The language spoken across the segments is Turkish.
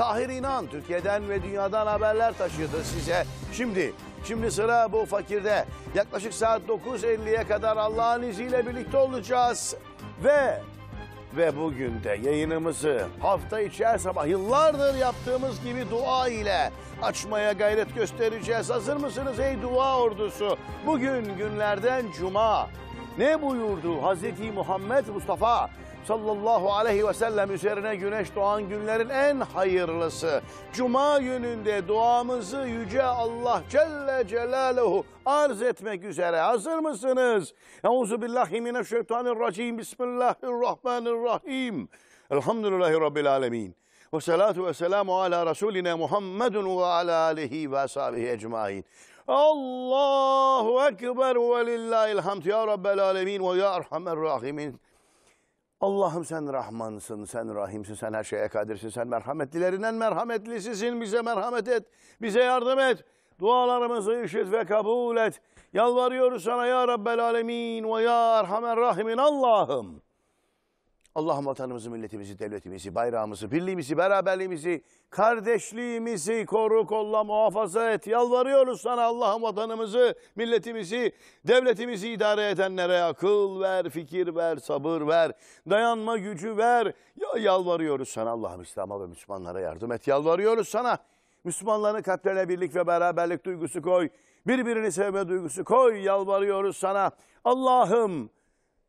Tahir İnan Türkiye'den ve dünyadan haberler taşıyordu size. Şimdi Şimdi sıra bu fakirde. Yaklaşık saat 9.50'ye kadar Allah'ın izniyle birlikte olacağız. Ve ve bugün de yayınımızı hafta içi her sabah yıllardır yaptığımız gibi dua ile açmaya gayret göstereceğiz. Hazır mısınız ey dua ordusu? Bugün günlerden cuma. Ne buyurdu Hazreti Muhammed Mustafa sallallahu aleyhi ve sellem üzerine güneş doğan günlerin en hayırlısı. Cuma gününde duamızı Yüce Allah Celle Celaluhu arz etmek üzere. Hazır mısınız? Euzubillahimineşşeytanirracim. Bismillahirrahmanirrahim. Elhamdülillahi Rabbil alemin. Ve salatu ve selamu ala Resulina Muhammedun ve ala alihi ve ashabihi ecmain. Allahu Ekber ve lillahilhamd ya Rabbel alemin ve ya Erhamer Rahimin. Allah'ım sen Rahmansın, sen Rahimsin, sen her şeye kadirsin, sen merhametlilerinden merhametlisisin. Bize merhamet et, bize yardım et. Dualarımızı işit ve kabul et. Yalvarıyoruz sana ya Rabbel Alemin ve ya Erhamer Rahimin Allah'ım. Allah'ım vatanımızı, milletimizi, devletimizi, bayrağımızı, birliğimizi, beraberliğimizi, kardeşliğimizi koru, kolla, muhafaza et. Yalvarıyoruz sana Allah'ım vatanımızı, milletimizi, devletimizi idare edenlere akıl ver, fikir ver, sabır ver, dayanma gücü ver. Ya yalvarıyoruz sana Allah'ım İslam'a ve Müslümanlara yardım et. Yalvarıyoruz sana Müslümanların kalplerine birlik ve beraberlik duygusu koy. Birbirini sevme duygusu koy. Yalvarıyoruz sana Allah'ım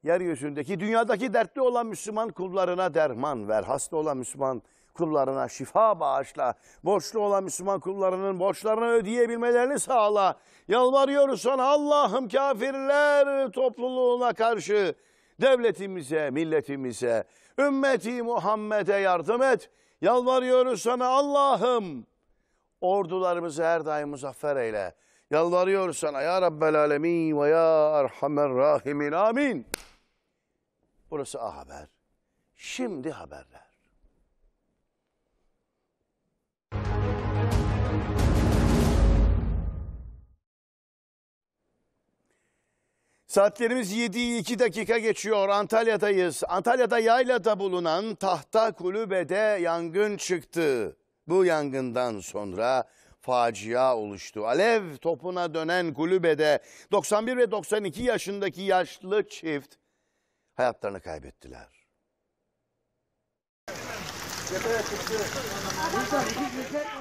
yeryüzündeki dünyadaki dertli olan Müslüman kullarına derman ver. Hasta olan Müslüman kullarına şifa bağışla. Borçlu olan Müslüman kullarının borçlarını ödeyebilmelerini sağla. Yalvarıyoruz sana Allah'ım kafirler topluluğuna karşı devletimize, milletimize, ümmeti Muhammed'e yardım et. Yalvarıyoruz sana Allah'ım ordularımızı her daim muzaffer eyle. Yalvarıyoruz sana ya Rabbel Alemin ve ya Erhamer Rahimin. Amin. Burası A Haber. Şimdi haberler. Saatlerimiz 7'yi 2 dakika geçiyor. Antalya'dayız. Antalya'da yaylada bulunan tahta kulübede yangın çıktı. Bu yangından sonra facia oluştu. Alev topuna dönen kulübede 91 ve 92 yaşındaki yaşlı çift hayatlarını kaybettiler.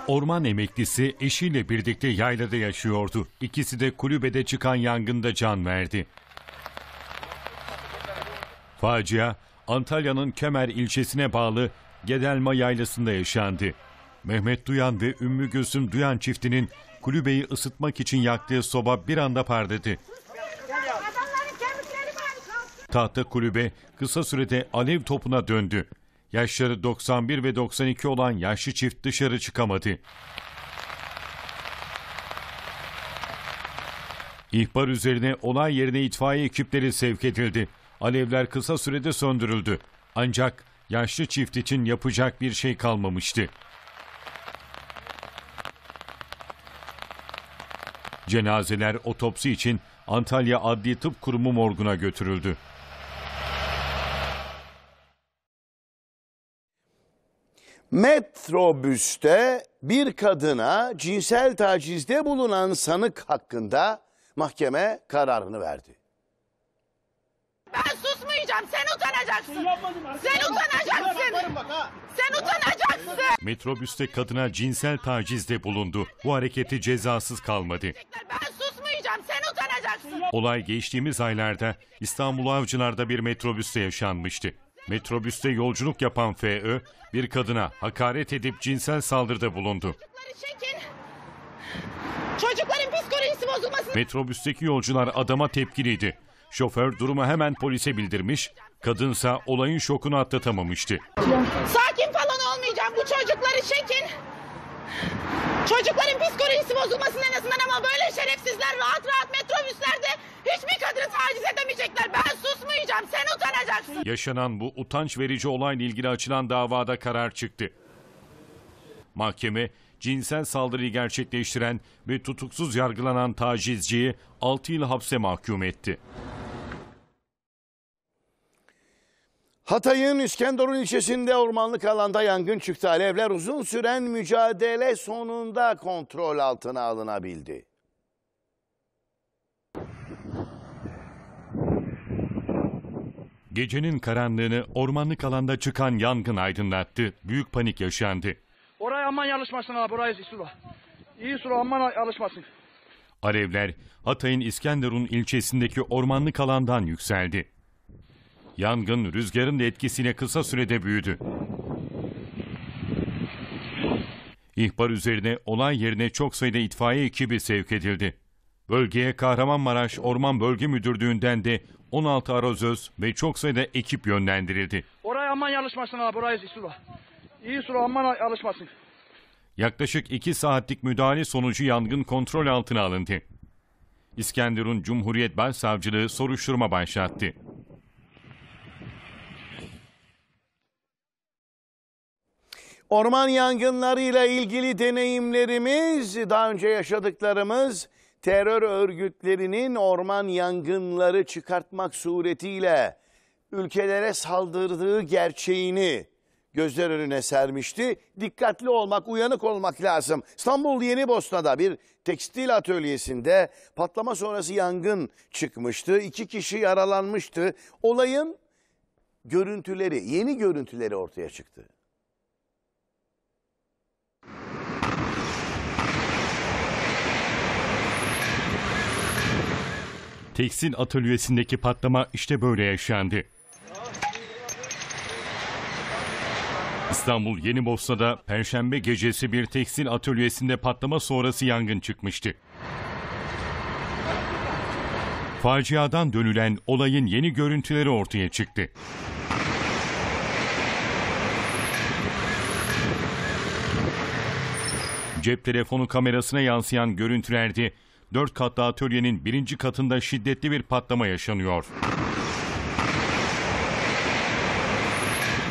Orman emeklisi eşiyle birlikte yaylada yaşıyordu. İkisi de kulübede çıkan yangında can verdi. Facia Antalya'nın Kemer ilçesine bağlı Gedelma yaylasında yaşandı. Mehmet Duyan ve Ümmü Gülsüm Duyan çiftinin kulübeyi ısıtmak için yaktığı soba bir anda parladı. Tahta kulübe kısa sürede alev topuna döndü. Yaşları 91 ve 92 olan yaşlı çift dışarı çıkamadı. İhbar üzerine olay yerine itfaiye ekipleri sevk edildi. Alevler kısa sürede söndürüldü. Ancak yaşlı çift için yapacak bir şey kalmamıştı. Cenazeler otopsi için Antalya Adli Tıp Kurumu morguna götürüldü. Metrobüste bir kadına cinsel tacizde bulunan sanık hakkında mahkeme kararını verdi. Ben susmayacağım. Sen utanacaksın. Sen utanacaksın. Sen utanacaksın. Metrobüste kadına cinsel tacizde bulundu. Bu hareketi cezasız kalmadı. Ben susmayacağım. Sen utanacaksın. Olay geçtiğimiz aylarda İstanbul Avcılar'da bir metrobüste yaşanmıştı. Metrobüste yolculuk yapan FÖ bir kadına hakaret edip cinsel saldırıda bulundu. Çocukların psikolojisi bozulmasın. Metrobüsteki yolcular adama tepkiliydi. Şoför durumu hemen polise bildirmiş, kadınsa olayın şokunu atlatamamıştı. Sakin falan olmayacağım. Bu çocukları çekin. Çocukların psikolojisi bozulmasın en azından ama böyle şerefsizler rahat rahat metrobüslerde hiçbir kadını taciz edemeyecekler. Ben susmayacağım. Sen utanacaksın. Yaşanan bu utanç verici olayla ilgili açılan davada karar çıktı. Mahkeme cinsel saldırıyı gerçekleştiren ve tutuksuz yargılanan tacizciyi 6 yıl hapse mahkum etti. Hatay'ın İskenderun ilçesinde ormanlık alanda yangın çıktı. Alevler uzun süren mücadele sonunda kontrol altına alınabildi. Gecenin karanlığını ormanlık alanda çıkan yangın aydınlattı. Büyük panik yaşandı. Oraya aman yarışmasın abi, iyi sula. İyi sula aman yarışmasın. Alevler Hatay'ın İskenderun ilçesindeki ormanlık alandan yükseldi. Yangın rüzgarın etkisine kısa sürede büyüdü. İhbar üzerine olay yerine çok sayıda itfaiye ekibi sevk edildi. Bölgeye Kahramanmaraş Orman Bölge Müdürlüğü'nden de 16 arazöz ve çok sayıda ekip yönlendirildi. Oraya aman yanlışmasın abi, orayı sula. İyi sula aman yanlışmasın. Yaklaşık 2 saatlik müdahale sonucu yangın kontrol altına alındı. İskenderun Cumhuriyet Başsavcılığı soruşturma başlattı. Orman yangınlarıyla ilgili deneyimlerimiz, daha önce yaşadıklarımız terör örgütlerinin orman yangınları çıkartmak suretiyle ülkelere saldırdığı gerçeğini gözler önüne sermişti. Dikkatli olmak, uyanık olmak lazım. İstanbul Yeni Bosna'da bir tekstil atölyesinde patlama sonrası yangın çıkmıştı. İki kişi yaralanmıştı. Olayın görüntüleri, yeni görüntüleri ortaya çıktı. Teksin atölyesindeki patlama işte böyle yaşandı. İstanbul Yeni Bosna'da Perşembe gecesi bir teksin atölyesinde patlama sonrası yangın çıkmıştı. Faciadan dönülen olayın yeni görüntüleri ortaya çıktı. Cep telefonu kamerasına yansıyan görüntülerde 4 katlı atölyenin birinci katında şiddetli bir patlama yaşanıyor.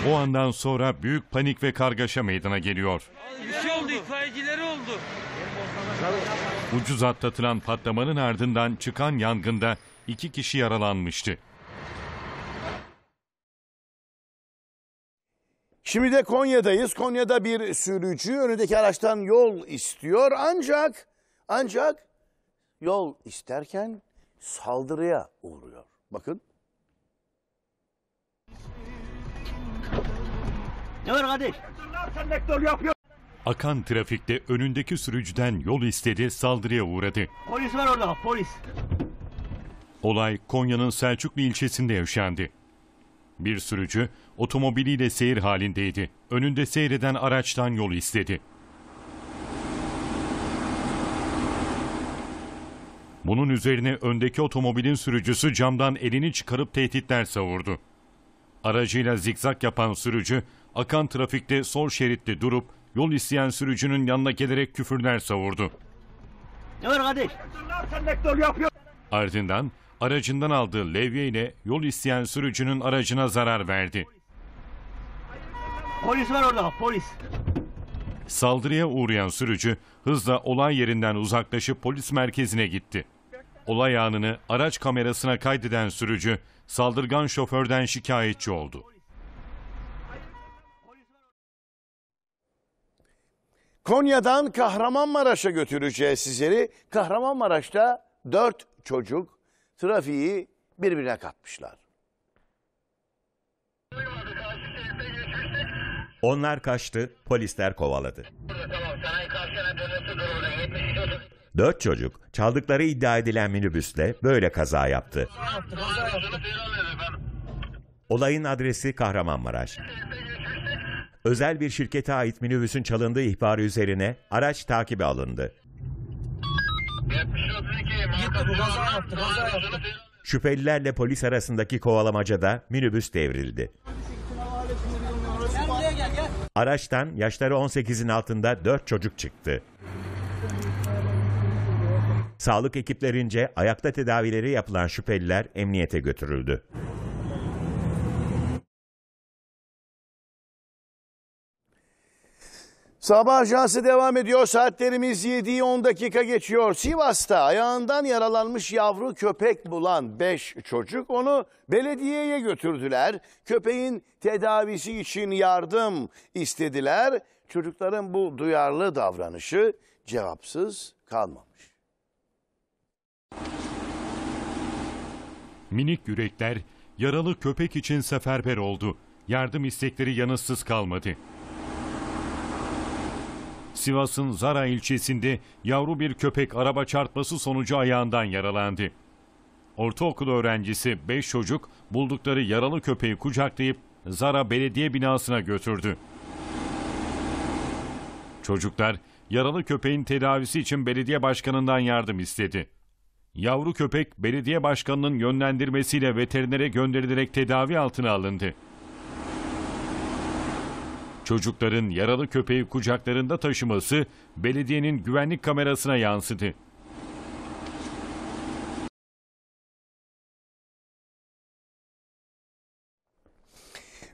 O andan sonra büyük panik ve kargaşa meydana geliyor. Bir şey oldu, itfaiyecileri oldu. Ucuz atlatılan patlamanın ardından çıkan yangında iki kişi yaralanmıştı. Şimdi de Konya'dayız. Konya'da bir sürücü önündeki araçtan yol istiyor ancak ancak yol isterken saldırıya uğruyor. Bakın. Ne var kardeş? Akan trafikte önündeki sürücüden yol istedi, saldırıya uğradı. Polis var orada, polis. Olay Konya'nın Selçuklu ilçesinde yaşandı. Bir sürücü otomobiliyle seyir halindeydi. Önünde seyreden araçtan yol istedi. Bunun üzerine öndeki otomobilin sürücüsü camdan elini çıkarıp tehditler savurdu. Aracıyla zikzak yapan sürücü akan trafikte sol şeritte durup yol isteyen sürücünün yanına gelerek küfürler savurdu. Ne var kardeş? Ardından aracından aldığı levye ile yol isteyen sürücünün aracına zarar verdi. Polis var orada polis. Saldırıya uğrayan sürücü hızla olay yerinden uzaklaşıp polis merkezine gitti. Olay anını araç kamerasına kaydeden sürücü saldırgan şoförden şikayetçi oldu. Konya'dan Kahramanmaraş'a götüreceğiz sizleri. Kahramanmaraş'ta dört çocuk trafiği birbirine katmışlar. Onlar kaçtı, polisler kovaladı. Dört çocuk çaldıkları iddia edilen minibüsle böyle kaza yaptı. Olayın adresi Kahramanmaraş. Özel bir şirkete ait minibüsün çalındığı ihbarı üzerine araç takibi alındı. Şüphelilerle polis arasındaki kovalamacada minibüs devrildi. Araçtan yaşları 18'in altında 4 çocuk çıktı. Sağlık ekiplerince ayakta tedavileri yapılan şüpheliler emniyete götürüldü. Sabah ajansı devam ediyor. Saatlerimiz 7'yi 10 dakika geçiyor. Sivas'ta ayağından yaralanmış yavru köpek bulan 5 çocuk onu belediyeye götürdüler. Köpeğin tedavisi için yardım istediler. Çocukların bu duyarlı davranışı cevapsız kalmamış. minik yürekler yaralı köpek için seferber oldu. Yardım istekleri yanıtsız kalmadı. Sivas'ın Zara ilçesinde yavru bir köpek araba çarpması sonucu ayağından yaralandı. Ortaokul öğrencisi 5 çocuk buldukları yaralı köpeği kucaklayıp Zara belediye binasına götürdü. Çocuklar yaralı köpeğin tedavisi için belediye başkanından yardım istedi. Yavru köpek belediye başkanının yönlendirmesiyle veterinere gönderilerek tedavi altına alındı. Çocukların yaralı köpeği kucaklarında taşıması belediyenin güvenlik kamerasına yansıdı.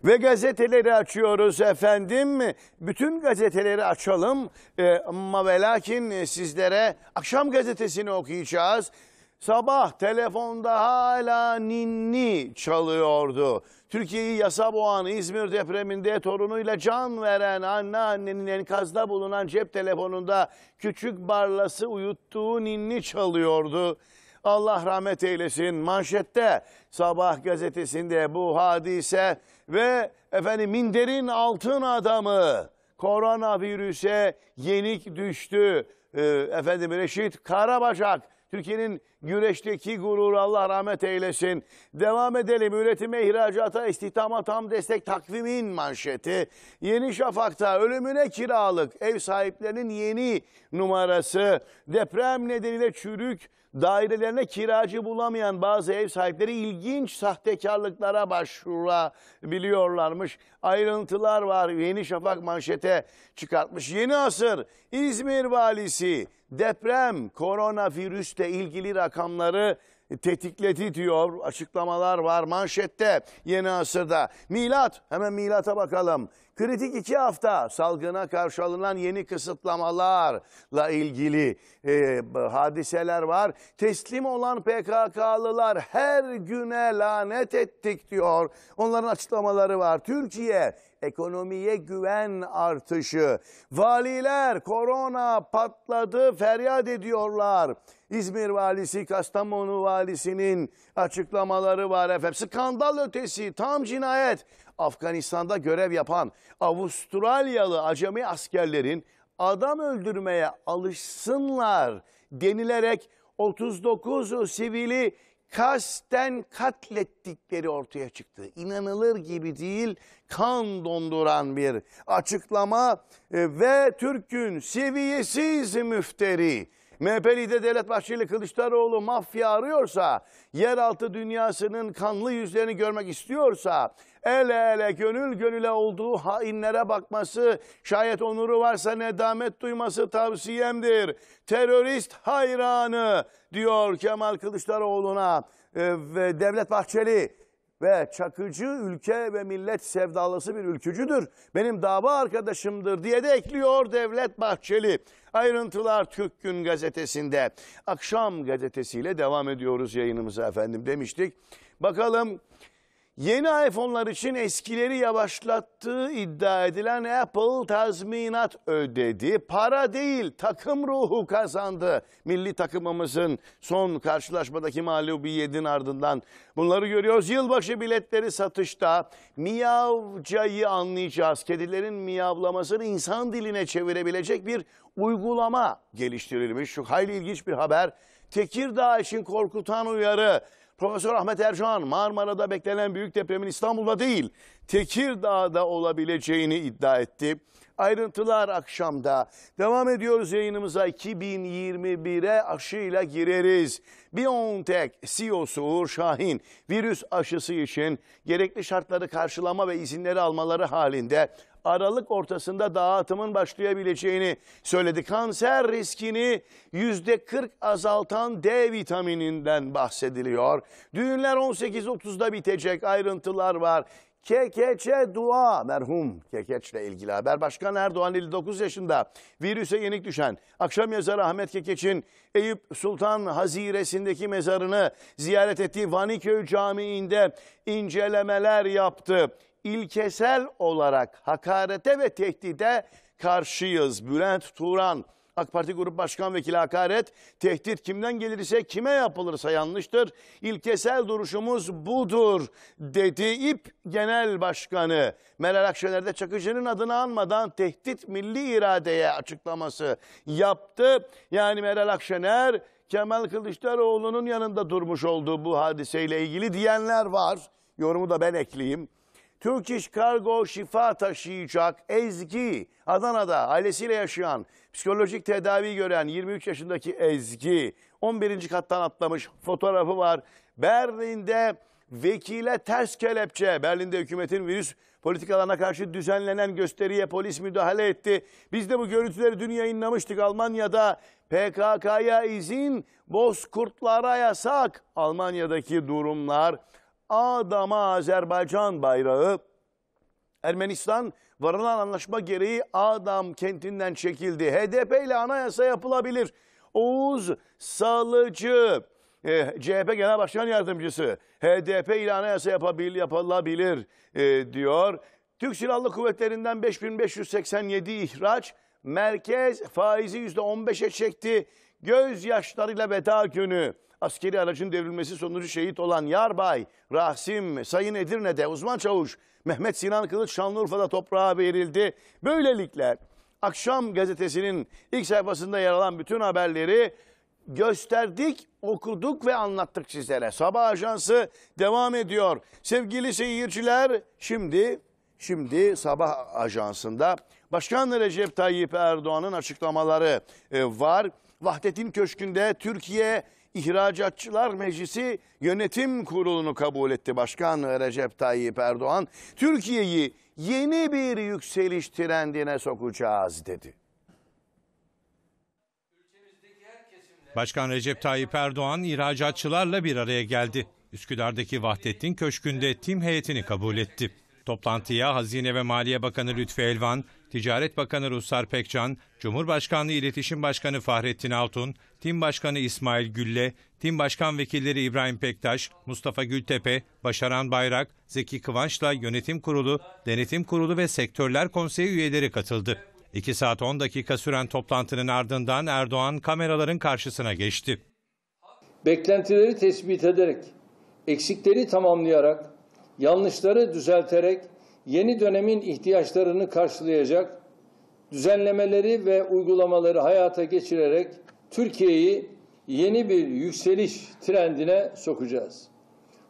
Ve gazeteleri açıyoruz efendim. Bütün gazeteleri açalım. Ee, e, ama ve lakin sizlere akşam gazetesini okuyacağız. Sabah telefonda hala ninni çalıyordu. Türkiye'yi yasa boğan İzmir depreminde torunuyla can veren anneannenin enkazda bulunan cep telefonunda küçük barlası uyuttuğu ninni çalıyordu. Allah rahmet eylesin. Manşette sabah gazetesinde bu hadise ve efendim minderin altın adamı koronavirüse yenik düştü. Ee, efendim Reşit Karabacak Türkiye'nin Güreşteki gurur Allah rahmet eylesin. Devam edelim. Üretime, ihracata, istihdama tam destek takvimin manşeti. Yeni Şafak'ta ölümüne kiralık ev sahiplerinin yeni numarası. Deprem nedeniyle çürük dairelerine kiracı bulamayan bazı ev sahipleri ilginç sahtekarlıklara başvurabiliyorlarmış. Ayrıntılar var Yeni Şafak manşete çıkartmış. Yeni asır İzmir valisi deprem koronavirüste ilgili rakam rakamları tetikledi diyor. Açıklamalar var manşette yeni asırda. Milat hemen milata bakalım kritik iki hafta salgına karşı alınan yeni kısıtlamalarla ilgili e, hadiseler var. Teslim olan PKK'lılar her güne lanet ettik diyor. Onların açıklamaları var. Türkiye ekonomiye güven artışı. Valiler korona patladı feryat ediyorlar. İzmir valisi, Kastamonu valisinin açıklamaları var efendim. Skandal ötesi, tam cinayet. Afganistan'da görev yapan Avustralyalı acemi askerlerin adam öldürmeye alışsınlar denilerek 39 sivili kasten katlettikleri ortaya çıktı. İnanılır gibi değil, kan donduran bir açıklama e, ve Türk'ün seviyesiz müfteri MHP lideri Devlet Bahçeli Kılıçdaroğlu mafya arıyorsa, yeraltı dünyasının kanlı yüzlerini görmek istiyorsa, ele ele gönül gönüle olduğu hainlere bakması, şayet onuru varsa nedamet duyması tavsiyemdir. Terörist hayranı diyor Kemal Kılıçdaroğlu'na ee, ve Devlet Bahçeli ve çakıcı ülke ve millet sevdalısı bir ülkücüdür. Benim dava arkadaşımdır diye de ekliyor Devlet Bahçeli. Ayrıntılar Türk Gün gazetesinde. Akşam gazetesiyle devam ediyoruz yayınımıza efendim demiştik. Bakalım Yeni iPhone'lar için eskileri yavaşlattığı iddia edilen Apple tazminat ödedi. Para değil takım ruhu kazandı. Milli takımımızın son karşılaşmadaki mağlubiyetin ardından bunları görüyoruz. Yılbaşı biletleri satışta miyavcayı anlayacağız. Kedilerin miyavlamasını insan diline çevirebilecek bir uygulama geliştirilmiş. Şu hayli ilginç bir haber. Tekirdağ için korkutan uyarı. Profesör Ahmet Ercan Marmara'da beklenen büyük depremin İstanbul'da değil Tekirdağ'da olabileceğini iddia etti. Ayrıntılar akşamda. Devam ediyoruz yayınımıza 2021'e aşıyla gireriz. BioNTech CEO'su Uğur Şahin virüs aşısı için gerekli şartları karşılama ve izinleri almaları halinde Aralık ortasında dağıtımın başlayabileceğini söyledi. Kanser riskini %40 azaltan D vitamininden bahsediliyor. Düğünler 18.30'da bitecek ayrıntılar var. KKÇ dua merhum KKÇ ile ilgili haber. Başkan Erdoğan 59 yaşında virüse yenik düşen akşam yazarı Ahmet Kekeç'in Eyüp Sultan Haziresi'ndeki mezarını ziyaret ettiği Vaniköy Camii'nde incelemeler yaptı ilkesel olarak hakarete ve tehdide karşıyız. Bülent Turan, AK Parti Grup Başkan Vekili hakaret, tehdit kimden gelirse kime yapılırsa yanlıştır. İlkesel duruşumuz budur dedi İP Genel Başkanı. Meral Akşener'de Çakıcı'nın adını anmadan tehdit milli iradeye açıklaması yaptı. Yani Meral Akşener Kemal Kılıçdaroğlu'nun yanında durmuş olduğu bu hadiseyle ilgili diyenler var. Yorumu da ben ekleyeyim. Türk İş Kargo şifa taşıyacak Ezgi. Adana'da ailesiyle yaşayan, psikolojik tedavi gören 23 yaşındaki Ezgi 11. kattan atlamış fotoğrafı var. Berlin'de vekile ters kelepçe. Berlin'de hükümetin virüs politikalarına karşı düzenlenen gösteriye polis müdahale etti. Biz de bu görüntüleri dün yayınlamıştık. Almanya'da PKK'ya izin, bozkurtlara yasak. Almanya'daki durumlar Adam'a Azerbaycan bayrağı Ermenistan varılan anlaşma gereği Adam kentinden çekildi. HDP ile anayasa yapılabilir. Oğuz Salıcı, e, eh, CHP Genel Başkan Yardımcısı, HDP ile anayasa yapabil, yapılabilir e, diyor. Türk Silahlı Kuvvetleri'nden 5587 ihraç, merkez faizi %15'e çekti. Gözyaşlarıyla veda günü askeri aracın devrilmesi sonucu şehit olan Yarbay, Rasim, Sayın Edirne'de uzman çavuş Mehmet Sinan Kılıç Şanlıurfa'da toprağa verildi. Böylelikle akşam gazetesinin ilk sayfasında yer alan bütün haberleri gösterdik, okuduk ve anlattık sizlere. Sabah Ajansı devam ediyor. Sevgili seyirciler şimdi şimdi Sabah Ajansı'nda Başkan Recep Tayyip Erdoğan'ın açıklamaları e, var. Vahdettin Köşkü'nde Türkiye İhracatçılar Meclisi Yönetim Kurulu'nu kabul etti. Başkan Recep Tayyip Erdoğan, Türkiye'yi yeni bir yükseliş trendine sokacağız dedi. Başkan Recep Tayyip Erdoğan ihracatçılarla bir araya geldi. Üsküdar'daki Vahdettin Köşkü'nde tim heyetini kabul etti. Toplantıya Hazine ve Maliye Bakanı Lütfi Elvan, Ticaret Bakanı Ruslar Pekcan, Cumhurbaşkanlığı İletişim Başkanı Fahrettin Altun, Tim Başkanı İsmail Gülle, Tim Başkan Vekilleri İbrahim Pektaş, Mustafa Gültepe, Başaran Bayrak, Zeki Kıvanç'la Yönetim Kurulu, Denetim Kurulu ve Sektörler Konseyi üyeleri katıldı. 2 saat 10 dakika süren toplantının ardından Erdoğan kameraların karşısına geçti. Beklentileri tespit ederek, eksikleri tamamlayarak, yanlışları düzelterek yeni dönemin ihtiyaçlarını karşılayacak düzenlemeleri ve uygulamaları hayata geçirerek Türkiye'yi yeni bir yükseliş trendine sokacağız.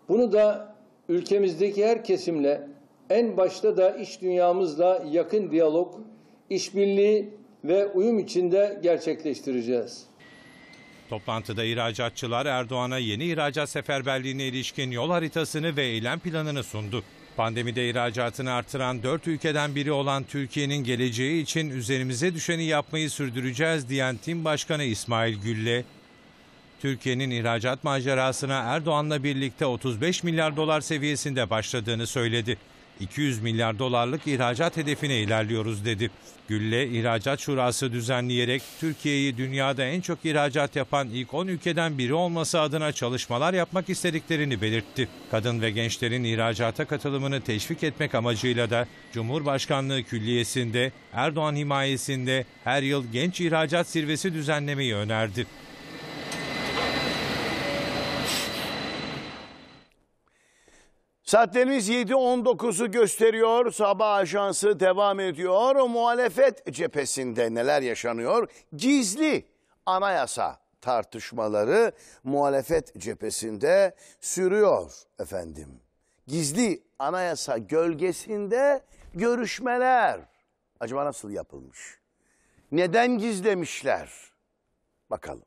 Bunu da ülkemizdeki her kesimle en başta da iş dünyamızla yakın diyalog, işbirliği ve uyum içinde gerçekleştireceğiz. Toplantıda ihracatçılar Erdoğan'a yeni ihracat seferberliğine ilişkin yol haritasını ve eylem planını sundu. Pandemide ihracatını artıran dört ülkeden biri olan Türkiye'nin geleceği için üzerimize düşeni yapmayı sürdüreceğiz diyen Tim Başkanı İsmail Gülle, Türkiye'nin ihracat macerasına Erdoğan'la birlikte 35 milyar dolar seviyesinde başladığını söyledi. 200 milyar dolarlık ihracat hedefine ilerliyoruz dedi. Gülle ihracat Şurası düzenleyerek Türkiye'yi dünyada en çok ihracat yapan ilk 10 ülkeden biri olması adına çalışmalar yapmak istediklerini belirtti. Kadın ve gençlerin ihracata katılımını teşvik etmek amacıyla da Cumhurbaşkanlığı Külliyesi'nde Erdoğan himayesinde her yıl genç ihracat zirvesi düzenlemeyi önerdi. Saatlerimiz 7.19'u gösteriyor. Sabah ajansı devam ediyor. Muhalefet cephesinde neler yaşanıyor? Gizli anayasa tartışmaları muhalefet cephesinde sürüyor efendim. Gizli anayasa gölgesinde görüşmeler. Acaba nasıl yapılmış? Neden gizlemişler? Bakalım.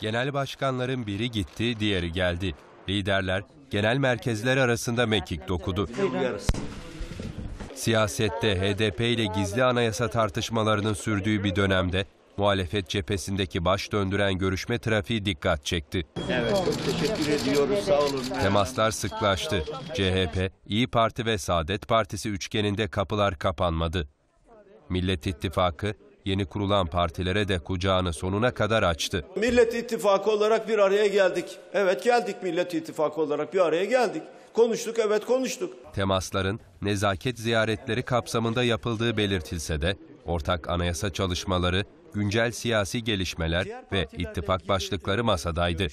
Genel başkanların biri gitti, diğeri geldi. Liderler genel merkezler arasında mekik dokudu. Siyasette HDP ile gizli anayasa tartışmalarının sürdüğü bir dönemde muhalefet cephesindeki baş döndüren görüşme trafiği dikkat çekti. Evet çok teşekkür ediyoruz sağ olun. Temaslar sıklaştı. CHP, İyi Parti ve Saadet Partisi üçgeninde kapılar kapanmadı. Millet İttifakı yeni kurulan partilere de kucağını sonuna kadar açtı. Millet İttifakı olarak bir araya geldik. Evet geldik Millet İttifakı olarak bir araya geldik. Konuştuk evet konuştuk. Temasların nezaket ziyaretleri kapsamında yapıldığı belirtilse de ortak anayasa çalışmaları, güncel siyasi gelişmeler ve ittifak başlıkları masadaydı. E,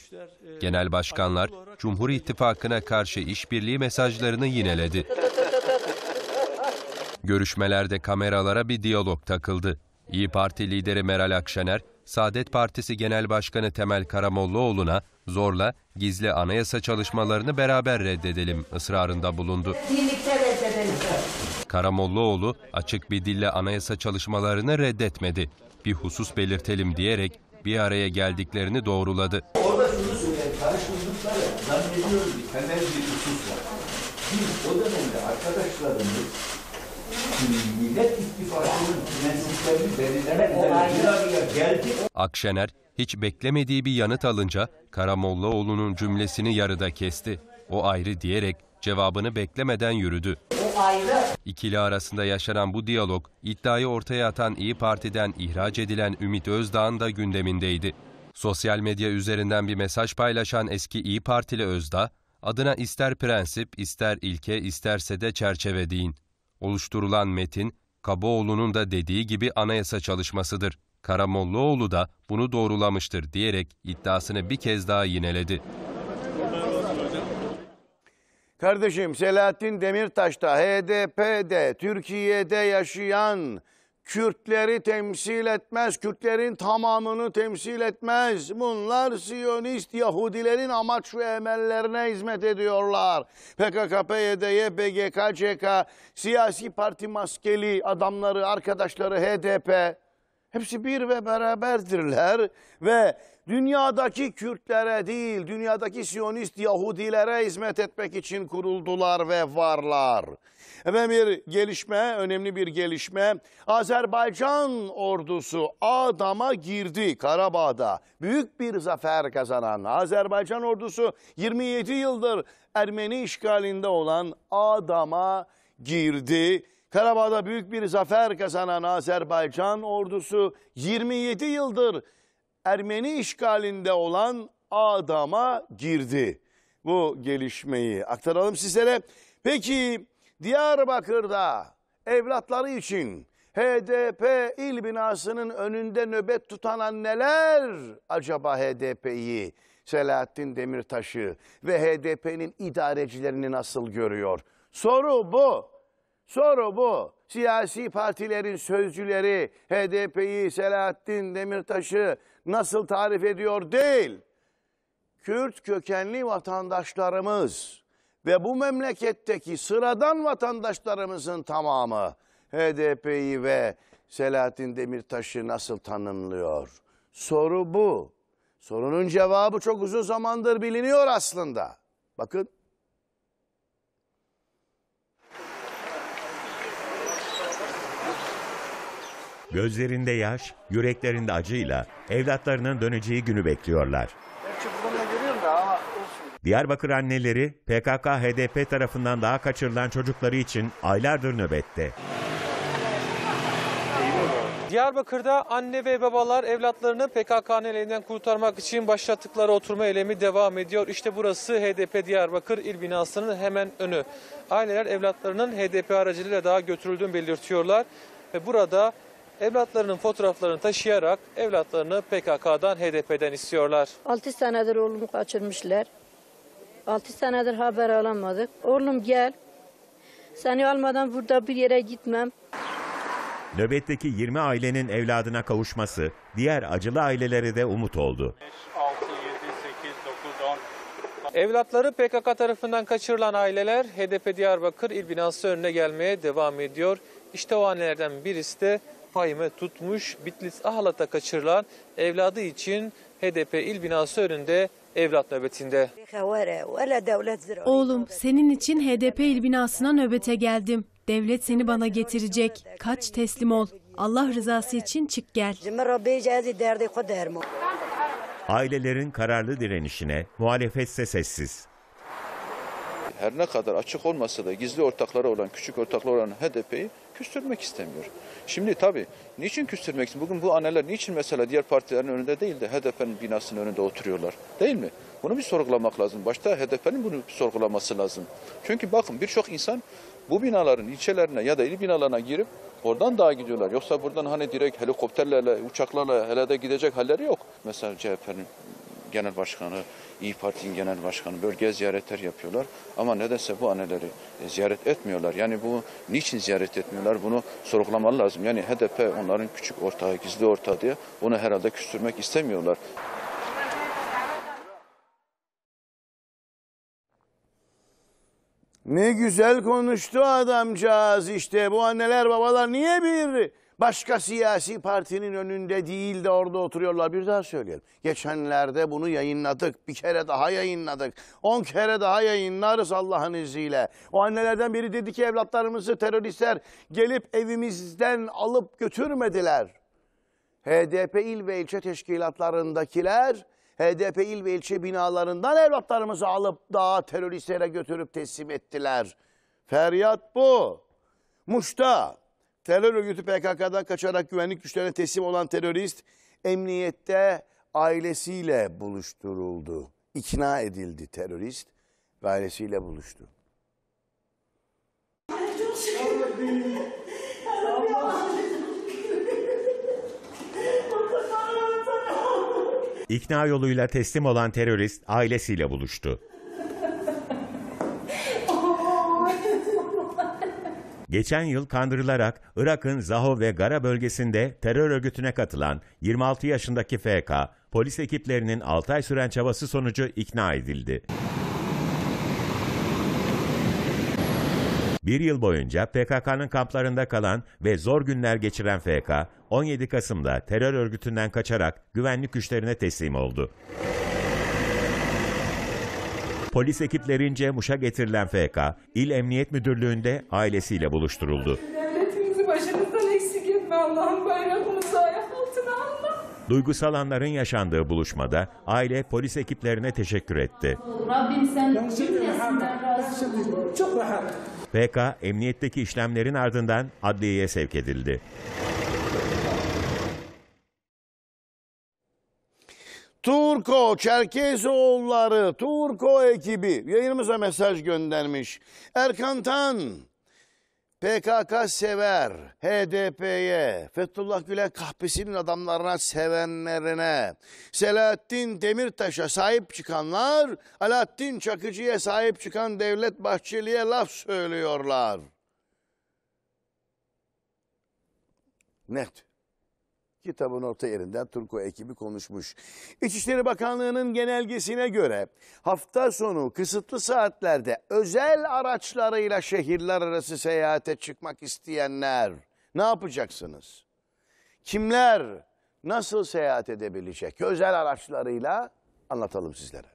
Genel başkanlar Cumhur İttifakı'na karşı işbirliği mesajlarını yineledi. Görüşmelerde kameralara bir diyalog takıldı. İyi Parti lideri Meral Akşener, Saadet Partisi Genel Başkanı Temel Karamollaoğlu'na zorla gizli anayasa çalışmalarını beraber reddedelim ısrarında bulundu. Birlikte reddedelim. Karamollaoğlu açık bir dille anayasa çalışmalarını reddetmedi. Bir husus belirtelim diyerek bir araya geldiklerini doğruladı. Orada şunu söyleyeyim, karışmışlıkları zannediyoruz ki temel bir husus var. Biz o dönemde arkadaşlarımız millet ittifakının prensiplerini belirleme olaylarıyla geldi. Akşener hiç beklemediği bir yanıt alınca Karamollaoğlu'nun cümlesini yarıda kesti. O ayrı diyerek cevabını beklemeden yürüdü. İkili arasında yaşanan bu diyalog iddiayı ortaya atan İyi Parti'den ihraç edilen Ümit Özdağ'ın da gündemindeydi. Sosyal medya üzerinden bir mesaj paylaşan eski İyi Partili Özdağ, adına ister prensip, ister ilke, isterse de çerçeve deyin. Oluşturulan metin, Kaboğlu'nun da dediği gibi anayasa çalışmasıdır. Karamollaoğlu da bunu doğrulamıştır diyerek iddiasını bir kez daha yineledi. Kardeşim Selahattin Demirtaş'ta HDP'de, Türkiye'de yaşayan Kürtleri temsil etmez, Kürtlerin tamamını temsil etmez. Bunlar Siyonist Yahudilerin amaç ve emellerine hizmet ediyorlar. PKK, PYD, BGK, CK, siyasi parti maskeli adamları, arkadaşları, HDP, Hepsi bir ve beraberdirler ve dünyadaki Kürtlere değil, dünyadaki Siyonist Yahudilere hizmet etmek için kuruldular ve varlar. Ve bir gelişme, önemli bir gelişme. Azerbaycan ordusu Adam'a girdi Karabağ'da. Büyük bir zafer kazanan Azerbaycan ordusu 27 yıldır Ermeni işgalinde olan Adam'a girdi Karabağ'da büyük bir zafer kazanan Azerbaycan ordusu 27 yıldır Ermeni işgalinde olan Adam'a girdi. Bu gelişmeyi aktaralım sizlere. Peki Diyarbakır'da evlatları için HDP il binasının önünde nöbet tutan anneler acaba HDP'yi, Selahattin Demirtaş'ı ve HDP'nin idarecilerini nasıl görüyor? Soru bu. Soru bu. Siyasi partilerin sözcüleri HDP'yi, Selahattin Demirtaş'ı nasıl tarif ediyor değil. Kürt kökenli vatandaşlarımız ve bu memleketteki sıradan vatandaşlarımızın tamamı HDP'yi ve Selahattin Demirtaş'ı nasıl tanımlıyor? Soru bu. Sorunun cevabı çok uzun zamandır biliniyor aslında. Bakın Gözlerinde yaş, yüreklerinde acıyla evlatlarının döneceği günü bekliyorlar. Diyarbakır anneleri PKK-HDP tarafından daha kaçırılan çocukları için aylardır nöbette. Diyarbakır'da anne ve babalar evlatlarını PKK'nın elinden kurtarmak için başlattıkları oturma eylemi devam ediyor. İşte burası HDP Diyarbakır il binasının hemen önü. Aileler evlatlarının HDP aracılığıyla daha götürüldüğünü belirtiyorlar. Ve burada evlatlarının fotoğraflarını taşıyarak evlatlarını PKK'dan, HDP'den istiyorlar. 6 senedir oğlumu kaçırmışlar. 6 senedir haber alamadık. Oğlum gel. Seni almadan burada bir yere gitmem. Nöbetteki 20 ailenin evladına kavuşması diğer acılı ailelere de umut oldu. 6, 7, 8, 9, Evlatları PKK tarafından kaçırılan aileler HDP Diyarbakır İl binası önüne gelmeye devam ediyor. İşte o annelerden birisi de payme tutmuş Bitlis Ahlat'a kaçırılan evladı için HDP il binası önünde evlat nöbetinde. Oğlum senin için HDP il binasına nöbete geldim. Devlet seni bana getirecek. Kaç teslim ol. Allah rızası için çık gel. Ailelerin kararlı direnişine muhalefetse sessiz. Her ne kadar açık olmasa da gizli ortakları olan, küçük ortakları olan HDP'yi küstürmek istemiyor. Şimdi tabii niçin küstürmek istemiyor? Bugün bu anneler niçin mesela diğer partilerin önünde değil de HDP'nin binasının önünde oturuyorlar değil mi? Bunu bir sorgulamak lazım. Başta HDP'nin bunu bir sorgulaması lazım. Çünkü bakın birçok insan bu binaların ilçelerine ya da il binalarına girip oradan daha gidiyorlar. Yoksa buradan hani direkt helikopterlerle, uçaklarla hele gidecek halleri yok. Mesela CHP'nin genel başkanı, İyi Parti'nin genel başkanı bölge ziyaretler yapıyorlar. Ama nedense bu anneleri e, ziyaret etmiyorlar. Yani bu niçin ziyaret etmiyorlar bunu sorgulamalı lazım. Yani HDP onların küçük ortağı, gizli ortağı diye onu herhalde küstürmek istemiyorlar. Ne güzel konuştu adamcağız işte. Bu anneler babalar niye bir Başka siyasi partinin önünde değil de orada oturuyorlar. Bir daha söyleyelim. Geçenlerde bunu yayınladık. Bir kere daha yayınladık. On kere daha yayınlarız Allah'ın izniyle. O annelerden biri dedi ki evlatlarımızı teröristler gelip evimizden alıp götürmediler. HDP il ve ilçe teşkilatlarındakiler HDP il ve ilçe binalarından evlatlarımızı alıp daha teröristlere götürüp teslim ettiler. Feryat bu. Muş'ta Terör örgütü PKK'dan kaçarak güvenlik güçlerine teslim olan terörist emniyette ailesiyle buluşturuldu. İkna edildi terörist ve ailesiyle buluştu. İkna yoluyla teslim olan terörist ailesiyle buluştu. Geçen yıl kandırılarak Irak'ın Zaho ve Gara bölgesinde terör örgütüne katılan 26 yaşındaki FK, polis ekiplerinin 6 ay süren çabası sonucu ikna edildi. Bir yıl boyunca PKK'nın kamplarında kalan ve zor günler geçiren FK, 17 Kasım'da terör örgütünden kaçarak güvenlik güçlerine teslim oldu. Polis ekiplerince Muş'a getirilen FK, İl Emniyet Müdürlüğü'nde ailesiyle buluşturuldu. Devletimizi başımızdan eksik etme Allah'ım bayrağımızı ayak altına alma. Duygusal anların yaşandığı buluşmada aile polis ekiplerine teşekkür etti. Rabbim sen cümlesinden razı Çok rahat. FK emniyetteki işlemlerin ardından adliyeye sevk edildi. Turko Çerkezoğulları, Turko ekibi yayınımıza mesaj göndermiş. Erkan Tan, PKK sever, HDP'ye, Fethullah Gülen kahpesinin adamlarına, sevenlerine, Selahattin Demirtaş'a sahip çıkanlar, Alaaddin Çakıcı'ya sahip çıkan Devlet Bahçeli'ye laf söylüyorlar. Net. Kitabın orta yerinden Turku ekibi konuşmuş. İçişleri Bakanlığı'nın genelgesine göre hafta sonu kısıtlı saatlerde özel araçlarıyla şehirler arası seyahate çıkmak isteyenler ne yapacaksınız? Kimler nasıl seyahat edebilecek? Özel araçlarıyla anlatalım sizlere.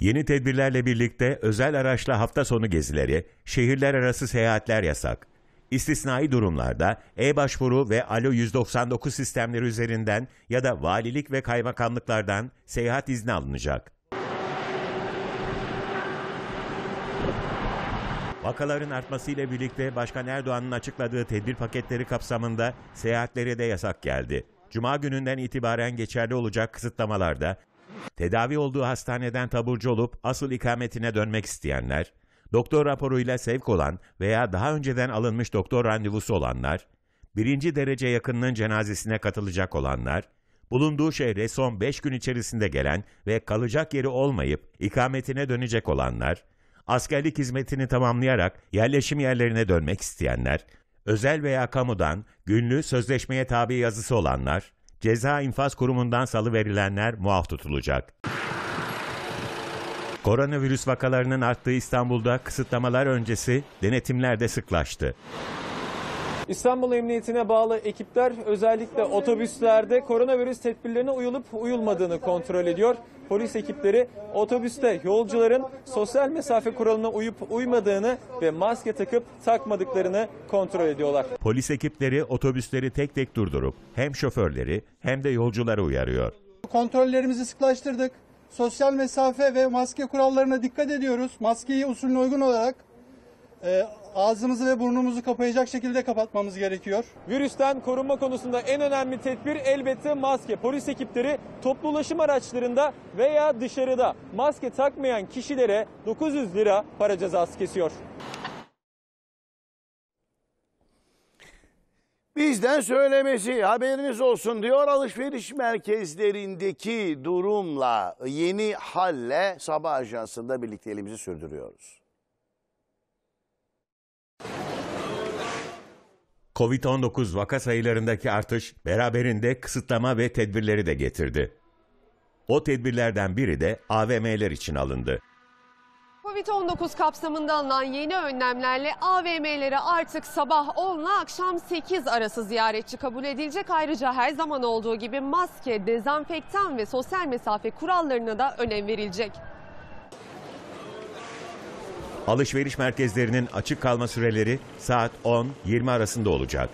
Yeni tedbirlerle birlikte özel araçla hafta sonu gezileri, şehirler arası seyahatler yasak. İstisnai durumlarda e-başvuru ve Alo 199 sistemleri üzerinden ya da valilik ve kaymakamlıklardan seyahat izni alınacak. Vakaların artmasıyla birlikte Başkan Erdoğan'ın açıkladığı tedbir paketleri kapsamında seyahatlere de yasak geldi. Cuma gününden itibaren geçerli olacak kısıtlamalarda tedavi olduğu hastaneden taburcu olup asıl ikametine dönmek isteyenler, doktor raporuyla sevk olan veya daha önceden alınmış doktor randevusu olanlar, birinci derece yakınının cenazesine katılacak olanlar, bulunduğu şehre son 5 gün içerisinde gelen ve kalacak yeri olmayıp ikametine dönecek olanlar, askerlik hizmetini tamamlayarak yerleşim yerlerine dönmek isteyenler, özel veya kamudan günlü sözleşmeye tabi yazısı olanlar, ceza infaz kurumundan salı verilenler muaf tutulacak. Koronavirüs vakalarının arttığı İstanbul'da kısıtlamalar öncesi denetimler de sıklaştı. İstanbul Emniyetine bağlı ekipler özellikle otobüslerde koronavirüs tedbirlerine uyulup uyulmadığını kontrol ediyor. Polis ekipleri otobüste yolcuların sosyal mesafe kuralına uyup uymadığını ve maske takıp takmadıklarını kontrol ediyorlar. Polis ekipleri otobüsleri tek tek durdurup hem şoförleri hem de yolcuları uyarıyor. Kontrollerimizi sıklaştırdık sosyal mesafe ve maske kurallarına dikkat ediyoruz. Maskeyi usulüne uygun olarak e, ağzımızı ve burnumuzu kapayacak şekilde kapatmamız gerekiyor. Virüsten korunma konusunda en önemli tedbir elbette maske. Polis ekipleri toplu ulaşım araçlarında veya dışarıda maske takmayan kişilere 900 lira para cezası kesiyor. Bizden söylemesi haberiniz olsun diyor alışveriş merkezlerindeki durumla yeni halle sabah ajansında birlikte elimizi sürdürüyoruz. Covid-19 vaka sayılarındaki artış beraberinde kısıtlama ve tedbirleri de getirdi. O tedbirlerden biri de AVM'ler için alındı. Covid-19 kapsamında alınan yeni önlemlerle AVM'lere artık sabah 10 ile akşam 8 arası ziyaretçi kabul edilecek. Ayrıca her zaman olduğu gibi maske, dezenfektan ve sosyal mesafe kurallarına da önem verilecek. Alışveriş merkezlerinin açık kalma süreleri saat 10-20 arasında olacak.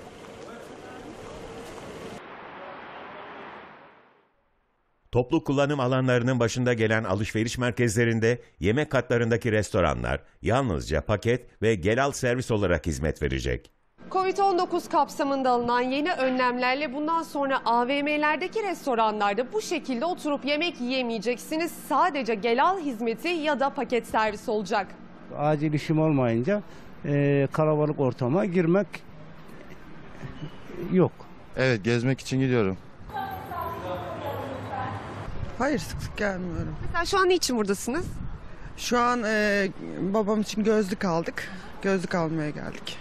toplu kullanım alanlarının başında gelen alışveriş merkezlerinde yemek katlarındaki restoranlar yalnızca paket ve gelal servis olarak hizmet verecek. Covid-19 kapsamında alınan yeni önlemlerle bundan sonra AVM'lerdeki restoranlarda bu şekilde oturup yemek yiyemeyeceksiniz. Sadece gelal hizmeti ya da paket servis olacak. Acil işim olmayınca e, kalabalık ortama girmek yok. Evet gezmek için gidiyorum. Hayır sık sık gelmiyorum. Mesela şu an niçin buradasınız? Şu an e, babam için gözlük aldık. Gözlük almaya geldik.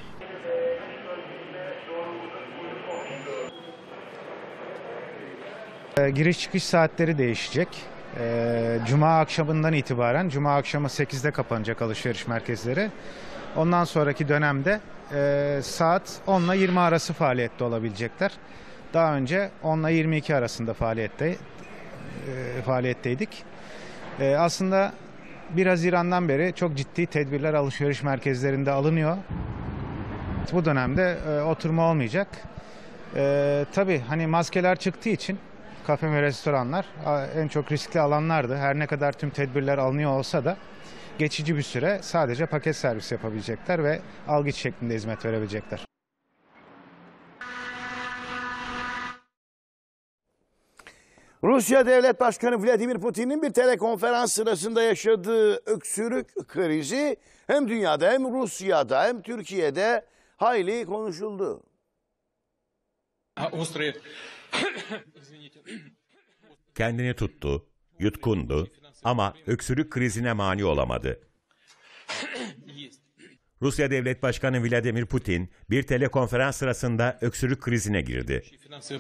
E, giriş çıkış saatleri değişecek. E, Cuma akşamından itibaren, Cuma akşamı 8'de kapanacak alışveriş merkezleri. Ondan sonraki dönemde e, saat 10 ile 20 arası faaliyette olabilecekler. Daha önce 10 ile 22 arasında faaliyette e, faaliyetteydik. E, aslında 1 Haziran'dan beri çok ciddi tedbirler alışveriş merkezlerinde alınıyor. Bu dönemde e, oturma olmayacak. E, tabii hani maskeler çıktığı için kafe ve restoranlar en çok riskli alanlardı. Her ne kadar tüm tedbirler alınıyor olsa da geçici bir süre sadece paket servis yapabilecekler ve algıç şeklinde hizmet verebilecekler. Rusya Devlet Başkanı Vladimir Putin'in bir telekonferans sırasında yaşadığı öksürük krizi hem dünyada hem Rusya'da hem Türkiye'de hayli konuşuldu. Kendini tuttu, yutkundu ama öksürük krizine mani olamadı. Rusya Devlet Başkanı Vladimir Putin bir telekonferans sırasında öksürük krizine girdi. Şey,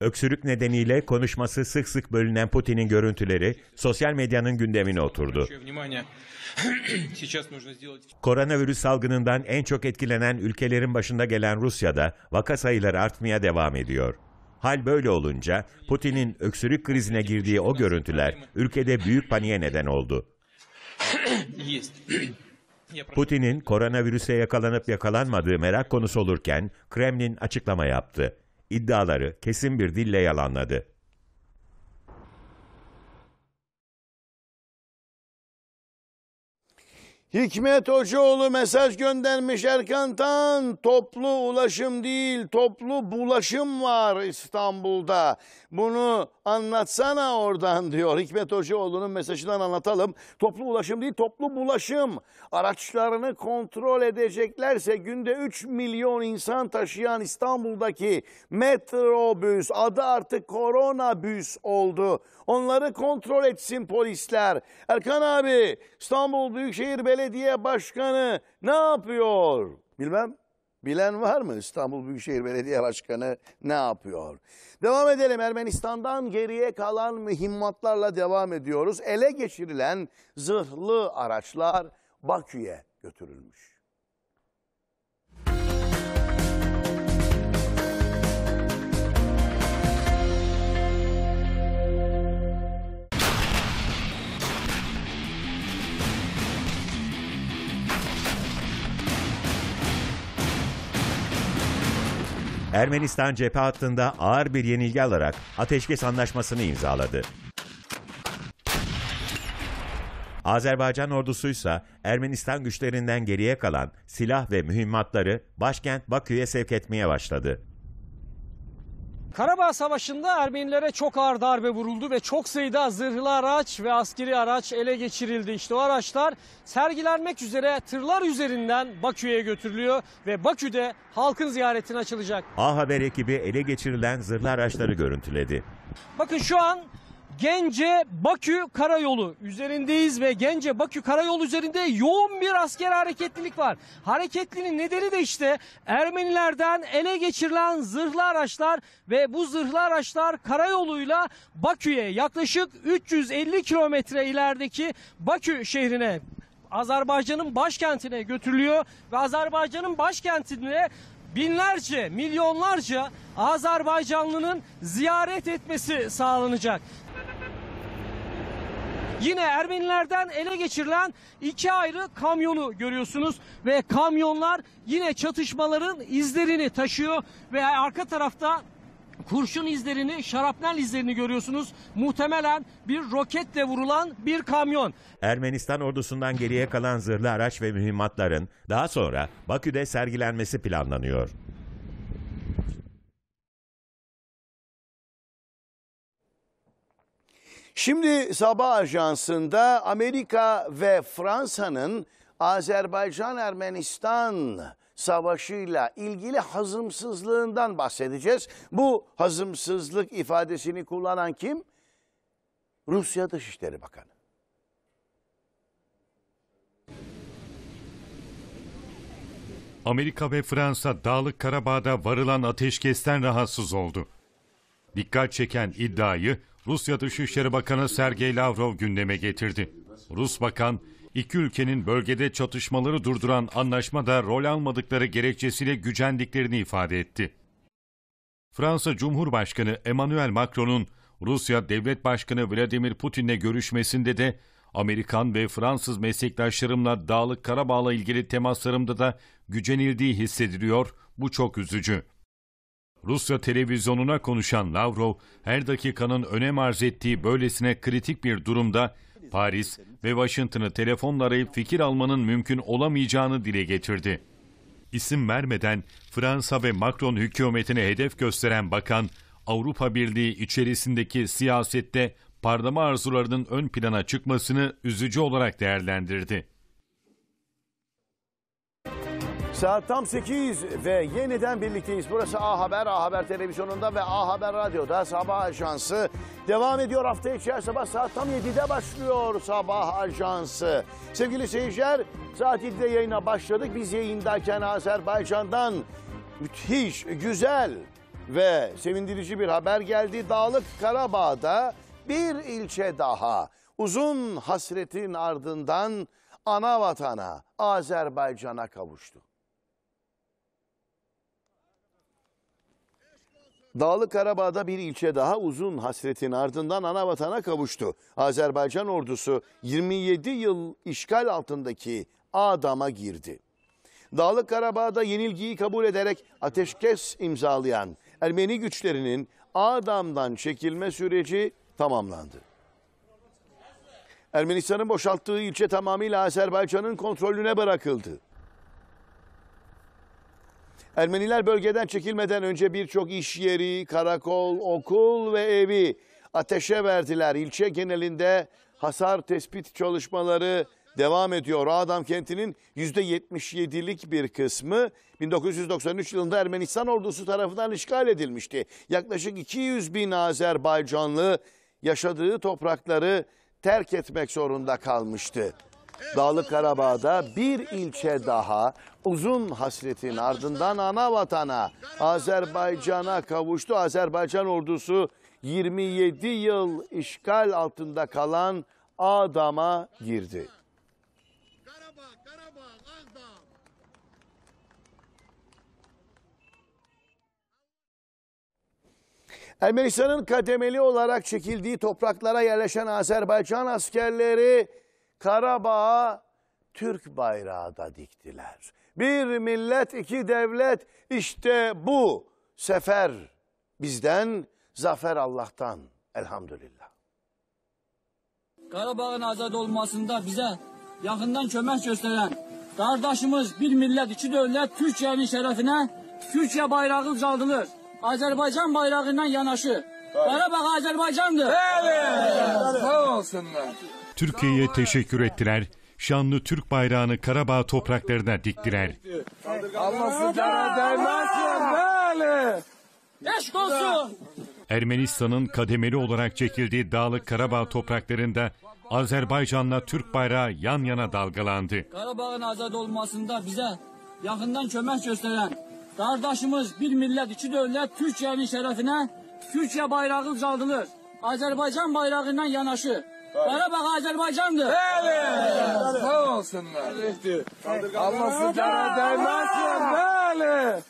Öksürük nedeniyle konuşması sık sık bölünen Putin'in görüntüleri sosyal medyanın gündemine oturdu. Koronavirüs salgınından en çok etkilenen ülkelerin başında gelen Rusya'da vaka sayıları artmaya devam ediyor. Hal böyle olunca Putin'in öksürük krizine girdiği o görüntüler ülkede büyük paniğe neden oldu. Putin'in koronavirüse yakalanıp yakalanmadığı merak konusu olurken Kremlin açıklama yaptı iddiaları kesin bir dille yalanladı. Hikmet Hocaoğlu mesaj göndermiş Erkan Toplu ulaşım değil, toplu bulaşım var İstanbul'da. Bunu anlatsana oradan diyor. Hikmet Hocaoğlu'nun mesajından anlatalım. Toplu ulaşım değil, toplu bulaşım. Araçlarını kontrol edeceklerse günde 3 milyon insan taşıyan İstanbul'daki metrobüs adı artık koronabüs oldu. Onları kontrol etsin polisler. Erkan abi İstanbul Büyükşehir Belediyesi belediye başkanı ne yapıyor? Bilmem. Bilen var mı İstanbul Büyükşehir Belediye Başkanı ne yapıyor? Devam edelim Ermenistan'dan geriye kalan mühimmatlarla devam ediyoruz. Ele geçirilen zırhlı araçlar Bakü'ye götürülmüş. Ermenistan cephe hattında ağır bir yenilgi alarak ateşkes anlaşmasını imzaladı. Azerbaycan ordusuysa Ermenistan güçlerinden geriye kalan silah ve mühimmatları başkent Bakü'ye sevk etmeye başladı. Karabağ Savaşı'nda Ermenilere çok ağır darbe vuruldu ve çok sayıda zırhlı araç ve askeri araç ele geçirildi. İşte o araçlar sergilenmek üzere tırlar üzerinden Bakü'ye götürülüyor ve Bakü'de halkın ziyaretine açılacak. A Haber ekibi ele geçirilen zırhlı araçları görüntüledi. Bakın şu an Gence Bakü Karayolu üzerindeyiz ve Gence Bakü Karayolu üzerinde yoğun bir asker hareketlilik var. Hareketliliğin nedeni de işte Ermenilerden ele geçirilen zırhlı araçlar ve bu zırhlı araçlar karayoluyla Bakü'ye yaklaşık 350 kilometre ilerideki Bakü şehrine Azerbaycan'ın başkentine götürülüyor ve Azerbaycan'ın başkentine binlerce, milyonlarca Azerbaycanlının ziyaret etmesi sağlanacak. Yine Ermenilerden ele geçirilen iki ayrı kamyonu görüyorsunuz ve kamyonlar yine çatışmaların izlerini taşıyor ve arka tarafta kurşun izlerini, şarapnel izlerini görüyorsunuz. Muhtemelen bir roketle vurulan bir kamyon. Ermenistan ordusundan geriye kalan zırhlı araç ve mühimmatların daha sonra Bakü'de sergilenmesi planlanıyor. Şimdi sabah ajansında Amerika ve Fransa'nın Azerbaycan-Ermenistan Savaşı'yla ilgili hazımsızlığından bahsedeceğiz. Bu hazımsızlık ifadesini kullanan kim? Rusya Dışişleri Bakanı. Amerika ve Fransa Dağlık Karabağ'da varılan ateşkesten rahatsız oldu. Dikkat çeken iddiayı Rusya Dışişleri Bakanı Sergey Lavrov gündeme getirdi. Rus bakan İki ülkenin bölgede çatışmaları durduran anlaşmada rol almadıkları gerekçesiyle gücendiklerini ifade etti. Fransa Cumhurbaşkanı Emmanuel Macron'un Rusya Devlet Başkanı Vladimir Putin'le görüşmesinde de Amerikan ve Fransız meslektaşlarımla Dağlık Karabağ'la ilgili temaslarımda da gücenildiği hissediliyor. Bu çok üzücü. Rusya televizyonuna konuşan Lavrov, her dakikanın önem arz ettiği böylesine kritik bir durumda Paris ve Washington'ı telefonla arayıp fikir almanın mümkün olamayacağını dile getirdi. İsim vermeden Fransa ve Macron hükümetine hedef gösteren bakan, Avrupa Birliği içerisindeki siyasette parlama arzularının ön plana çıkmasını üzücü olarak değerlendirdi. Saat tam 8 ve yeniden birlikteyiz. Burası A Haber, A Haber Televizyonu'nda ve A Haber Radyo'da Sabah Ajansı devam ediyor. Hafta içi her sabah saat tam 7'de başlıyor Sabah Ajansı. Sevgili seyirciler saat 7'de yayına başladık. Biz yayındayken Azerbaycan'dan müthiş, güzel ve sevindirici bir haber geldi. Dağlık Karabağ'da bir ilçe daha uzun hasretin ardından ana vatana Azerbaycan'a kavuştu. Dağlı Karabağ'da bir ilçe daha uzun hasretin ardından ana vatana kavuştu. Azerbaycan ordusu 27 yıl işgal altındaki Adam'a girdi. Dağlı Karabağ'da yenilgiyi kabul ederek ateşkes imzalayan Ermeni güçlerinin Adam'dan çekilme süreci tamamlandı. Ermenistan'ın boşalttığı ilçe tamamıyla Azerbaycan'ın kontrolüne bırakıldı. Ermeniler bölgeden çekilmeden önce birçok iş yeri, karakol, okul ve evi ateşe verdiler. İlçe genelinde hasar tespit çalışmaları devam ediyor. Adam kentinin %77'lik bir kısmı 1993 yılında Ermenistan ordusu tarafından işgal edilmişti. Yaklaşık 200 bin Azerbaycanlı yaşadığı toprakları terk etmek zorunda kalmıştı. Dağlı Karabağ'da bir ilçe daha uzun hasretin ardından ana vatana Azerbaycan'a kavuştu. Azerbaycan ordusu 27 yıl işgal altında kalan Adam'a girdi. Ermenistan'ın kademeli olarak çekildiği topraklara yerleşen Azerbaycan askerleri Karabağ'a Türk bayrağı da diktiler. Bir millet, iki devlet işte bu sefer bizden, zafer Allah'tan elhamdülillah. Karabağ'ın azad olmasında bize yakından kömek gösteren kardeşimiz bir millet, iki devlet Türkiye'nin şerefine Türkiye bayrağı uzaldılır. Azerbaycan bayrağından yanaşı. Karabağ Azerbaycan'dır. Evet. Sağ olsunlar. Türkiye'ye teşekkür ettiler. Şanlı Türk bayrağını Karabağ topraklarına diktiler. Ermenistan'ın kademeli olarak çekildiği Dağlık Karabağ topraklarında Azerbaycan'la Türk bayrağı yan yana dalgalandı. Karabağ'ın azad olmasında bize yakından kömek gösteren kardeşimiz bir millet iki devlet Türkiye'nin şerefine Türkiye bayrağı uzaldılır. Azerbaycan bayrağından yanaşı Karabağ Azerbaycan'dır. Evet. evet. Sağ olsunlar. Evet. Allah sizlere değmesin. Böyle.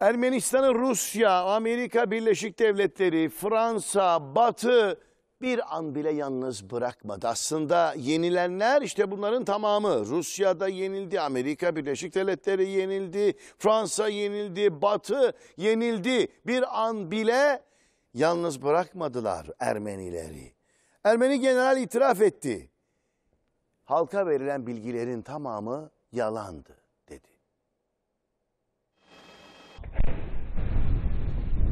Ermenistan'ın Rusya, Amerika Birleşik Devletleri, Fransa, Batı bir an bile yalnız bırakmadı. Aslında yenilenler işte bunların tamamı. Rusya'da yenildi, Amerika Birleşik Devletleri yenildi, Fransa yenildi, Batı yenildi. Bir an bile yalnız bırakmadılar Ermenileri. Ermeni general itiraf etti. Halka verilen bilgilerin tamamı yalandı dedi.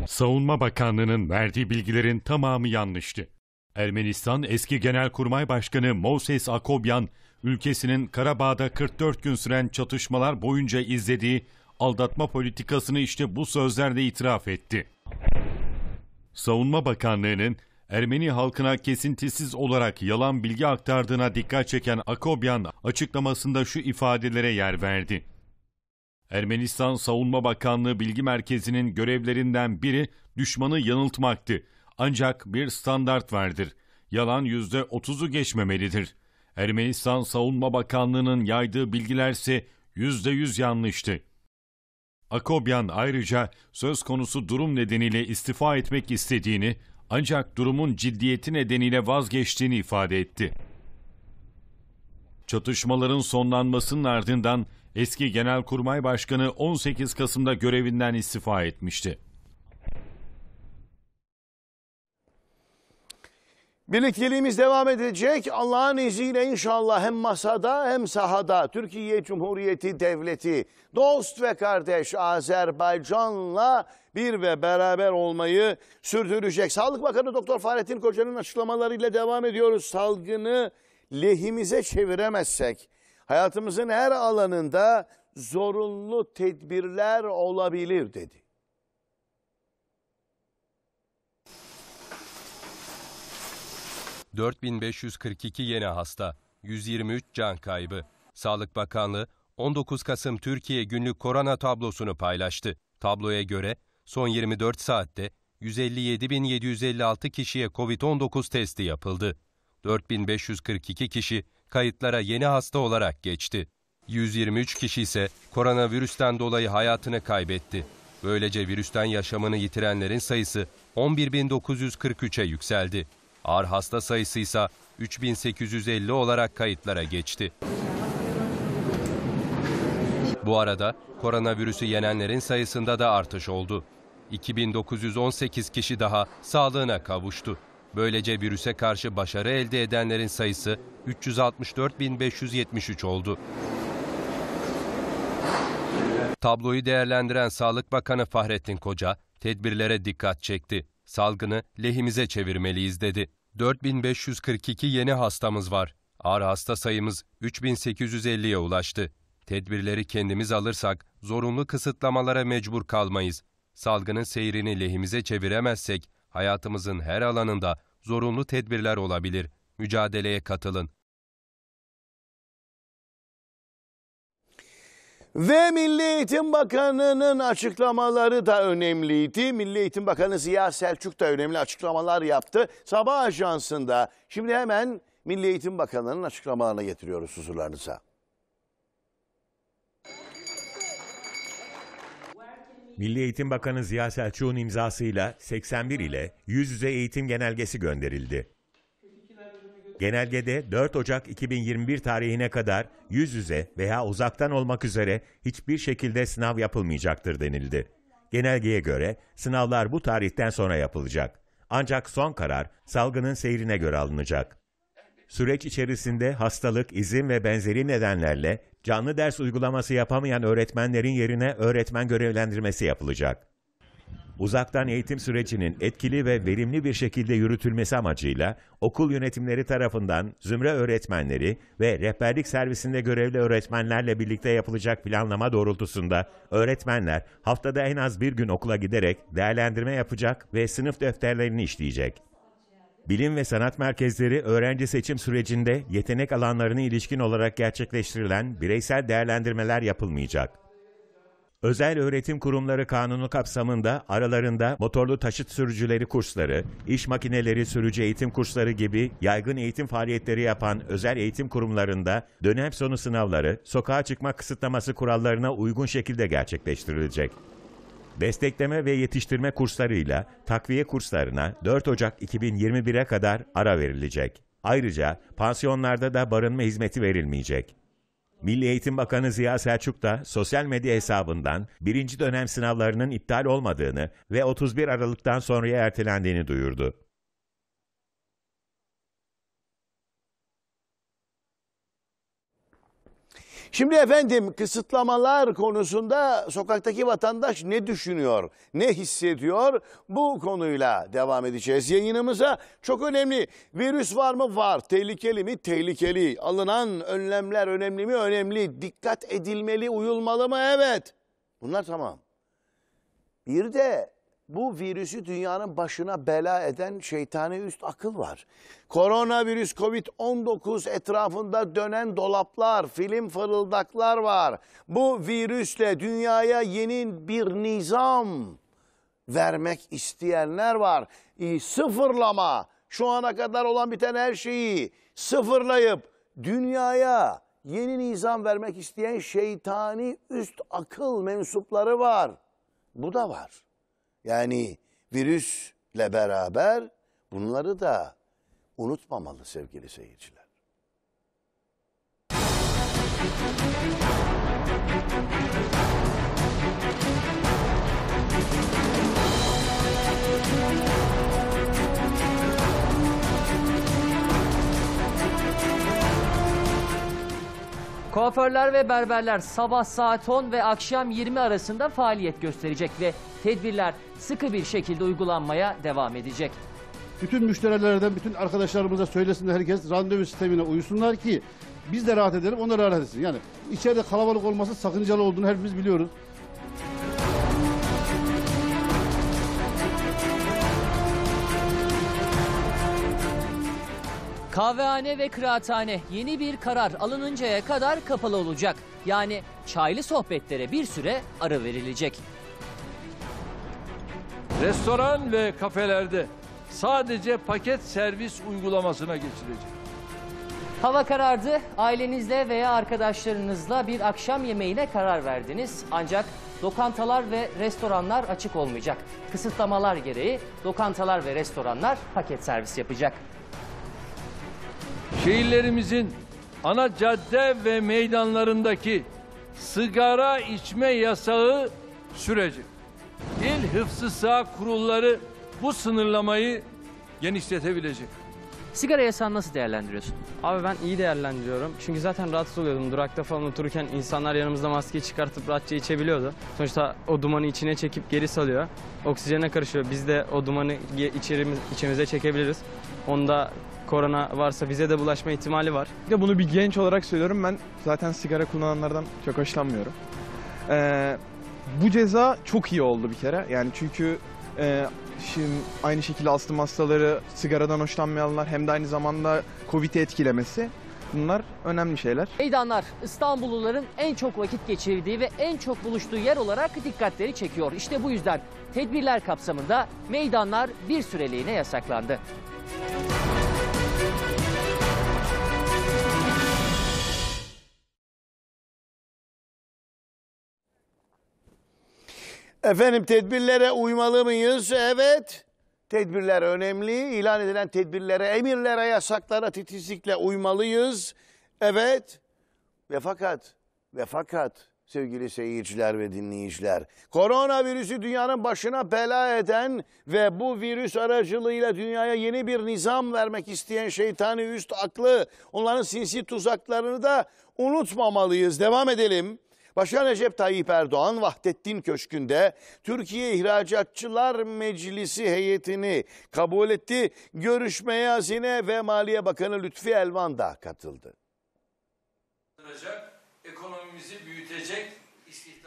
Savunma Bakanlığı'nın verdiği bilgilerin tamamı yanlıştı. Ermenistan eski Genelkurmay Başkanı Moses Akobyan, ülkesinin Karabağ'da 44 gün süren çatışmalar boyunca izlediği aldatma politikasını işte bu sözlerle itiraf etti. Savunma Bakanlığı'nın Ermeni halkına kesintisiz olarak yalan bilgi aktardığına dikkat çeken Akobyan açıklamasında şu ifadelere yer verdi. Ermenistan Savunma Bakanlığı Bilgi Merkezi'nin görevlerinden biri düşmanı yanıltmaktı. Ancak bir standart vardır. Yalan %30'u geçmemelidir. Ermenistan Savunma Bakanlığı'nın yaydığı bilgilerse %100 yanlıştı. Akobyan ayrıca söz konusu durum nedeniyle istifa etmek istediğini ancak durumun ciddiyeti nedeniyle vazgeçtiğini ifade etti. Çatışmaların sonlanmasının ardından eski Genelkurmay Başkanı 18 Kasım'da görevinden istifa etmişti. Birlikteliğimiz devam edecek. Allah'ın izniyle inşallah hem masada hem sahada Türkiye Cumhuriyeti Devleti dost ve kardeş Azerbaycan'la bir ve beraber olmayı sürdürecek. Sağlık Bakanı Doktor Fahrettin Koca'nın açıklamalarıyla devam ediyoruz. Salgını lehimize çeviremezsek hayatımızın her alanında zorunlu tedbirler olabilir dedi. 4542 yeni hasta, 123 can kaybı. Sağlık Bakanlığı 19 Kasım Türkiye günlük korona tablosunu paylaştı. Tabloya göre son 24 saatte 157.756 kişiye COVID-19 testi yapıldı. 4542 kişi kayıtlara yeni hasta olarak geçti. 123 kişi ise koronavirüsten dolayı hayatını kaybetti. Böylece virüsten yaşamını yitirenlerin sayısı 11.943'e yükseldi. Ağır hasta sayısı ise 3850 olarak kayıtlara geçti. Bu arada koronavirüsü yenenlerin sayısında da artış oldu. 2918 kişi daha sağlığına kavuştu. Böylece virüse karşı başarı elde edenlerin sayısı 364.573 oldu. Tabloyu değerlendiren Sağlık Bakanı Fahrettin Koca tedbirlere dikkat çekti. Salgını lehimize çevirmeliyiz dedi. 4542 yeni hastamız var. Ağır hasta sayımız 3850'ye ulaştı. Tedbirleri kendimiz alırsak zorunlu kısıtlamalara mecbur kalmayız. Salgının seyrini lehimize çeviremezsek hayatımızın her alanında zorunlu tedbirler olabilir. Mücadeleye katılın. Ve Milli Eğitim Bakanı'nın açıklamaları da önemliydi. Milli Eğitim Bakanı Ziya Selçuk da önemli açıklamalar yaptı. Sabah ajansında şimdi hemen Milli Eğitim Bakanı'nın açıklamalarını getiriyoruz huzurlarınıza. Milli Eğitim Bakanı Ziya Selçuk'un imzasıyla 81 ile yüz yüze eğitim genelgesi gönderildi. Genelgede 4 Ocak 2021 tarihine kadar yüz yüze veya uzaktan olmak üzere hiçbir şekilde sınav yapılmayacaktır denildi. Genelgeye göre sınavlar bu tarihten sonra yapılacak. Ancak son karar salgının seyrine göre alınacak. Süreç içerisinde hastalık, izin ve benzeri nedenlerle canlı ders uygulaması yapamayan öğretmenlerin yerine öğretmen görevlendirmesi yapılacak. Uzaktan eğitim sürecinin etkili ve verimli bir şekilde yürütülmesi amacıyla okul yönetimleri tarafından zümre öğretmenleri ve rehberlik servisinde görevli öğretmenlerle birlikte yapılacak planlama doğrultusunda öğretmenler haftada en az bir gün okula giderek değerlendirme yapacak ve sınıf defterlerini işleyecek. Bilim ve sanat merkezleri öğrenci seçim sürecinde yetenek alanlarına ilişkin olarak gerçekleştirilen bireysel değerlendirmeler yapılmayacak. Özel öğretim kurumları kanunu kapsamında aralarında motorlu taşıt sürücüleri kursları, iş makineleri sürücü eğitim kursları gibi yaygın eğitim faaliyetleri yapan özel eğitim kurumlarında dönem sonu sınavları sokağa çıkma kısıtlaması kurallarına uygun şekilde gerçekleştirilecek. Destekleme ve yetiştirme kurslarıyla takviye kurslarına 4 Ocak 2021'e kadar ara verilecek. Ayrıca pansiyonlarda da barınma hizmeti verilmeyecek. Milli Eğitim Bakanı Ziya Selçuk da sosyal medya hesabından birinci dönem sınavlarının iptal olmadığını ve 31 Aralık'tan sonraya ertelendiğini duyurdu. Şimdi efendim kısıtlamalar konusunda sokaktaki vatandaş ne düşünüyor, ne hissediyor? Bu konuyla devam edeceğiz yayınımıza. Çok önemli. Virüs var mı? Var. Tehlikeli mi? Tehlikeli. Alınan önlemler önemli mi? Önemli. Dikkat edilmeli, uyulmalı mı? Evet. Bunlar tamam. Bir de bu virüsü dünyanın başına bela eden şeytani üst akıl var. Koronavirüs Covid-19 etrafında dönen dolaplar, film fırıldaklar var. Bu virüsle dünyaya yeni bir nizam vermek isteyenler var. E, sıfırlama, şu ana kadar olan biten her şeyi sıfırlayıp dünyaya yeni nizam vermek isteyen şeytani üst akıl mensupları var. Bu da var. Yani virüsle beraber bunları da unutmamalı sevgili seyirciler. Kuaförler ve berberler sabah saat 10 ve akşam 20 arasında faaliyet gösterecek ve tedbirler sıkı bir şekilde uygulanmaya devam edecek. Bütün müşterilerden, bütün arkadaşlarımıza söylesinler herkes randevu sistemine uysunlar ki biz de rahat edelim, onlar rahat etsin. Yani içeride kalabalık olması sakıncalı olduğunu hepimiz biliyoruz. Kahvehane ve kıraathane yeni bir karar alınıncaya kadar kapalı olacak. Yani çaylı sohbetlere bir süre ara verilecek. Restoran ve kafelerde sadece paket servis uygulamasına geçilecek. Hava karardı. Ailenizle veya arkadaşlarınızla bir akşam yemeğine karar verdiniz. Ancak lokantalar ve restoranlar açık olmayacak. Kısıtlamalar gereği lokantalar ve restoranlar paket servis yapacak. Şehirlerimizin ana cadde ve meydanlarındaki sigara içme yasağı sürecek. İl hıfzı sağ kurulları bu sınırlamayı genişletebilecek. Sigara yasağını nasıl değerlendiriyorsun? Abi ben iyi değerlendiriyorum. Çünkü zaten rahatsız oluyordum. Durakta falan otururken insanlar yanımızda maskeyi çıkartıp rahatça içebiliyordu. Sonuçta o dumanı içine çekip geri salıyor. Oksijene karışıyor. Biz de o dumanı içerimiz, içimize çekebiliriz. Onda korona varsa bize de bulaşma ihtimali var. Bir de bunu bir genç olarak söylüyorum ben zaten sigara kullananlardan çok hoşlanmıyorum. Ee, bu ceza çok iyi oldu bir kere. Yani çünkü e, şimdi aynı şekilde astım hastaları, sigaradan hoşlanmayanlar hem de aynı zamanda Covid'i etkilemesi bunlar önemli şeyler. Meydanlar İstanbulluların en çok vakit geçirdiği ve en çok buluştuğu yer olarak dikkatleri çekiyor. İşte bu yüzden tedbirler kapsamında meydanlar bir süreliğine yasaklandı. Efendim tedbirlere uymalı mıyız? Evet. Tedbirler önemli. İlan edilen tedbirlere, emirlere, yasaklara titizlikle uymalıyız. Evet. Ve fakat, ve fakat sevgili seyirciler ve dinleyiciler. Koronavirüsü dünyanın başına bela eden ve bu virüs aracılığıyla dünyaya yeni bir nizam vermek isteyen şeytani üst aklı, onların sinsi tuzaklarını da unutmamalıyız. Devam edelim. Başkan Recep Tayyip Erdoğan Vahdettin Köşkü'nde Türkiye İhracatçılar Meclisi heyetini kabul etti. Görüşmeye Hazine ve Maliye Bakanı Lütfi Elvan da katıldı. Ekonomimizi büyütecek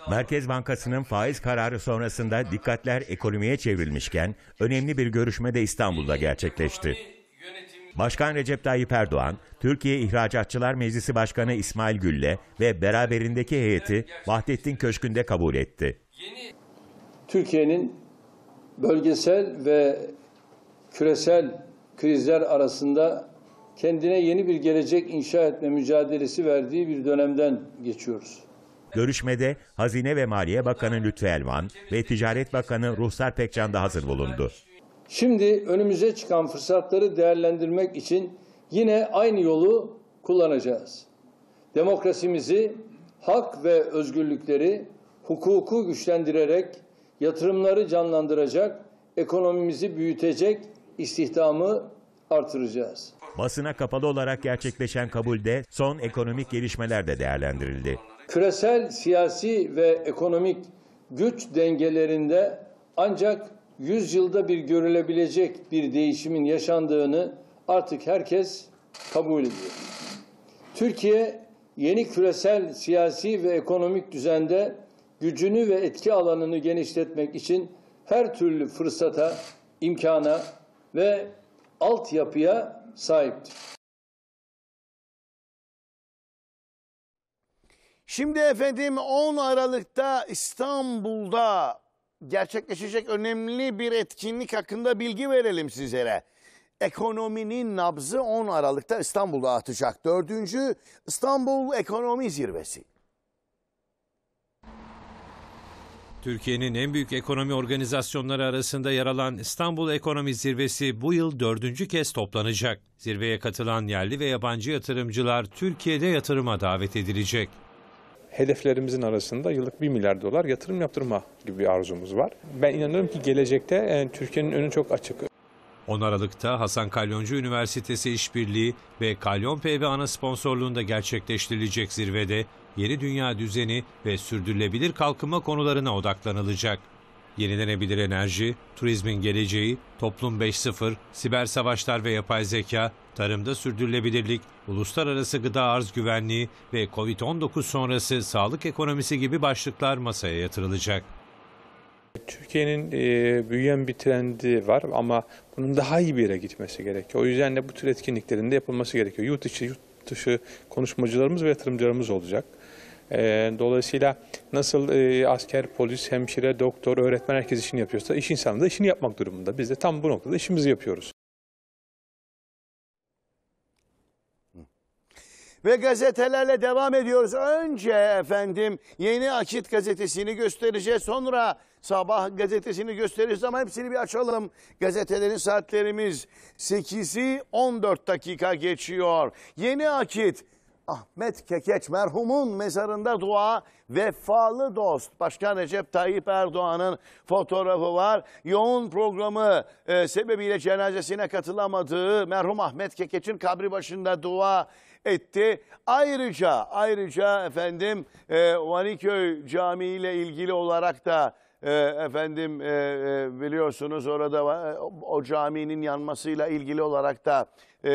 Merkez Bankası'nın faiz kararı sonrasında dikkatler ekonomiye çevrilmişken önemli bir görüşme de İstanbul'da gerçekleşti. Başkan Recep Tayyip Erdoğan, Türkiye İhracatçılar Meclisi Başkanı İsmail Gül'le ve beraberindeki heyeti Vahdettin Köşkü'nde kabul etti. Türkiye'nin bölgesel ve küresel krizler arasında kendine yeni bir gelecek inşa etme mücadelesi verdiği bir dönemden geçiyoruz. Görüşmede Hazine ve Maliye Bakanı Lütfü Elvan ve Ticaret Bakanı Ruhsar Pekcan da hazır bulundu. Şimdi önümüze çıkan fırsatları değerlendirmek için yine aynı yolu kullanacağız. Demokrasimizi, hak ve özgürlükleri, hukuku güçlendirerek yatırımları canlandıracak, ekonomimizi büyütecek, istihdamı artıracağız. Basına kapalı olarak gerçekleşen kabulde son ekonomik gelişmeler de değerlendirildi. Küresel siyasi ve ekonomik güç dengelerinde ancak yüzyılda bir görülebilecek bir değişimin yaşandığını artık herkes kabul ediyor. Türkiye yeni küresel siyasi ve ekonomik düzende gücünü ve etki alanını genişletmek için her türlü fırsata, imkana ve altyapıya sahiptir. Şimdi efendim 10 Aralık'ta İstanbul'da gerçekleşecek önemli bir etkinlik hakkında bilgi verelim sizlere. Ekonominin nabzı 10 Aralık'ta İstanbul'da atacak. Dördüncü İstanbul Ekonomi Zirvesi. Türkiye'nin en büyük ekonomi organizasyonları arasında yer alan İstanbul Ekonomi Zirvesi bu yıl dördüncü kez toplanacak. Zirveye katılan yerli ve yabancı yatırımcılar Türkiye'de yatırıma davet edilecek hedeflerimizin arasında yıllık 1 milyar dolar yatırım yaptırma gibi bir arzumuz var. Ben inanıyorum ki gelecekte yani e, Türkiye'nin önü çok açık. 10 Aralık'ta Hasan Kalyoncu Üniversitesi İşbirliği ve Kalyon PV ana sponsorluğunda gerçekleştirilecek zirvede yeni dünya düzeni ve sürdürülebilir kalkınma konularına odaklanılacak yenilenebilir enerji, turizmin geleceği, toplum 5.0, siber savaşlar ve yapay zeka, tarımda sürdürülebilirlik, uluslararası gıda arz güvenliği ve COVID-19 sonrası sağlık ekonomisi gibi başlıklar masaya yatırılacak. Türkiye'nin e, büyüyen bir trendi var ama bunun daha iyi bir yere gitmesi gerekiyor. O yüzden de bu tür etkinliklerin de yapılması gerekiyor. Yurt içi, yurt dışı konuşmacılarımız ve yatırımcılarımız olacak. E, dolayısıyla nasıl e, asker, polis, hemşire, doktor, öğretmen herkes işini yapıyorsa iş insanı da işini yapmak durumunda. Biz de tam bu noktada işimizi yapıyoruz. Ve gazetelerle devam ediyoruz. Önce efendim Yeni Akit gazetesini göstereceğiz. Sonra sabah gazetesini göstereceğiz. ama hepsini bir açalım. Gazetelerin saatlerimiz 8'i 14 dakika geçiyor. Yeni Akit Ahmet Kekeç merhumun mezarında dua vefalı dost Başkan Recep Tayyip Erdoğan'ın fotoğrafı var. Yoğun programı e, sebebiyle cenazesine katılamadığı merhum Ahmet Kekeç'in kabri başında dua etti. Ayrıca ayrıca efendim e, Vaniköy Camii ile ilgili olarak da ee, efendim e, e, biliyorsunuz orada e, o caminin yanmasıyla ilgili olarak da e,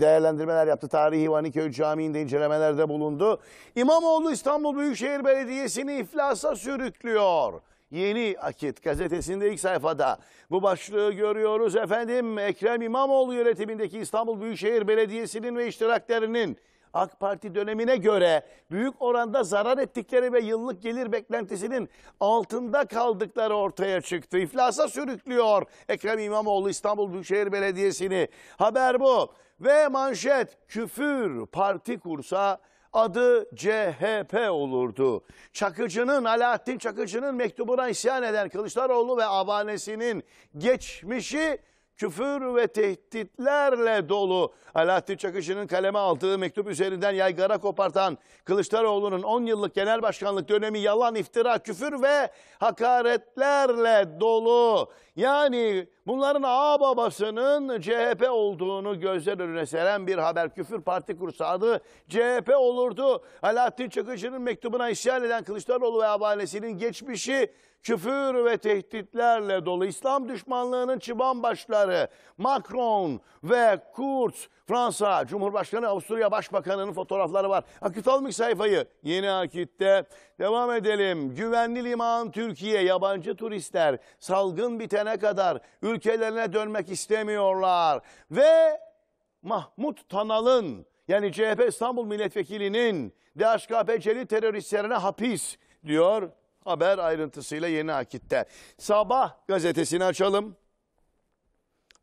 değerlendirmeler yaptı. Tarihi Vaniköy Camii'nde incelemelerde bulundu. İmamoğlu İstanbul Büyükşehir Belediyesi'ni iflasa sürüklüyor. Yeni Akit gazetesinde ilk sayfada bu başlığı görüyoruz. Efendim Ekrem İmamoğlu yönetimindeki İstanbul Büyükşehir Belediyesi'nin ve iştiraklerinin AK Parti dönemine göre büyük oranda zarar ettikleri ve yıllık gelir beklentisinin altında kaldıkları ortaya çıktı. İflasa sürüklüyor Ekrem İmamoğlu İstanbul Büyükşehir Belediyesi'ni. Haber bu. Ve manşet küfür parti kursa adı CHP olurdu. Çakıcı'nın, Alaaddin Çakıcı'nın mektubuna isyan eden Kılıçdaroğlu ve abanesinin geçmişi küfür ve tehditlerle dolu Alaaddin Çakışı'nın kaleme aldığı mektup üzerinden yaygara kopartan Kılıçdaroğlu'nun 10 yıllık genel başkanlık dönemi yalan, iftira, küfür ve hakaretlerle dolu. Yani bunların ağababasının CHP olduğunu gözler önüne seren bir haber. Küfür parti kursadı CHP olurdu. Alaaddin Çakışı'nın mektubuna isyan eden Kılıçdaroğlu ve avalesinin geçmişi küfür ve tehditlerle dolu İslam düşmanlığının çıban başları Macron ve Kurz, Fransa Cumhurbaşkanı Avusturya Başbakanı'nın fotoğrafları var. Akit almış sayfayı yeni akitte. Devam edelim. Güvenli liman Türkiye yabancı turistler salgın bitene kadar ülkelerine dönmek istemiyorlar. Ve Mahmut Tanal'ın yani CHP İstanbul Milletvekili'nin DHKPC'li teröristlerine hapis diyor. Haber ayrıntısıyla yeni akitte. Sabah gazetesini açalım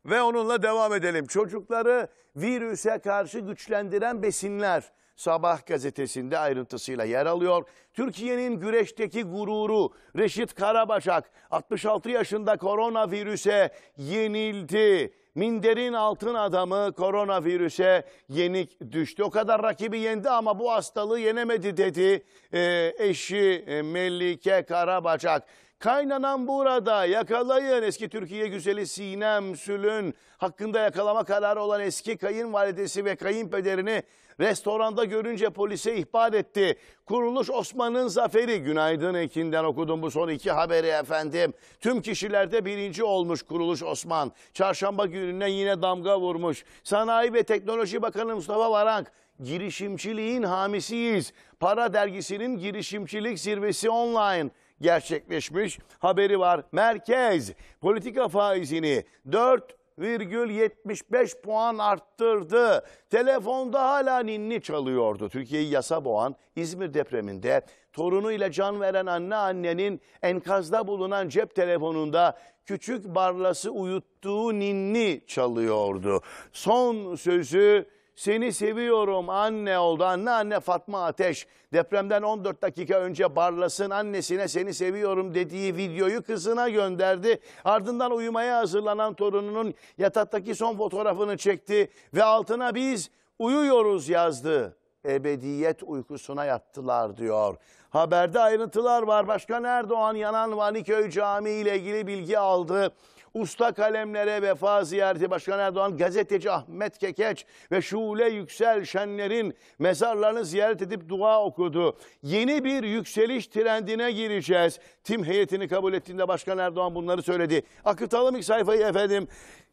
ve onunla devam edelim. Çocukları virüse karşı güçlendiren besinler Sabah gazetesinde ayrıntısıyla yer alıyor. Türkiye'nin güreşteki gururu Reşit Karabaşak 66 yaşında koronavirüse yenildi. Minderin altın adamı koronavirüse yenik düştü. O kadar rakibi yendi ama bu hastalığı yenemedi dedi e, eşi e, Melike Karabacak. Kaynanan burada yakalayın eski Türkiye güzeli Sinem Sül'ün hakkında yakalama kararı olan eski kayınvalidesi ve kayınpederini restoranda görünce polise ihbar etti. Kuruluş Osman'ın zaferi günaydın Ekin'den okudum bu son iki haberi efendim. Tüm kişilerde birinci olmuş Kuruluş Osman. Çarşamba gününe yine damga vurmuş. Sanayi ve Teknoloji Bakanı Mustafa Varank girişimciliğin hamisiyiz. Para dergisinin girişimcilik zirvesi online gerçekleşmiş haberi var. Merkez politika faizini 4,75 puan arttırdı. Telefonda hala ninni çalıyordu. Türkiye'yi yasa boğan İzmir depreminde torunuyla can veren anne annenin enkazda bulunan cep telefonunda küçük barlası uyuttuğu ninni çalıyordu. Son sözü seni seviyorum anne oldu. Anne anne Fatma Ateş depremden 14 dakika önce Barlas'ın annesine seni seviyorum dediği videoyu kızına gönderdi. Ardından uyumaya hazırlanan torununun yataktaki son fotoğrafını çekti ve altına biz uyuyoruz yazdı. Ebediyet uykusuna yattılar diyor. Haberde ayrıntılar var. Başkan Erdoğan Yanan Vaniköy Camii ile ilgili bilgi aldı. Usta Kalemlere Vefa Ziyareti Başkan Erdoğan, gazeteci Ahmet Kekeç ve Şule Yüksel Şenler'in mezarlarını ziyaret edip dua okudu. Yeni bir yükseliş trendine gireceğiz. Tim heyetini kabul ettiğinde Başkan Erdoğan bunları söyledi. Akıtalım ilk sayfayı efendim.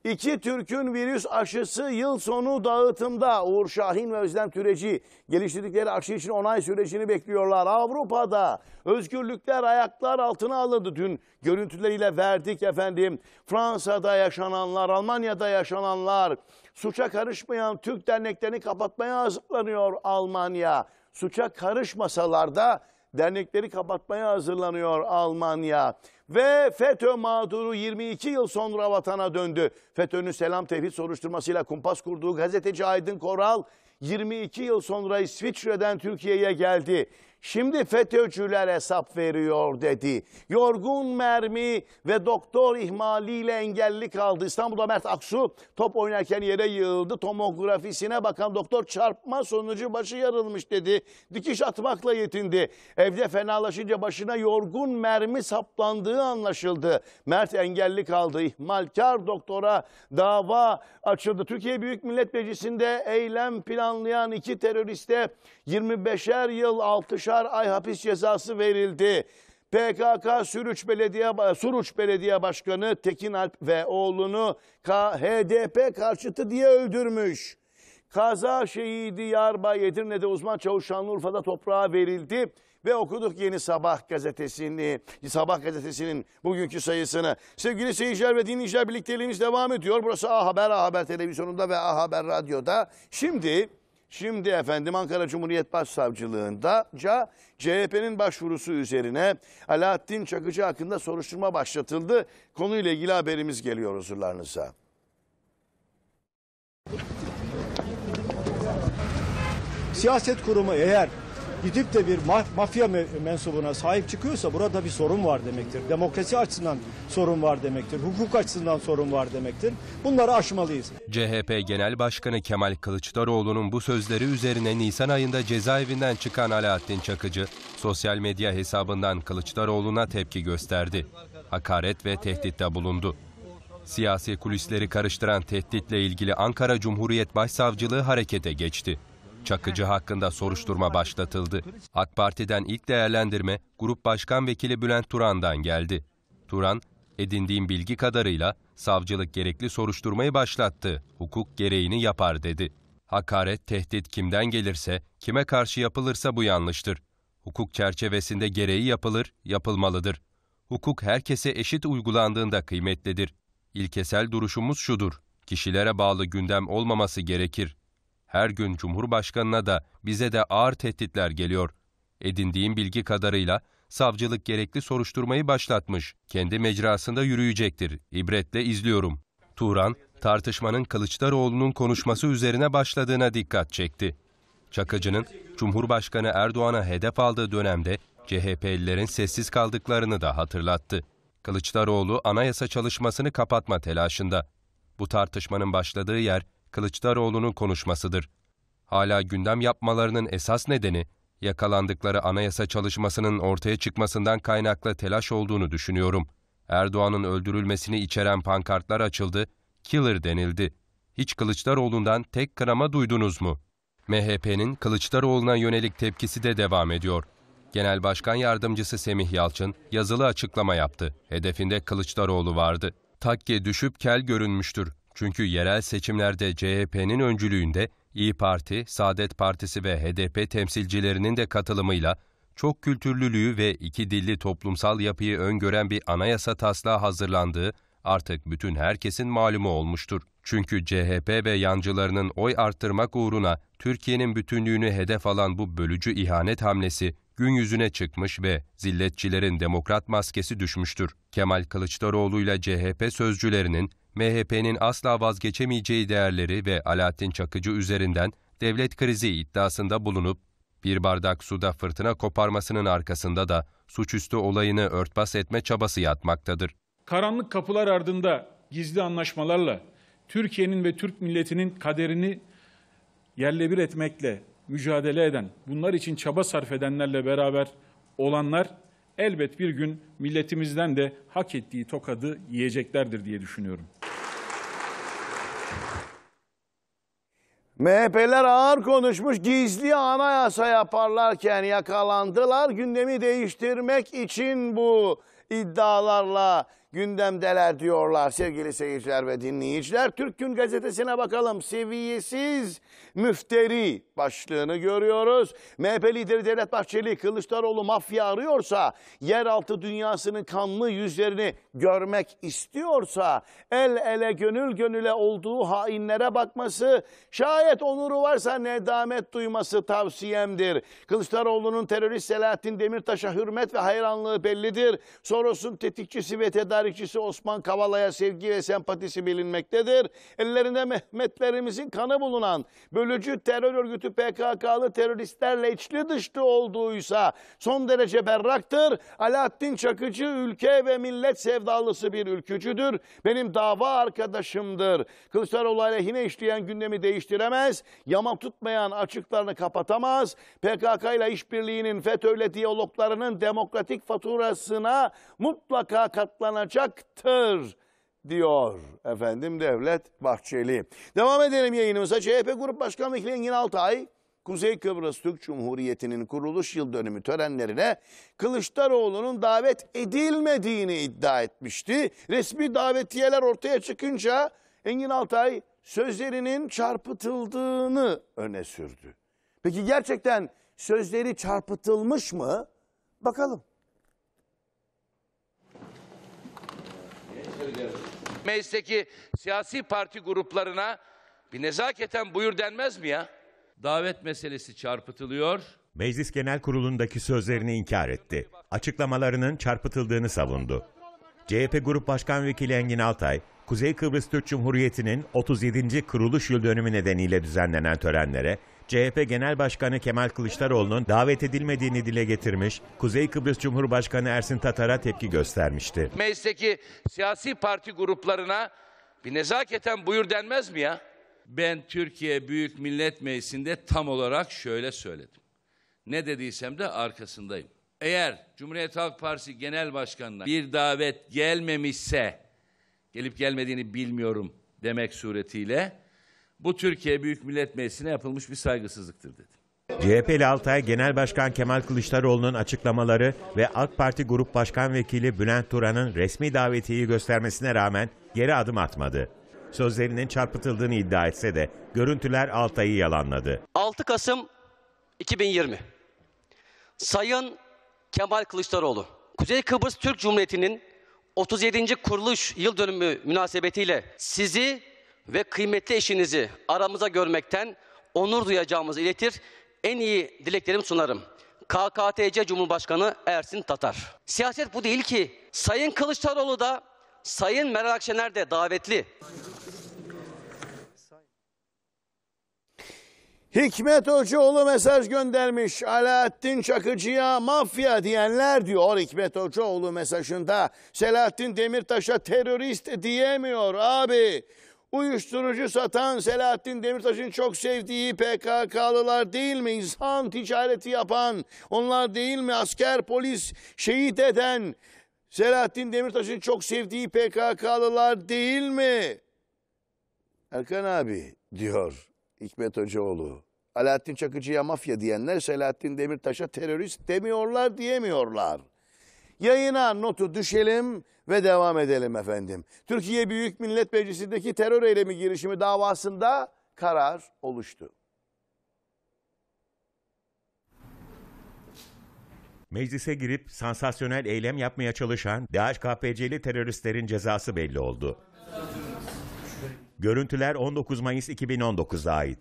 İki Türk'ün virüs aşısı yıl sonu dağıtımda. Uğur Şahin ve Özlem Türeci geliştirdikleri aşı için onay sürecini bekliyorlar. Avrupa'da özgürlükler ayaklar altına alındı. Dün görüntüleriyle verdik efendim. Fransa'da yaşananlar, Almanya'da yaşananlar, suça karışmayan Türk derneklerini kapatmaya hazırlanıyor Almanya. Suça karışmasalar da dernekleri kapatmaya hazırlanıyor Almanya. Ve FETÖ mağduru 22 yıl sonra vatana döndü. FETÖ'nün selam tevhid soruşturmasıyla kumpas kurduğu gazeteci Aydın Koral 22 yıl sonra İsviçre'den Türkiye'ye geldi. Şimdi FETÖ'cüler hesap veriyor dedi. Yorgun mermi ve doktor ihmaliyle engelli kaldı. İstanbul'da Mert Aksu top oynarken yere yığıldı. Tomografisine bakan doktor çarpma sonucu başı yarılmış dedi. Dikiş atmakla yetindi. Evde fenalaşınca başına yorgun mermi saplandığı anlaşıldı. Mert engelli kaldı. İhmalkar doktora dava açıldı. Türkiye Büyük Millet Meclisi'nde eylem planlayan iki teröriste 25'er yıl 6'şar onar ay hapis cezası verildi. PKK Sürüç Belediye Suruç Belediye Başkanı Tekin Alp ve oğlunu HDP karşıtı diye öldürmüş. Kaza şehidi Yarbay Edirne'de uzman çavuş Şanlıurfa'da toprağa verildi ve okuduk Yeni Sabah gazetesini, Sabah gazetesinin bugünkü sayısını. Sevgili seyirciler ve dinleyiciler birlikteliğimiz devam ediyor. Burası A Haber, A Haber televizyonunda ve A Haber radyoda. Şimdi Şimdi efendim Ankara Cumhuriyet Başsavcılığında CHP'nin başvurusu üzerine Alaaddin Çakıcı hakkında soruşturma başlatıldı. Konuyla ilgili haberimiz geliyor huzurlarınıza. Siyaset kurumu eğer gidip de bir ma mafya mensubuna sahip çıkıyorsa burada bir sorun var demektir. Demokrasi açısından sorun var demektir. Hukuk açısından sorun var demektir. Bunları aşmalıyız. CHP Genel Başkanı Kemal Kılıçdaroğlu'nun bu sözleri üzerine Nisan ayında cezaevinden çıkan Alaaddin Çakıcı sosyal medya hesabından Kılıçdaroğlu'na tepki gösterdi. Hakaret ve tehditte bulundu. Siyasi kulisleri karıştıran tehditle ilgili Ankara Cumhuriyet Başsavcılığı harekete geçti. Çakıcı hakkında soruşturma başlatıldı. AK Parti'den ilk değerlendirme Grup Başkan Vekili Bülent Turan'dan geldi. Turan, edindiğim bilgi kadarıyla savcılık gerekli soruşturmayı başlattı, hukuk gereğini yapar dedi. Hakaret, tehdit kimden gelirse, kime karşı yapılırsa bu yanlıştır. Hukuk çerçevesinde gereği yapılır, yapılmalıdır. Hukuk herkese eşit uygulandığında kıymetlidir. İlkesel duruşumuz şudur. Kişilere bağlı gündem olmaması gerekir. Her gün Cumhurbaşkanı'na da bize de ağır tehditler geliyor. Edindiğim bilgi kadarıyla savcılık gerekli soruşturmayı başlatmış. Kendi mecrasında yürüyecektir. İbretle izliyorum. Turan, tartışmanın Kılıçdaroğlu'nun konuşması üzerine başladığına dikkat çekti. Çakıcı'nın Cumhurbaşkanı Erdoğan'a hedef aldığı dönemde CHP'lilerin sessiz kaldıklarını da hatırlattı. Kılıçdaroğlu anayasa çalışmasını kapatma telaşında. Bu tartışmanın başladığı yer Kılıçdaroğlu'nun konuşmasıdır. Hala gündem yapmalarının esas nedeni yakalandıkları anayasa çalışmasının ortaya çıkmasından kaynaklı telaş olduğunu düşünüyorum. Erdoğan'ın öldürülmesini içeren pankartlar açıldı, killer denildi. Hiç Kılıçdaroğlu'ndan tek kırama duydunuz mu? MHP'nin Kılıçdaroğlu'na yönelik tepkisi de devam ediyor. Genel Başkan Yardımcısı Semih Yalçın yazılı açıklama yaptı. Hedefinde Kılıçdaroğlu vardı. Takke düşüp kel görünmüştür. Çünkü yerel seçimlerde CHP'nin öncülüğünde İyi Parti, Saadet Partisi ve HDP temsilcilerinin de katılımıyla çok kültürlülüğü ve iki dilli toplumsal yapıyı öngören bir anayasa taslağı hazırlandığı artık bütün herkesin malumu olmuştur. Çünkü CHP ve yancılarının oy arttırmak uğruna Türkiye'nin bütünlüğünü hedef alan bu bölücü ihanet hamlesi gün yüzüne çıkmış ve zilletçilerin demokrat maskesi düşmüştür. Kemal Kılıçdaroğlu ile CHP sözcülerinin MHP'nin asla vazgeçemeyeceği değerleri ve Alaaddin Çakıcı üzerinden devlet krizi iddiasında bulunup bir bardak suda fırtına koparmasının arkasında da suçüstü olayını örtbas etme çabası yatmaktadır. Karanlık kapılar ardında gizli anlaşmalarla Türkiye'nin ve Türk milletinin kaderini yerle bir etmekle mücadele eden, bunlar için çaba sarf edenlerle beraber olanlar elbet bir gün milletimizden de hak ettiği tokadı yiyeceklerdir diye düşünüyorum. MHP'ler ağır konuşmuş gizli anayasa yaparlarken yakalandılar. Gündemi değiştirmek için bu iddialarla gündemdeler diyorlar sevgili seyirciler ve dinleyiciler. Türk Gün Gazetesi'ne bakalım seviyesiz müfteri başlığını görüyoruz. MHP lideri Devlet Bahçeli Kılıçdaroğlu mafya arıyorsa, yeraltı dünyasının kanlı yüzlerini görmek istiyorsa, el ele gönül gönüle olduğu hainlere bakması, şayet onuru varsa nedamet duyması tavsiyemdir. Kılıçdaroğlu'nun terörist Selahattin Demirtaş'a hürmet ve hayranlığı bellidir. Soros'un tetikçisi ve tedarik tarihçisi Osman Kavala'ya sevgi ve sempatisi bilinmektedir. Ellerinde Mehmetlerimizin kanı bulunan bölücü terör örgütü PKK'lı teröristlerle içli dışlı olduğuysa son derece berraktır. Alaaddin Çakıcı ülke ve millet sevdalısı bir ülkücüdür. Benim dava arkadaşımdır. Kılıçdaroğlu aleyhine işleyen gündemi değiştiremez. Yama tutmayan açıklarını kapatamaz. PKK ile işbirliğinin FETÖ ile diyaloglarının demokratik faturasına mutlaka katlanacak olacaktır diyor efendim Devlet Bahçeli. Devam edelim yayınımıza. CHP Grup Başkanı Vekili Engin Altay, Kuzey Kıbrıs Türk Cumhuriyeti'nin kuruluş yıl dönümü törenlerine Kılıçdaroğlu'nun davet edilmediğini iddia etmişti. Resmi davetiyeler ortaya çıkınca Engin Altay sözlerinin çarpıtıldığını öne sürdü. Peki gerçekten sözleri çarpıtılmış mı? Bakalım. Meclisteki siyasi parti gruplarına bir nezaketen buyur denmez mi ya? Davet meselesi çarpıtılıyor. Meclis Genel Kurulu'ndaki sözlerini inkar etti. Açıklamalarının çarpıtıldığını savundu. CHP Grup Başkan Vekili Engin Altay, Kuzey Kıbrıs Türk Cumhuriyeti'nin 37. kuruluş yıl dönümü nedeniyle düzenlenen törenlere CHP Genel Başkanı Kemal Kılıçdaroğlu'nun davet edilmediğini dile getirmiş, Kuzey Kıbrıs Cumhurbaşkanı Ersin Tatar'a tepki göstermişti. Meclisteki siyasi parti gruplarına bir nezaketen buyur denmez mi ya? Ben Türkiye Büyük Millet Meclisi'nde tam olarak şöyle söyledim. Ne dediysem de arkasındayım. Eğer Cumhuriyet Halk Partisi Genel Başkanı'na bir davet gelmemişse, gelip gelmediğini bilmiyorum demek suretiyle bu Türkiye Büyük Millet Meclisi'ne yapılmış bir saygısızlıktır dedi. CHP'li Altay Genel Başkan Kemal Kılıçdaroğlu'nun açıklamaları ve AK Parti Grup Başkan Vekili Bülent Turan'ın resmi davetiyi göstermesine rağmen geri adım atmadı. Sözlerinin çarpıtıldığını iddia etse de görüntüler Altay'ı yalanladı. 6 Kasım 2020 Sayın Kemal Kılıçdaroğlu, Kuzey Kıbrıs Türk Cumhuriyeti'nin 37. kuruluş yıl dönümü münasebetiyle sizi ve kıymetli eşinizi aramıza görmekten onur duyacağımızı iletir, en iyi dileklerimi sunarım. KKTC Cumhurbaşkanı Ersin Tatar. Siyaset bu değil ki. Sayın Kılıçdaroğlu da, Sayın Meral Akşener de davetli. Hikmet Hocaoğlu mesaj göndermiş. Alaaddin Çakıcı'ya mafya diyenler diyor Hikmet Hocaoğlu mesajında. Selahattin Demirtaş'a terörist diyemiyor abi uyuşturucu satan Selahattin Demirtaş'ın çok sevdiği PKK'lılar değil mi? İnsan ticareti yapan, onlar değil mi? Asker, polis, şehit eden Selahattin Demirtaş'ın çok sevdiği PKK'lılar değil mi? Erkan abi diyor Hikmet Hocaoğlu. Alaaddin Çakıcı'ya mafya diyenler Selahattin Demirtaş'a terörist demiyorlar diyemiyorlar. Yayına notu düşelim ve devam edelim efendim. Türkiye Büyük Millet Meclisi'ndeki terör eylemi girişimi davasında karar oluştu. Meclise girip sansasyonel eylem yapmaya çalışan DHKPC'li teröristlerin cezası belli oldu. Görüntüler 19 Mayıs 2019'a ait.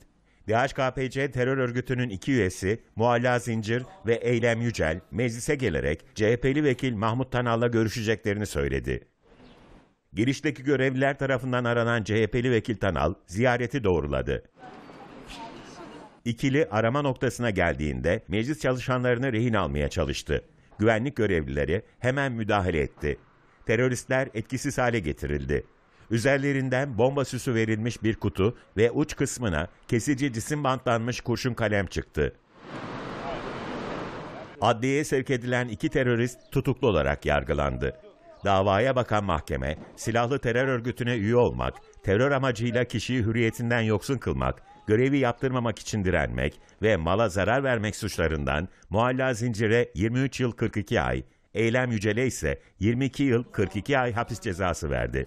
DHKPC terör örgütünün iki üyesi Mualla Zincir ve Eylem Yücel meclise gelerek CHP'li vekil Mahmut Tanal'la görüşeceklerini söyledi. Girişteki görevliler tarafından aranan CHP'li vekil Tanal ziyareti doğruladı. İkili arama noktasına geldiğinde meclis çalışanlarını rehin almaya çalıştı. Güvenlik görevlileri hemen müdahale etti. Teröristler etkisiz hale getirildi. Üzerlerinden bomba süsü verilmiş bir kutu ve uç kısmına kesici cisim bantlanmış kurşun kalem çıktı. Adliyeye sevk edilen iki terörist tutuklu olarak yargılandı. Davaya bakan mahkeme, silahlı terör örgütüne üye olmak, terör amacıyla kişiyi hürriyetinden yoksun kılmak, görevi yaptırmamak için direnmek ve mala zarar vermek suçlarından mualla zincire 23 yıl 42 ay, Eylem Yücel'e ise 22 yıl 42 ay hapis cezası verdi.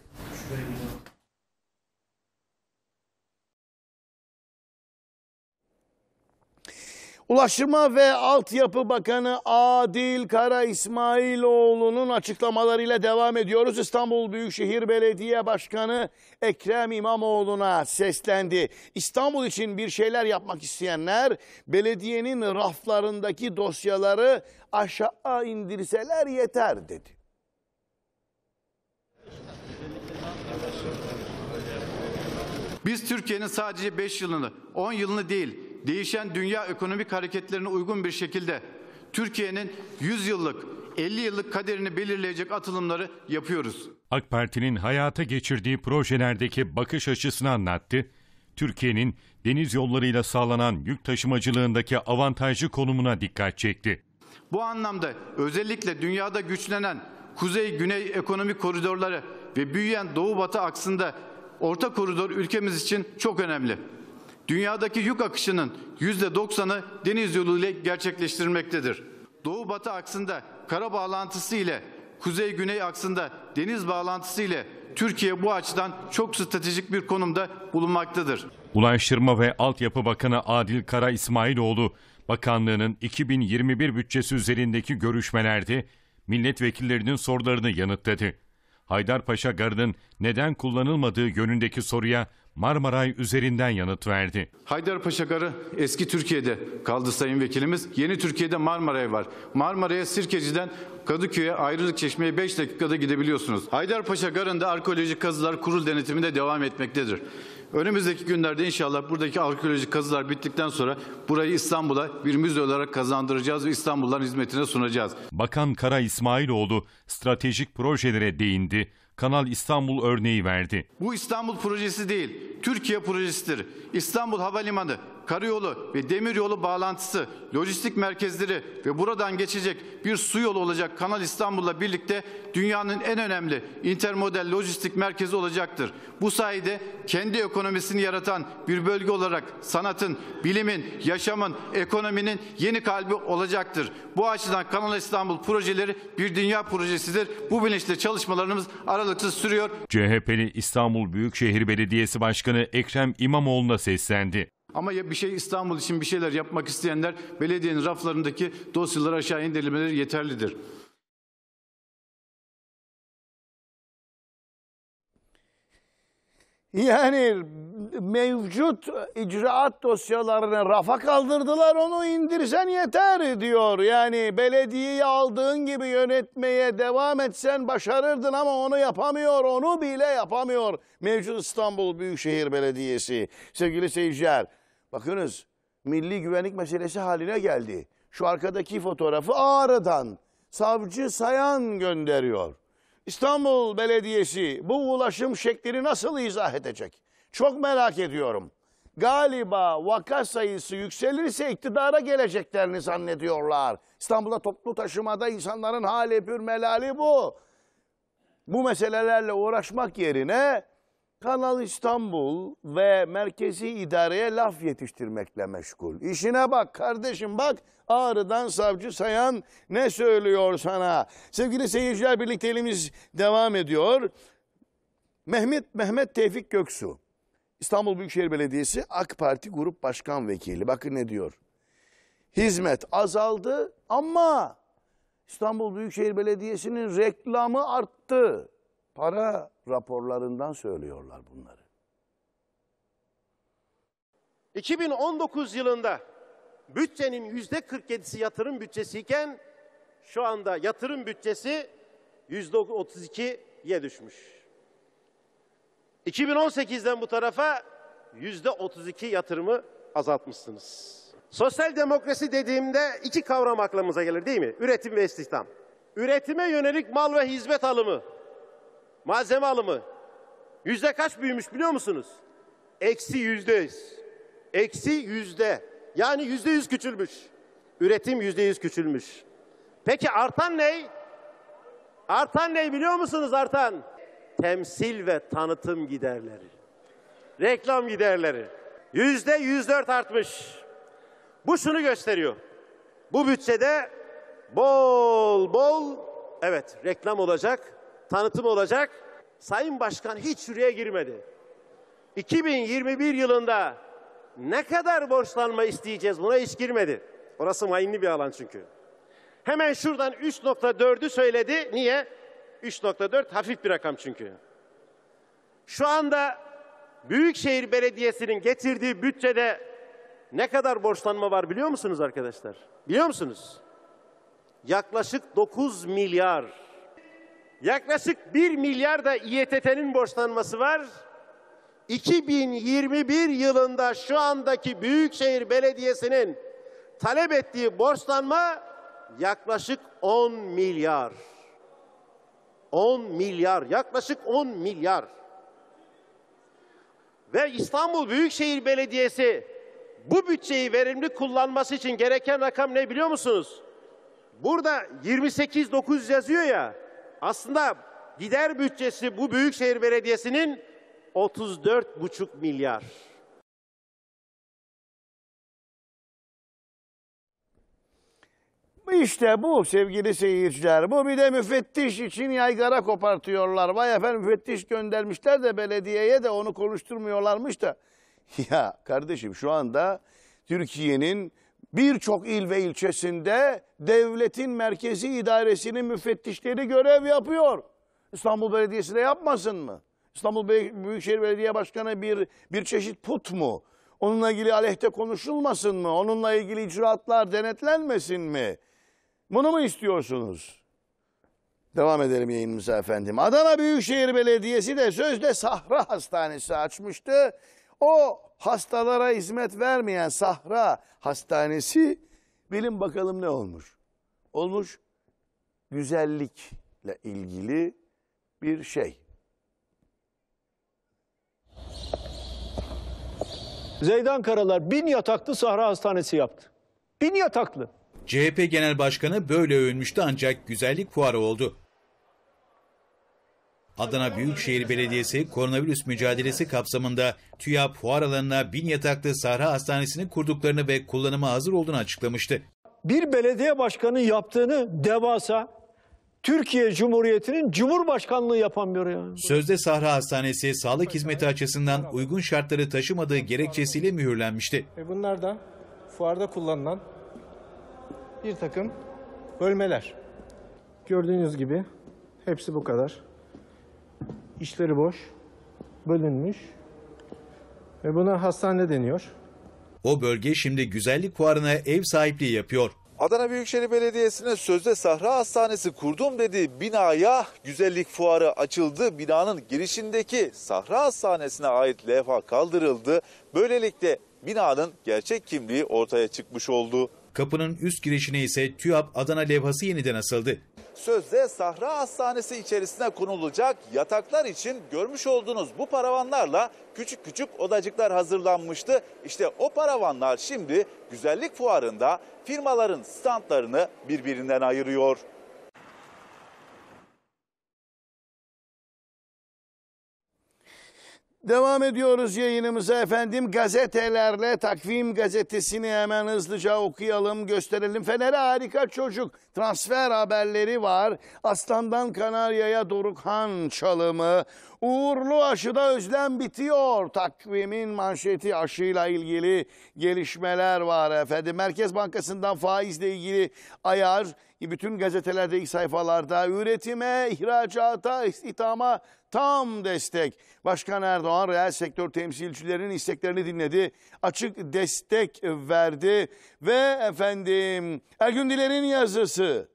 Ulaştırma ve Altyapı Bakanı Adil Kara İsmailoğlu'nun açıklamalarıyla devam ediyoruz. İstanbul Büyükşehir Belediye Başkanı Ekrem İmamoğlu'na seslendi. İstanbul için bir şeyler yapmak isteyenler belediyenin raflarındaki dosyaları aşağı indirseler yeter dedi. Biz Türkiye'nin sadece 5 yılını, 10 yılını değil, değişen dünya ekonomik hareketlerine uygun bir şekilde Türkiye'nin 100 yıllık 50 yıllık kaderini belirleyecek atılımları yapıyoruz. AK Parti'nin hayata geçirdiği projelerdeki bakış açısını anlattı. Türkiye'nin deniz yollarıyla sağlanan yük taşımacılığındaki avantajlı konumuna dikkat çekti. Bu anlamda özellikle dünyada güçlenen kuzey-güney ekonomik koridorları ve büyüyen doğu-batı aksında orta koridor ülkemiz için çok önemli. Dünyadaki yük akışının yüzde doksanı deniz yoluyla gerçekleştirilmektedir. Doğu batı aksında kara bağlantısı ile kuzey güney aksında deniz bağlantısı ile Türkiye bu açıdan çok stratejik bir konumda bulunmaktadır. Ulaştırma ve Altyapı Bakanı Adil Kara İsmailoğlu, bakanlığının 2021 bütçesi üzerindeki görüşmelerde milletvekillerinin sorularını yanıtladı. Haydarpaşa Garı'nın neden kullanılmadığı yönündeki soruya Marmaray üzerinden yanıt verdi. Haydarpaşa Garı eski Türkiye'de kaldı Sayın Vekilimiz. Yeni Türkiye'de Marmaray var. Marmaray'a Sirkeci'den Kadıköy'e ayrılık çeşmeye 5 dakikada gidebiliyorsunuz. Haydarpaşa Garı'nda arkeolojik kazılar kurul denetiminde devam etmektedir. Önümüzdeki günlerde inşallah buradaki arkeolojik kazılar bittikten sonra burayı İstanbul'a bir müze olarak kazandıracağız ve İstanbulluların hizmetine sunacağız. Bakan Kara İsmailoğlu stratejik projelere değindi. Kanal İstanbul örneği verdi. Bu İstanbul projesi değil, Türkiye projesidir. İstanbul Havalimanı karayolu ve demiryolu bağlantısı, lojistik merkezleri ve buradan geçecek bir su yolu olacak Kanal İstanbul'la birlikte dünyanın en önemli intermodal lojistik merkezi olacaktır. Bu sayede kendi ekonomisini yaratan bir bölge olarak sanatın, bilimin, yaşamın, ekonominin yeni kalbi olacaktır. Bu açıdan Kanal İstanbul projeleri bir dünya projesidir. Bu bilinçle çalışmalarımız aralıksız sürüyor. CHP'li İstanbul Büyükşehir Belediyesi Başkanı Ekrem İmamoğlu'na seslendi. Ama ya bir şey İstanbul için bir şeyler yapmak isteyenler belediyenin raflarındaki dosyaları aşağı indirmeleri yeterlidir. Yani mevcut icraat dosyalarını rafa kaldırdılar onu indirsen yeter diyor. Yani belediyeyi aldığın gibi yönetmeye devam etsen başarırdın ama onu yapamıyor onu bile yapamıyor mevcut İstanbul Büyükşehir Belediyesi sevgili seyirciler. Bakınız milli güvenlik meselesi haline geldi. Şu arkadaki fotoğrafı Ağrı'dan savcı sayan gönderiyor. İstanbul Belediyesi bu ulaşım şeklini nasıl izah edecek? Çok merak ediyorum. Galiba vaka sayısı yükselirse iktidara geleceklerini zannediyorlar. İstanbul'da toplu taşımada insanların hali pür melali bu. Bu meselelerle uğraşmak yerine Kanal İstanbul ve merkezi idareye laf yetiştirmekle meşgul. İşine bak kardeşim bak ağrıdan savcı sayan ne söylüyor sana? Sevgili seyirciler birlikte elimiz devam ediyor. Mehmet Mehmet Tevfik Göksu İstanbul Büyükşehir Belediyesi AK Parti Grup Başkan Vekili. Bakın ne diyor. Hizmet azaldı ama İstanbul Büyükşehir Belediyesi'nin reklamı arttı. Para raporlarından söylüyorlar bunları. 2019 yılında bütçenin yüzde 47'si yatırım bütçesiyken şu anda yatırım bütçesi yüzde 32'ye düşmüş. 2018'den bu tarafa yüzde 32 yatırımı azaltmışsınız. Sosyal demokrasi dediğimde iki kavram aklımıza gelir değil mi? Üretim ve istihdam. Üretime yönelik mal ve hizmet alımı malzeme alımı yüzde kaç büyümüş biliyor musunuz? Eksi yüzde yüz. Eksi yüzde. Yani yüzde yüz küçülmüş. Üretim yüzde yüz küçülmüş. Peki artan ne? Artan ne biliyor musunuz artan? Temsil ve tanıtım giderleri. Reklam giderleri. Yüzde yüz dört artmış. Bu şunu gösteriyor. Bu bütçede bol bol evet reklam olacak tanıtım olacak. Sayın Başkan hiç şuraya girmedi. 2021 yılında ne kadar borçlanma isteyeceğiz buna hiç girmedi. Orası mayınlı bir alan çünkü. Hemen şuradan 3.4'ü söyledi. Niye? 3.4 hafif bir rakam çünkü. Şu anda Büyükşehir Belediyesi'nin getirdiği bütçede ne kadar borçlanma var biliyor musunuz arkadaşlar? Biliyor musunuz? Yaklaşık 9 milyar Yaklaşık 1 milyar da İETT'nin borçlanması var. 2021 yılında şu andaki Büyükşehir Belediyesi'nin talep ettiği borçlanma yaklaşık 10 milyar. 10 milyar, yaklaşık 10 milyar. Ve İstanbul Büyükşehir Belediyesi bu bütçeyi verimli kullanması için gereken rakam ne biliyor musunuz? Burada 28.900 yazıyor ya. Aslında gider bütçesi bu Büyükşehir Belediyesi'nin 34,5 milyar. İşte bu sevgili seyirciler. Bu bir de müfettiş için yaygara kopartıyorlar. Vay efendim müfettiş göndermişler de belediyeye de onu konuşturmuyorlarmış da. Ya kardeşim şu anda Türkiye'nin birçok il ve ilçesinde devletin merkezi idaresinin müfettişleri görev yapıyor. İstanbul Belediyesi de yapmasın mı? İstanbul Büyükşehir Belediye Başkanı bir, bir çeşit put mu? Onunla ilgili aleyhte konuşulmasın mı? Onunla ilgili icraatlar denetlenmesin mi? Bunu mu istiyorsunuz? Devam edelim yayınımıza efendim. Adana Büyükşehir Belediyesi de sözde Sahra Hastanesi açmıştı. O hastalara hizmet vermeyen Sahra Hastanesi bilin bakalım ne olmuş? Olmuş güzellikle ilgili bir şey. Zeydan Karalar bin yataklı Sahra Hastanesi yaptı. Bin yataklı. CHP Genel Başkanı böyle övünmüştü ancak güzellik fuarı oldu. Adana Büyükşehir Belediyesi koronavirüs mücadelesi kapsamında TÜYAP fuar alanına bin yataklı Sahra Hastanesi'ni kurduklarını ve kullanıma hazır olduğunu açıklamıştı. Bir belediye başkanı yaptığını devasa Türkiye Cumhuriyeti'nin Cumhurbaşkanlığı yapamıyor yani. Sözde Sahra Hastanesi sağlık hizmeti açısından uygun şartları taşımadığı gerekçesiyle mühürlenmişti. Ve bunlar da fuarda kullanılan bir takım bölmeler. Gördüğünüz gibi hepsi bu kadar. İşleri boş, bölünmüş ve buna hastane deniyor. O bölge şimdi güzellik fuarına ev sahipliği yapıyor. Adana Büyükşehir Belediyesi'ne sözde Sahra Hastanesi kurdum dedi binaya güzellik fuarı açıldı. Binanın girişindeki Sahra Hastanesi'ne ait levha kaldırıldı. Böylelikle binanın gerçek kimliği ortaya çıkmış oldu. Kapının üst girişine ise TÜYAP Adana levhası yeniden asıldı sözde Sahra Hastanesi içerisine konulacak yataklar için görmüş olduğunuz bu paravanlarla küçük küçük odacıklar hazırlanmıştı. İşte o paravanlar şimdi güzellik fuarında firmaların standlarını birbirinden ayırıyor. Devam ediyoruz yayınımıza efendim. Gazetelerle takvim gazetesini hemen hızlıca okuyalım, gösterelim. Fener'e harika çocuk. Transfer haberleri var. Aslan'dan Kanarya'ya Dorukhan çalımı. Uğurlu aşıda özlem bitiyor. Takvimin manşeti aşıyla ilgili gelişmeler var efendim. Merkez Bankası'ndan faizle ilgili ayar bütün gazetelerde ilk sayfalarda üretime, ihracata, istihdama tam destek. Başkan Erdoğan reel sektör temsilcilerinin isteklerini dinledi. Açık destek verdi ve efendim Ergün Diler'in yazısı.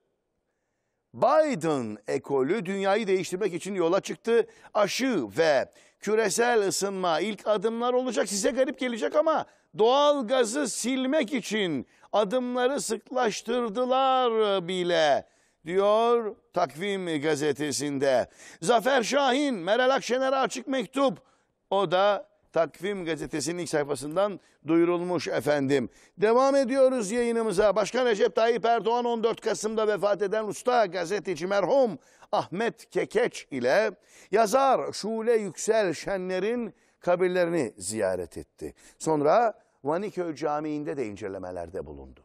Biden ekolü dünyayı değiştirmek için yola çıktı. Aşı ve küresel ısınma ilk adımlar olacak. Size garip gelecek ama doğal gazı silmek için adımları sıklaştırdılar bile diyor Takvim gazetesinde. Zafer Şahin, Meral Akşener'e açık mektup. O da Takvim gazetesinin ilk sayfasından duyurulmuş efendim. Devam ediyoruz yayınımıza. Başkan Recep Tayyip Erdoğan 14 Kasım'da vefat eden usta gazeteci merhum Ahmet Kekeç ile yazar Şule Yüksel Şenler'in kabirlerini ziyaret etti. Sonra Vaniköy Camii'nde de incelemelerde bulundu.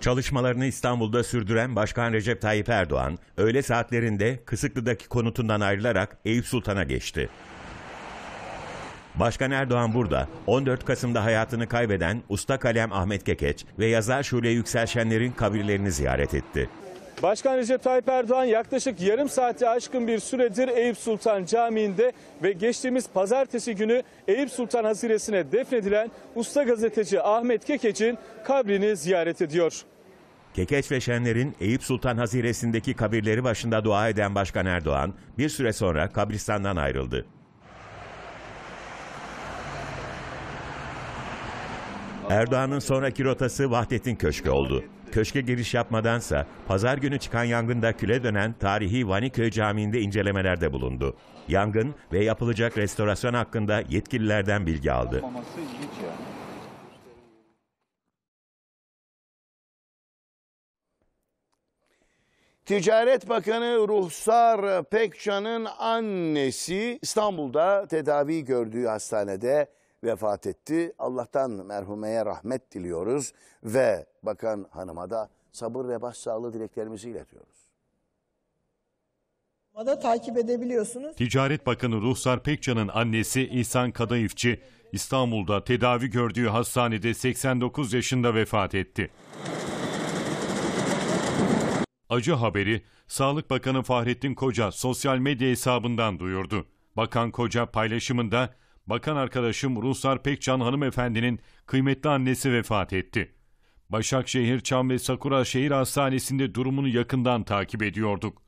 Çalışmalarını İstanbul'da sürdüren Başkan Recep Tayyip Erdoğan, öğle saatlerinde Kısıklı'daki konutundan ayrılarak Eyüp Sultan'a geçti. Başkan Erdoğan burada 14 Kasım'da hayatını kaybeden usta kalem Ahmet Kekeç ve yazar Şule Yükselşenler'in kabirlerini ziyaret etti. Başkan Recep Tayyip Erdoğan yaklaşık yarım saate aşkın bir süredir Eyüp Sultan Camii'nde ve geçtiğimiz pazartesi günü Eyüp Sultan Haziresi'ne defnedilen usta gazeteci Ahmet Kekeç'in kabrini ziyaret ediyor. Kekeç ve Şenler'in Eyüp Sultan Haziresi'ndeki kabirleri başında dua eden Başkan Erdoğan bir süre sonra kabristandan ayrıldı. Erdoğan'ın sonraki rotası Vahdettin Köşkü oldu. Köşke giriş yapmadansa pazar günü çıkan yangında küle dönen tarihi Vaniköy Camii'nde incelemelerde bulundu. Yangın ve yapılacak restorasyon hakkında yetkililerden bilgi aldı. Ticaret Bakanı Ruhsar Pekcan'ın annesi İstanbul'da tedavi gördüğü hastanede vefat etti. Allah'tan merhumeye rahmet diliyoruz ve bakan hanıma da sabır ve başsağlığı dileklerimizi iletiyoruz. Da takip edebiliyorsunuz. Ticaret Bakanı Ruhsar Pekcan'ın annesi İhsan Kadayıfçı İstanbul'da tedavi gördüğü hastanede 89 yaşında vefat etti. Acı haberi Sağlık Bakanı Fahrettin Koca sosyal medya hesabından duyurdu. Bakan Koca paylaşımında bakan arkadaşım Ruhsar Pekcan hanımefendinin kıymetli annesi vefat etti. Başakşehir Çam ve Sakura Şehir Hastanesi'nde durumunu yakından takip ediyorduk.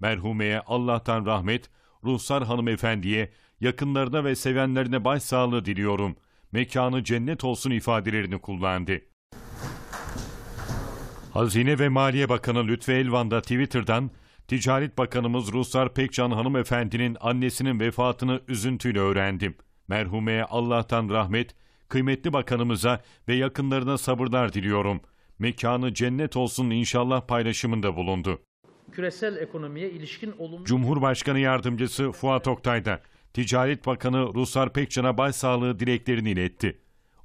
Merhumeye Allah'tan rahmet, Ruhsar hanımefendiye, yakınlarına ve sevenlerine başsağlığı diliyorum. Mekanı cennet olsun ifadelerini kullandı. Hazine ve Maliye Bakanı Lütfü Elvan da Twitter'dan Ticaret Bakanımız Ruslar Pekcan hanımefendinin annesinin vefatını üzüntüyle öğrendim. Merhumeye Allah'tan rahmet, kıymetli bakanımıza ve yakınlarına sabırlar diliyorum. Mekanı cennet olsun inşallah paylaşımında bulundu. Küresel ekonomiye ilişkin olumlu... Cumhurbaşkanı Yardımcısı Fuat Oktay'da Ticaret Bakanı Ruslar Pekcan'a başsağlığı dileklerini iletti.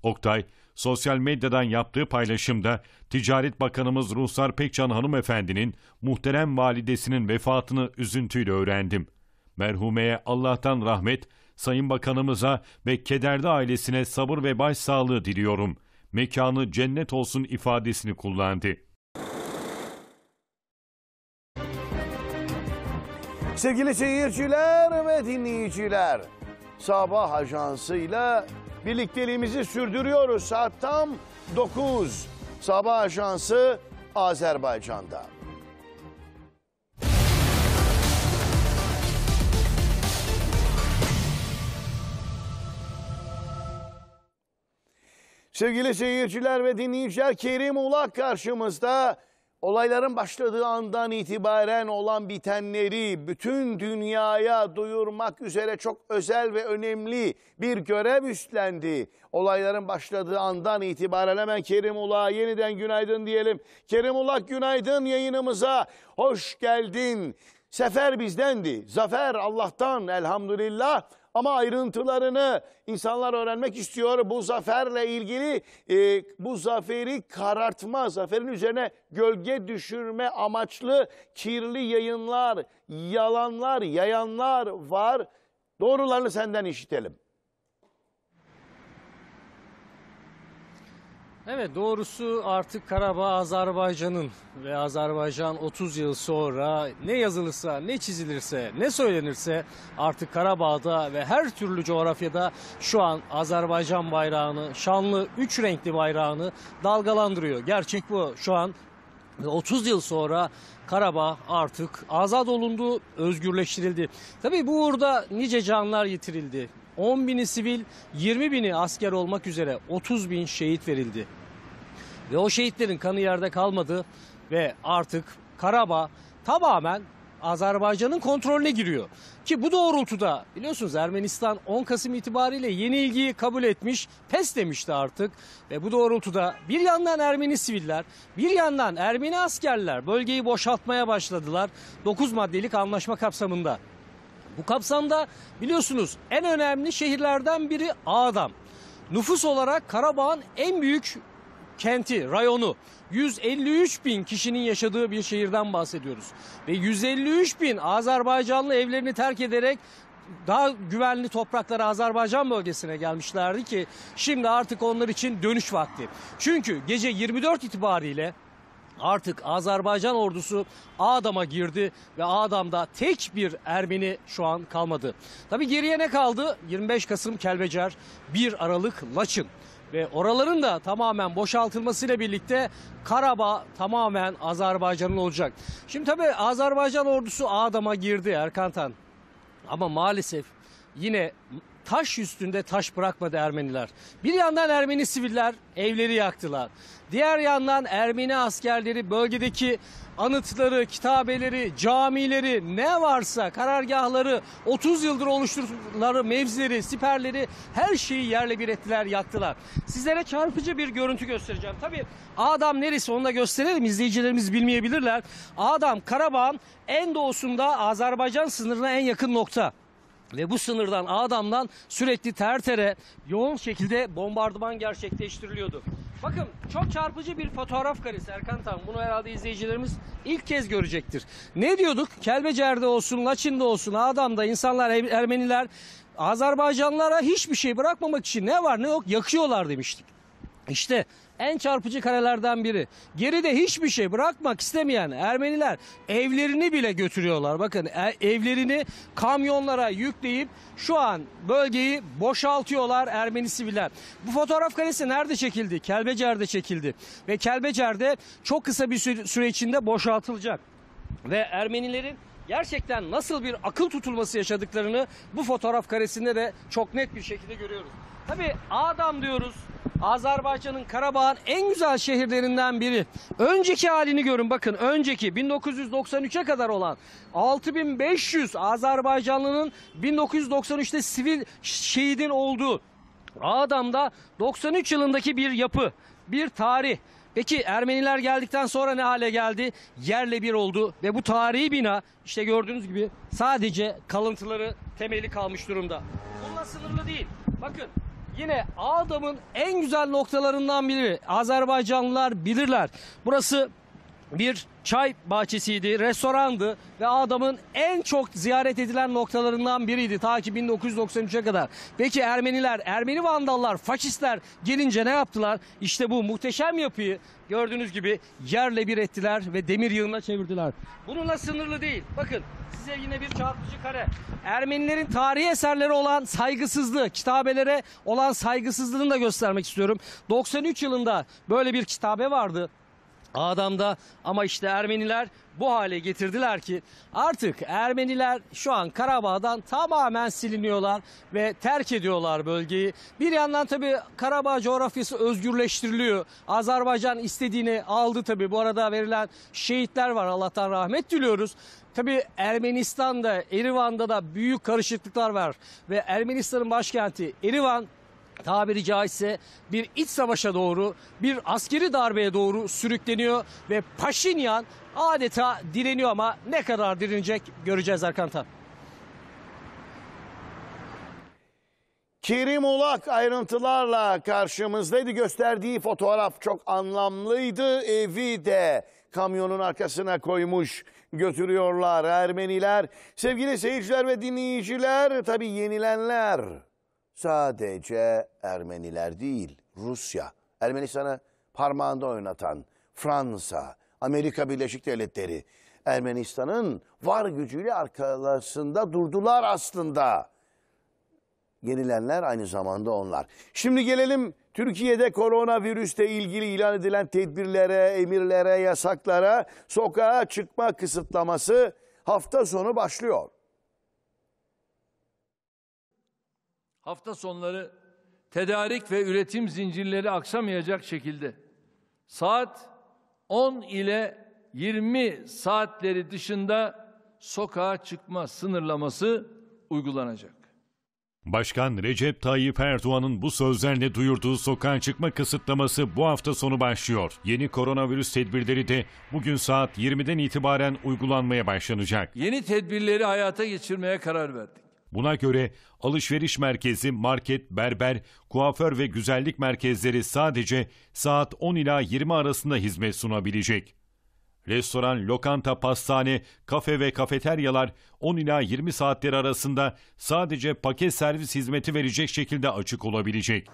Oktay, sosyal medyadan yaptığı paylaşımda Ticaret Bakanımız Ruhsar Pekcan hanımefendinin muhterem validesinin vefatını üzüntüyle öğrendim. Merhumeye Allah'tan rahmet, Sayın Bakanımıza ve kederli ailesine sabır ve başsağlığı diliyorum. Mekanı cennet olsun ifadesini kullandı. Sevgili seyirciler ve dinleyiciler, Sabah Ajansı Birlikteliğimizi sürdürüyoruz. Saat tam 9. Sabah Ajansı Azerbaycan'da. Sevgili seyirciler ve dinleyiciler Kerim Ulak karşımızda olayların başladığı andan itibaren olan bitenleri bütün dünyaya duyurmak üzere çok özel ve önemli bir görev üstlendi. Olayların başladığı andan itibaren hemen Kerimullah yeniden günaydın diyelim. Kerimullah günaydın yayınımıza. Hoş geldin. Sefer bizdendi. Zafer Allah'tan elhamdülillah. Ama ayrıntılarını insanlar öğrenmek istiyor. Bu zaferle ilgili e, bu zaferi karartma, zaferin üzerine gölge düşürme amaçlı kirli yayınlar, yalanlar, yayanlar var. Doğrularını senden işitelim. Evet doğrusu artık Karabağ Azerbaycan'ın ve Azerbaycan 30 yıl sonra ne yazılırsa, ne çizilirse, ne söylenirse artık Karabağ'da ve her türlü coğrafyada şu an Azerbaycan bayrağını, şanlı üç renkli bayrağını dalgalandırıyor. Gerçek bu. Şu an 30 yıl sonra Karabağ artık azat olundu, özgürleştirildi. Tabii bu uğurda nice canlar yitirildi. 10 bini sivil, 20 bini asker olmak üzere 30 bin şehit verildi. Ve o şehitlerin kanı yerde kalmadı ve artık Karabağ tamamen Azerbaycan'ın kontrolüne giriyor. Ki bu doğrultuda biliyorsunuz Ermenistan 10 Kasım itibariyle yeni ilgiyi kabul etmiş, pes demişti artık. Ve bu doğrultuda bir yandan Ermeni siviller, bir yandan Ermeni askerler bölgeyi boşaltmaya başladılar 9 maddelik anlaşma kapsamında. Bu kapsamda biliyorsunuz en önemli şehirlerden biri Ağdam. Nüfus olarak Karabağ'ın en büyük kenti, rayonu 153 bin kişinin yaşadığı bir şehirden bahsediyoruz. Ve 153 bin Azerbaycanlı evlerini terk ederek daha güvenli topraklara Azerbaycan bölgesine gelmişlerdi ki şimdi artık onlar için dönüş vakti. Çünkü gece 24 itibariyle artık Azerbaycan ordusu Adama girdi ve Adam'da tek bir Ermeni şu an kalmadı. Tabi geriye ne kaldı? 25 Kasım Kelbecer, 1 Aralık Laçın ve oraların da tamamen boşaltılmasıyla birlikte Karabağ tamamen Azerbaycan'ın olacak. Şimdi tabii Azerbaycan ordusu Ağdam'a girdi Erkantan. Ama maalesef yine taş üstünde taş bırakmadı Ermeniler. Bir yandan Ermeni siviller evleri yaktılar. Diğer yandan Ermeni askerleri bölgedeki anıtları, kitabeleri, camileri, ne varsa karargahları, 30 yıldır oluşturdukları mevzileri, siperleri her şeyi yerle bir ettiler, yaktılar. Sizlere çarpıcı bir görüntü göstereceğim. Tabii Adam neresi onu da gösterelim. İzleyicilerimiz bilmeyebilirler. Adam Karabağ'ın en doğusunda Azerbaycan sınırına en yakın nokta. Ve bu sınırdan Adam'dan sürekli tertere yoğun şekilde bombardıman gerçekleştiriliyordu. Bakın çok çarpıcı bir fotoğraf karesi Erkan Tan. Bunu herhalde izleyicilerimiz ilk kez görecektir. Ne diyorduk? Kelbecer'de olsun, Laçin'de olsun, Adam'da insanlar, Ermeniler, Azerbaycanlara hiçbir şey bırakmamak için ne var ne yok yakıyorlar demiştik. İşte en çarpıcı karelerden biri. Geride hiçbir şey bırakmak istemeyen Ermeniler evlerini bile götürüyorlar. Bakın e, evlerini kamyonlara yükleyip şu an bölgeyi boşaltıyorlar Ermeni siviller. Bu fotoğraf karesi nerede çekildi? Kelbecer'de çekildi. Ve Kelbecer'de çok kısa bir süre içinde boşaltılacak. Ve Ermenilerin gerçekten nasıl bir akıl tutulması yaşadıklarını bu fotoğraf karesinde de çok net bir şekilde görüyoruz. Tabii Adam diyoruz. Azerbaycan'ın Karabağ'ın en güzel şehirlerinden biri. Önceki halini görün bakın önceki 1993'e kadar olan 6500 Azerbaycanlının 1993'te sivil şehidin olduğu Adam'da 93 yılındaki bir yapı, bir tarih. Peki Ermeniler geldikten sonra ne hale geldi? Yerle bir oldu ve bu tarihi bina işte gördüğünüz gibi sadece kalıntıları temeli kalmış durumda. Bununla sınırlı değil. Bakın Yine Ağdam'ın en güzel noktalarından biri. Azerbaycanlılar bilirler. Burası bir çay bahçesiydi, restorandı ve adamın en çok ziyaret edilen noktalarından biriydi ta ki 1993'e kadar. Peki Ermeniler, Ermeni vandallar, faşistler gelince ne yaptılar? İşte bu muhteşem yapıyı gördüğünüz gibi yerle bir ettiler ve demir yığına çevirdiler. Bununla sınırlı değil. Bakın size yine bir çarpıcı kare. Ermenilerin tarihi eserleri olan saygısızlığı, kitabelere olan saygısızlığını da göstermek istiyorum. 93 yılında böyle bir kitabe vardı adamda ama işte Ermeniler bu hale getirdiler ki artık Ermeniler şu an Karabağ'dan tamamen siliniyorlar ve terk ediyorlar bölgeyi. Bir yandan tabi Karabağ coğrafyası özgürleştiriliyor. Azerbaycan istediğini aldı tabi. Bu arada verilen şehitler var. Allah'tan rahmet diliyoruz. Tabi Ermenistan'da, Erivan'da da büyük karışıklıklar var ve Ermenistan'ın başkenti Erivan tabiri caizse bir iç savaşa doğru, bir askeri darbeye doğru sürükleniyor ve Paşinyan adeta direniyor ama ne kadar direnecek göreceğiz Erkan Tan. Kerim Olak ayrıntılarla karşımızdaydı. Gösterdiği fotoğraf çok anlamlıydı. Evi de kamyonun arkasına koymuş götürüyorlar Ermeniler. Sevgili seyirciler ve dinleyiciler, tabii yenilenler sadece Ermeniler değil, Rusya, Ermenistan'a parmağında oynatan Fransa, Amerika Birleşik Devletleri, Ermenistan'ın var gücüyle arkasında durdular aslında. Yenilenler aynı zamanda onlar. Şimdi gelelim Türkiye'de koronavirüste ilgili ilan edilen tedbirlere, emirlere, yasaklara, sokağa çıkma kısıtlaması hafta sonu başlıyor. hafta sonları tedarik ve üretim zincirleri aksamayacak şekilde saat 10 ile 20 saatleri dışında sokağa çıkma sınırlaması uygulanacak. Başkan Recep Tayyip Erdoğan'ın bu sözlerle duyurduğu sokağa çıkma kısıtlaması bu hafta sonu başlıyor. Yeni koronavirüs tedbirleri de bugün saat 20'den itibaren uygulanmaya başlanacak. Yeni tedbirleri hayata geçirmeye karar verdik. Buna göre alışveriş merkezi, market, berber, kuaför ve güzellik merkezleri sadece saat 10 ila 20 arasında hizmet sunabilecek. Restoran, lokanta, pastane, kafe ve kafeteryalar 10 ila 20 saatler arasında sadece paket servis hizmeti verecek şekilde açık olabilecek.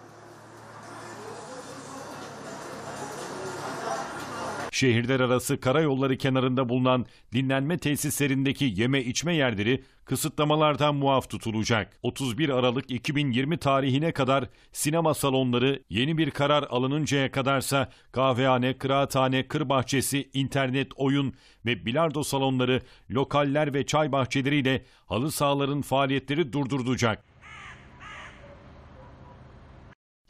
Şehirler arası karayolları kenarında bulunan dinlenme tesislerindeki yeme içme yerleri kısıtlamalardan muaf tutulacak. 31 Aralık 2020 tarihine kadar sinema salonları yeni bir karar alınıncaya kadarsa kahvehane, kıraathane, kır bahçesi, internet, oyun ve bilardo salonları, lokaller ve çay bahçeleriyle halı sahaların faaliyetleri durdurulacak.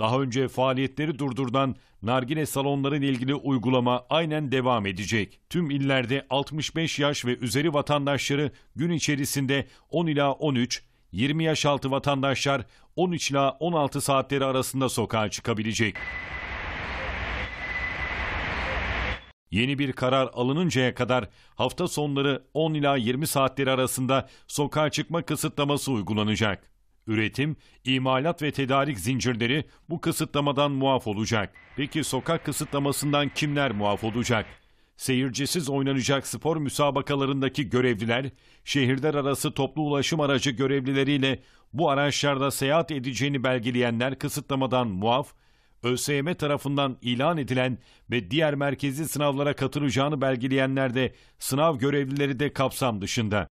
Daha önce faaliyetleri durdurulan nargile salonlarıyla ilgili uygulama aynen devam edecek. Tüm illerde 65 yaş ve üzeri vatandaşları gün içerisinde 10 ila 13, 20 yaş altı vatandaşlar 13 ila 16 saatleri arasında sokağa çıkabilecek. Yeni bir karar alınıncaya kadar hafta sonları 10 ila 20 saatleri arasında sokağa çıkma kısıtlaması uygulanacak. Üretim, imalat ve tedarik zincirleri bu kısıtlamadan muaf olacak. Peki sokak kısıtlamasından kimler muaf olacak? Seyircisiz oynanacak spor müsabakalarındaki görevliler, şehirler arası toplu ulaşım aracı görevlileriyle bu araçlarda seyahat edeceğini belgeleyenler kısıtlamadan muaf, ÖSYM tarafından ilan edilen ve diğer merkezi sınavlara katılacağını belgeleyenler de sınav görevlileri de kapsam dışında.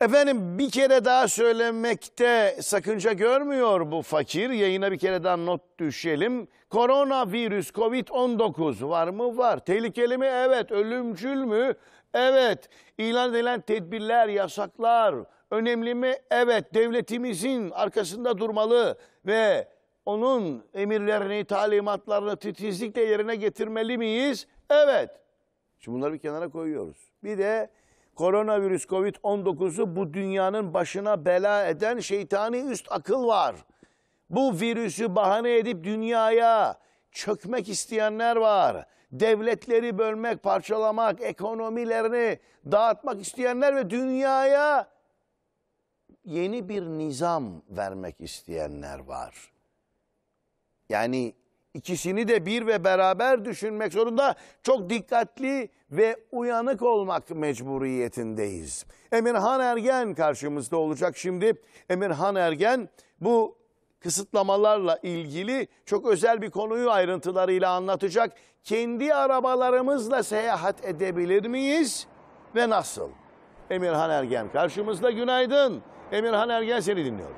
Efendim bir kere daha söylemekte sakınca görmüyor bu fakir. Yayına bir kere daha not düşelim. Koronavirüs, Covid-19 var mı? Var. Tehlikeli mi? Evet. Ölümcül mü? Evet. İlan edilen tedbirler, yasaklar önemli mi? Evet. Devletimizin arkasında durmalı ve onun emirlerini, talimatlarını titizlikle yerine getirmeli miyiz? Evet. Şimdi bunları bir kenara koyuyoruz. Bir de Koronavirüs Covid-19'u bu dünyanın başına bela eden şeytani üst akıl var. Bu virüsü bahane edip dünyaya çökmek isteyenler var. Devletleri bölmek, parçalamak, ekonomilerini dağıtmak isteyenler ve dünyaya yeni bir nizam vermek isteyenler var. Yani İkisini de bir ve beraber düşünmek zorunda çok dikkatli ve uyanık olmak mecburiyetindeyiz. Emirhan Ergen karşımızda olacak şimdi. Emirhan Ergen bu kısıtlamalarla ilgili çok özel bir konuyu ayrıntılarıyla anlatacak. Kendi arabalarımızla seyahat edebilir miyiz ve nasıl? Emirhan Ergen karşımızda günaydın. Emirhan Ergen seni dinliyoruz.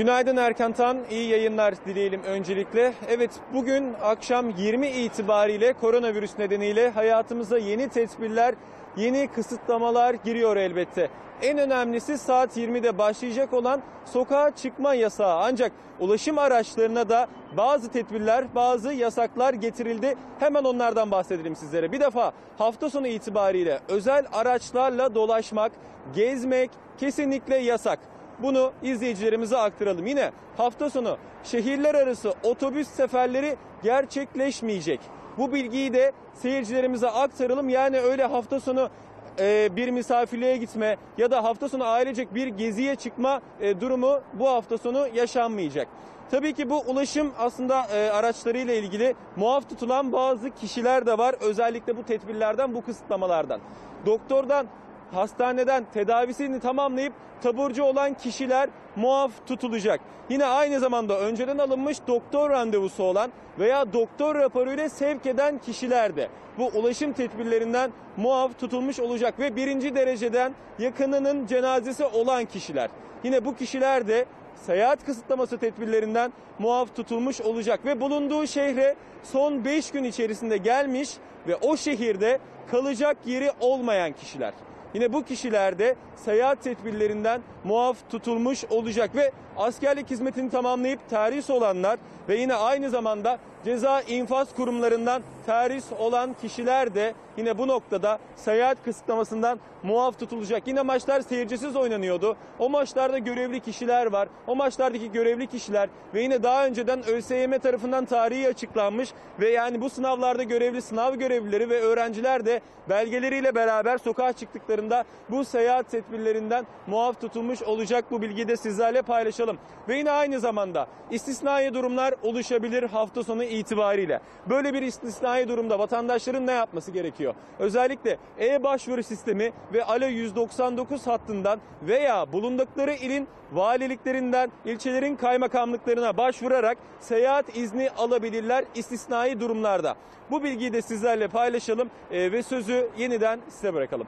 Günaydın Erkantan, iyi yayınlar dileyelim öncelikle. Evet bugün akşam 20 itibariyle koronavirüs nedeniyle hayatımıza yeni tedbirler, yeni kısıtlamalar giriyor elbette. En önemlisi saat 20'de başlayacak olan sokağa çıkma yasağı. Ancak ulaşım araçlarına da bazı tedbirler, bazı yasaklar getirildi. Hemen onlardan bahsedelim sizlere. Bir defa hafta sonu itibariyle özel araçlarla dolaşmak, gezmek kesinlikle yasak. Bunu izleyicilerimize aktaralım. Yine hafta sonu şehirler arası otobüs seferleri gerçekleşmeyecek. Bu bilgiyi de seyircilerimize aktaralım. Yani öyle hafta sonu e, bir misafirliğe gitme ya da hafta sonu ailecek bir geziye çıkma e, durumu bu hafta sonu yaşanmayacak. Tabii ki bu ulaşım aslında e, araçlarıyla ilgili muaf tutulan bazı kişiler de var. Özellikle bu tedbirlerden, bu kısıtlamalardan. Doktordan hastaneden tedavisini tamamlayıp taburcu olan kişiler muaf tutulacak. Yine aynı zamanda önceden alınmış doktor randevusu olan veya doktor raporuyla sevk eden kişiler de bu ulaşım tedbirlerinden muaf tutulmuş olacak ve birinci dereceden yakınının cenazesi olan kişiler. Yine bu kişiler de seyahat kısıtlaması tedbirlerinden muaf tutulmuş olacak ve bulunduğu şehre son 5 gün içerisinde gelmiş ve o şehirde kalacak yeri olmayan kişiler. Yine bu kişiler de seyahat tedbirlerinden muaf tutulmuş olacak ve askerlik hizmetini tamamlayıp terhis olanlar ve yine aynı zamanda Ceza infaz kurumlarından terhis olan kişiler de yine bu noktada seyahat kısıtlamasından muaf tutulacak. Yine maçlar seyircisiz oynanıyordu. O maçlarda görevli kişiler var. O maçlardaki görevli kişiler ve yine daha önceden ÖSYM tarafından tarihi açıklanmış ve yani bu sınavlarda görevli sınav görevlileri ve öğrenciler de belgeleriyle beraber sokağa çıktıklarında bu seyahat tedbirlerinden muaf tutulmuş olacak. Bu bilgiyi de sizlerle paylaşalım. Ve yine aynı zamanda istisnai durumlar oluşabilir hafta sonu itibariyle. Böyle bir istisnai durumda vatandaşların ne yapması gerekiyor? Özellikle e-başvuru sistemi ve Alo 199 hattından veya bulundukları ilin valiliklerinden, ilçelerin kaymakamlıklarına başvurarak seyahat izni alabilirler istisnai durumlarda. Bu bilgiyi de sizlerle paylaşalım e, ve sözü yeniden size bırakalım.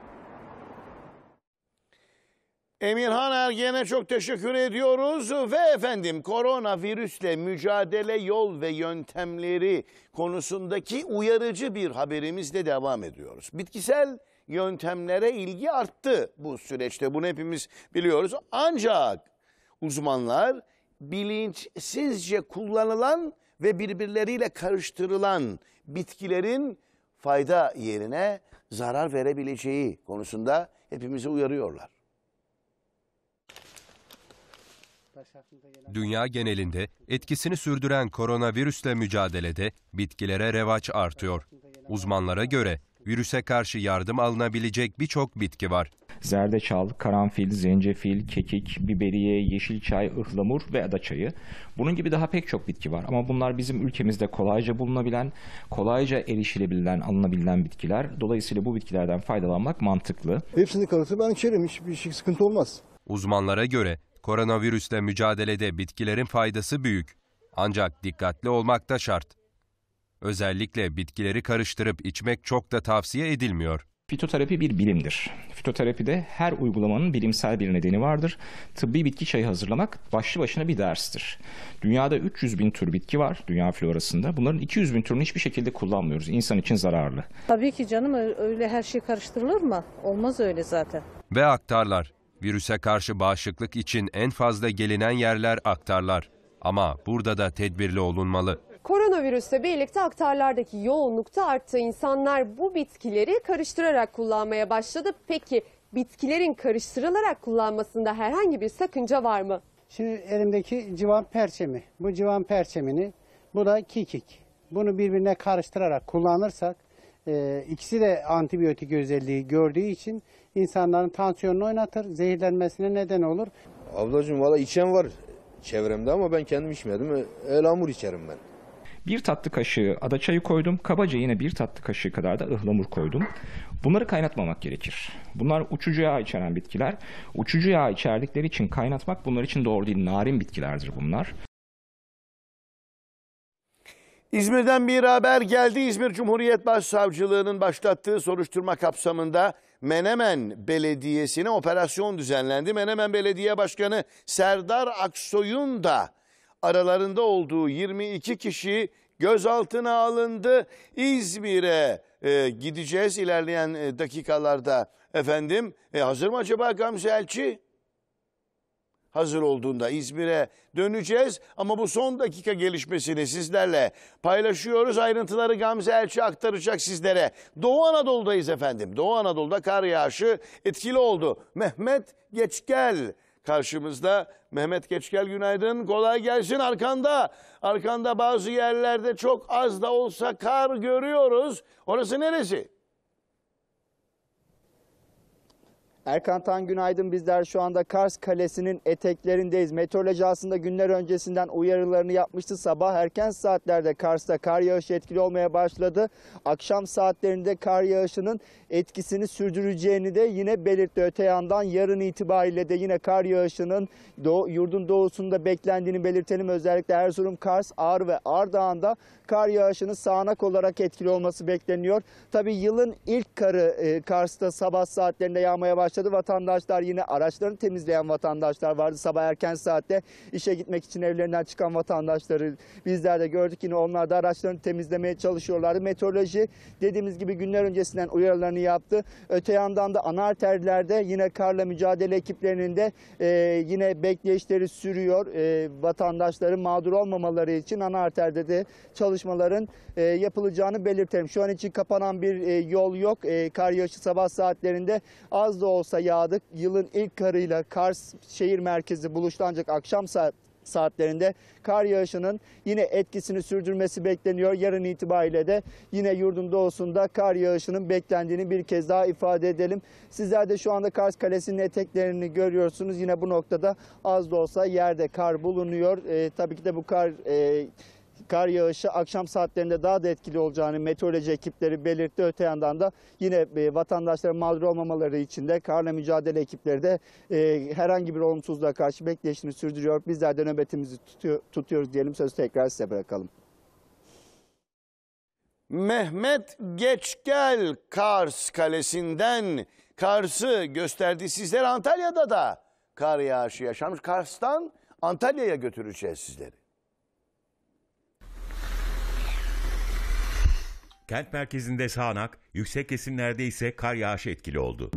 Emirhan Ergen'e çok teşekkür ediyoruz ve efendim koronavirüsle mücadele yol ve yöntemleri konusundaki uyarıcı bir haberimizle devam ediyoruz. Bitkisel yöntemlere ilgi arttı bu süreçte bunu hepimiz biliyoruz. Ancak uzmanlar bilinçsizce kullanılan ve birbirleriyle karıştırılan bitkilerin fayda yerine zarar verebileceği konusunda hepimizi uyarıyorlar. dünya genelinde etkisini sürdüren koronavirüsle mücadelede bitkilere revaç artıyor. Uzmanlara göre virüse karşı yardım alınabilecek birçok bitki var. Zerdeçal, karanfil, zencefil, kekik, biberiye, yeşil çay, ıhlamur ve ada çayı. Bunun gibi daha pek çok bitki var ama bunlar bizim ülkemizde kolayca bulunabilen, kolayca erişilebilen, alınabilen bitkiler. Dolayısıyla bu bitkilerden faydalanmak mantıklı. Hepsini karısı ben içerim, hiçbir şey sıkıntı olmaz. Uzmanlara göre Koronavirüsle mücadelede bitkilerin faydası büyük. Ancak dikkatli olmak da şart. Özellikle bitkileri karıştırıp içmek çok da tavsiye edilmiyor. Fitoterapi bir bilimdir. Fitoterapide her uygulamanın bilimsel bir nedeni vardır. Tıbbi bitki çayı hazırlamak başlı başına bir derstir. Dünyada 300 bin tür bitki var dünya florasında. Bunların 200 bin türünü hiçbir şekilde kullanmıyoruz. İnsan için zararlı. Tabii ki canım öyle her şey karıştırılır mı? Olmaz öyle zaten. Ve aktarlar. Virüse karşı bağışıklık için en fazla gelinen yerler aktarlar. Ama burada da tedbirli olunmalı. Koronavirüsle birlikte aktarlardaki yoğunlukta arttı. İnsanlar bu bitkileri karıştırarak kullanmaya başladı. Peki bitkilerin karıştırılarak kullanmasında herhangi bir sakınca var mı? Şimdi elimdeki civan perçemi. Bu civan perçemini, bu da kikik. Bunu birbirine karıştırarak kullanırsak e, ikisi de antibiyotik özelliği gördüğü için insanların tansiyonunu oynatır, zehirlenmesine neden olur. Ablacığım valla içen var çevremde ama ben kendim içmedim. hamur içerim ben. Bir tatlı kaşığı ada çayı koydum. Kabaca yine bir tatlı kaşığı kadar da ıhlamur koydum. Bunları kaynatmamak gerekir. Bunlar uçucu yağ içeren bitkiler. Uçucu yağ içerdikleri için kaynatmak bunlar için doğru değil. Narin bitkilerdir bunlar. İzmir'den bir haber geldi. İzmir Cumhuriyet Başsavcılığı'nın başlattığı soruşturma kapsamında Menemen Belediyesi'ne operasyon düzenlendi. Menemen Belediye Başkanı Serdar Aksoy'un da aralarında olduğu 22 kişi gözaltına alındı. İzmir'e e, gideceğiz ilerleyen e, dakikalarda efendim. E, hazır mı acaba Gamze Elçi? hazır olduğunda İzmir'e döneceğiz. Ama bu son dakika gelişmesini sizlerle paylaşıyoruz. Ayrıntıları Gamze Elçi aktaracak sizlere. Doğu Anadolu'dayız efendim. Doğu Anadolu'da kar yağışı etkili oldu. Mehmet Geçgel karşımızda. Mehmet Geçgel günaydın. Kolay gelsin arkanda. Arkanda bazı yerlerde çok az da olsa kar görüyoruz. Orası neresi? Erkan Tan günaydın. Bizler şu anda Kars Kalesi'nin eteklerindeyiz. Meteoroloji aslında günler öncesinden uyarılarını yapmıştı. Sabah erken saatlerde Kars'ta kar yağışı etkili olmaya başladı. Akşam saatlerinde kar yağışının etkisini sürdüreceğini de yine belirtti. Öte yandan yarın itibariyle de yine kar yağışının doğu, yurdun doğusunda beklendiğini belirtelim. Özellikle Erzurum, Kars, Ağrı ve Ardahan'da kar yağışının sağanak olarak etkili olması bekleniyor. Tabii yılın ilk karı e, Kars'ta sabah saatlerinde yağmaya başladı başladı vatandaşlar. Yine araçlarını temizleyen vatandaşlar vardı. Sabah erken saatte işe gitmek için evlerinden çıkan vatandaşları bizler de gördük. Yine onlar da araçlarını temizlemeye çalışıyorlardı. Meteoroloji dediğimiz gibi günler öncesinden uyarılarını yaptı. Öte yandan da ana arterlerde yine karla mücadele ekiplerinin de e, yine bekleyişleri sürüyor. E, vatandaşların mağdur olmamaları için ana arterde de çalışmaların e, yapılacağını belirtelim. Şu an için kapanan bir e, yol yok. E, kar yağışı sabah saatlerinde az da olsa olsa yağdı. Yılın ilk karıyla Kars şehir merkezi buluşlanacak akşam saat saatlerinde kar yağışının yine etkisini sürdürmesi bekleniyor. Yarın itibariyle de yine yurdun doğusunda kar yağışının beklendiğini bir kez daha ifade edelim. Sizler de şu anda Kars Kalesi'nin eteklerini görüyorsunuz. Yine bu noktada az da olsa yerde kar bulunuyor. E, tabii ki de bu kar... E, kar yağışı akşam saatlerinde daha da etkili olacağını meteoroloji ekipleri belirtti. Öte yandan da yine e, vatandaşların mağdur olmamaları için de karla mücadele ekipleri de e, herhangi bir olumsuzluğa karşı bekleyişini sürdürüyor. Bizler de nöbetimizi tutuyoruz diyelim. Sözü tekrar size bırakalım. Mehmet Geçgel Kars Kalesi'nden Kars'ı gösterdi. Sizler Antalya'da da kar yağışı yaşamış. Kars'tan Antalya'ya götüreceğiz sizleri. Kent merkezinde sağanak, yüksek kesimlerde ise kar yağışı etkili oldu.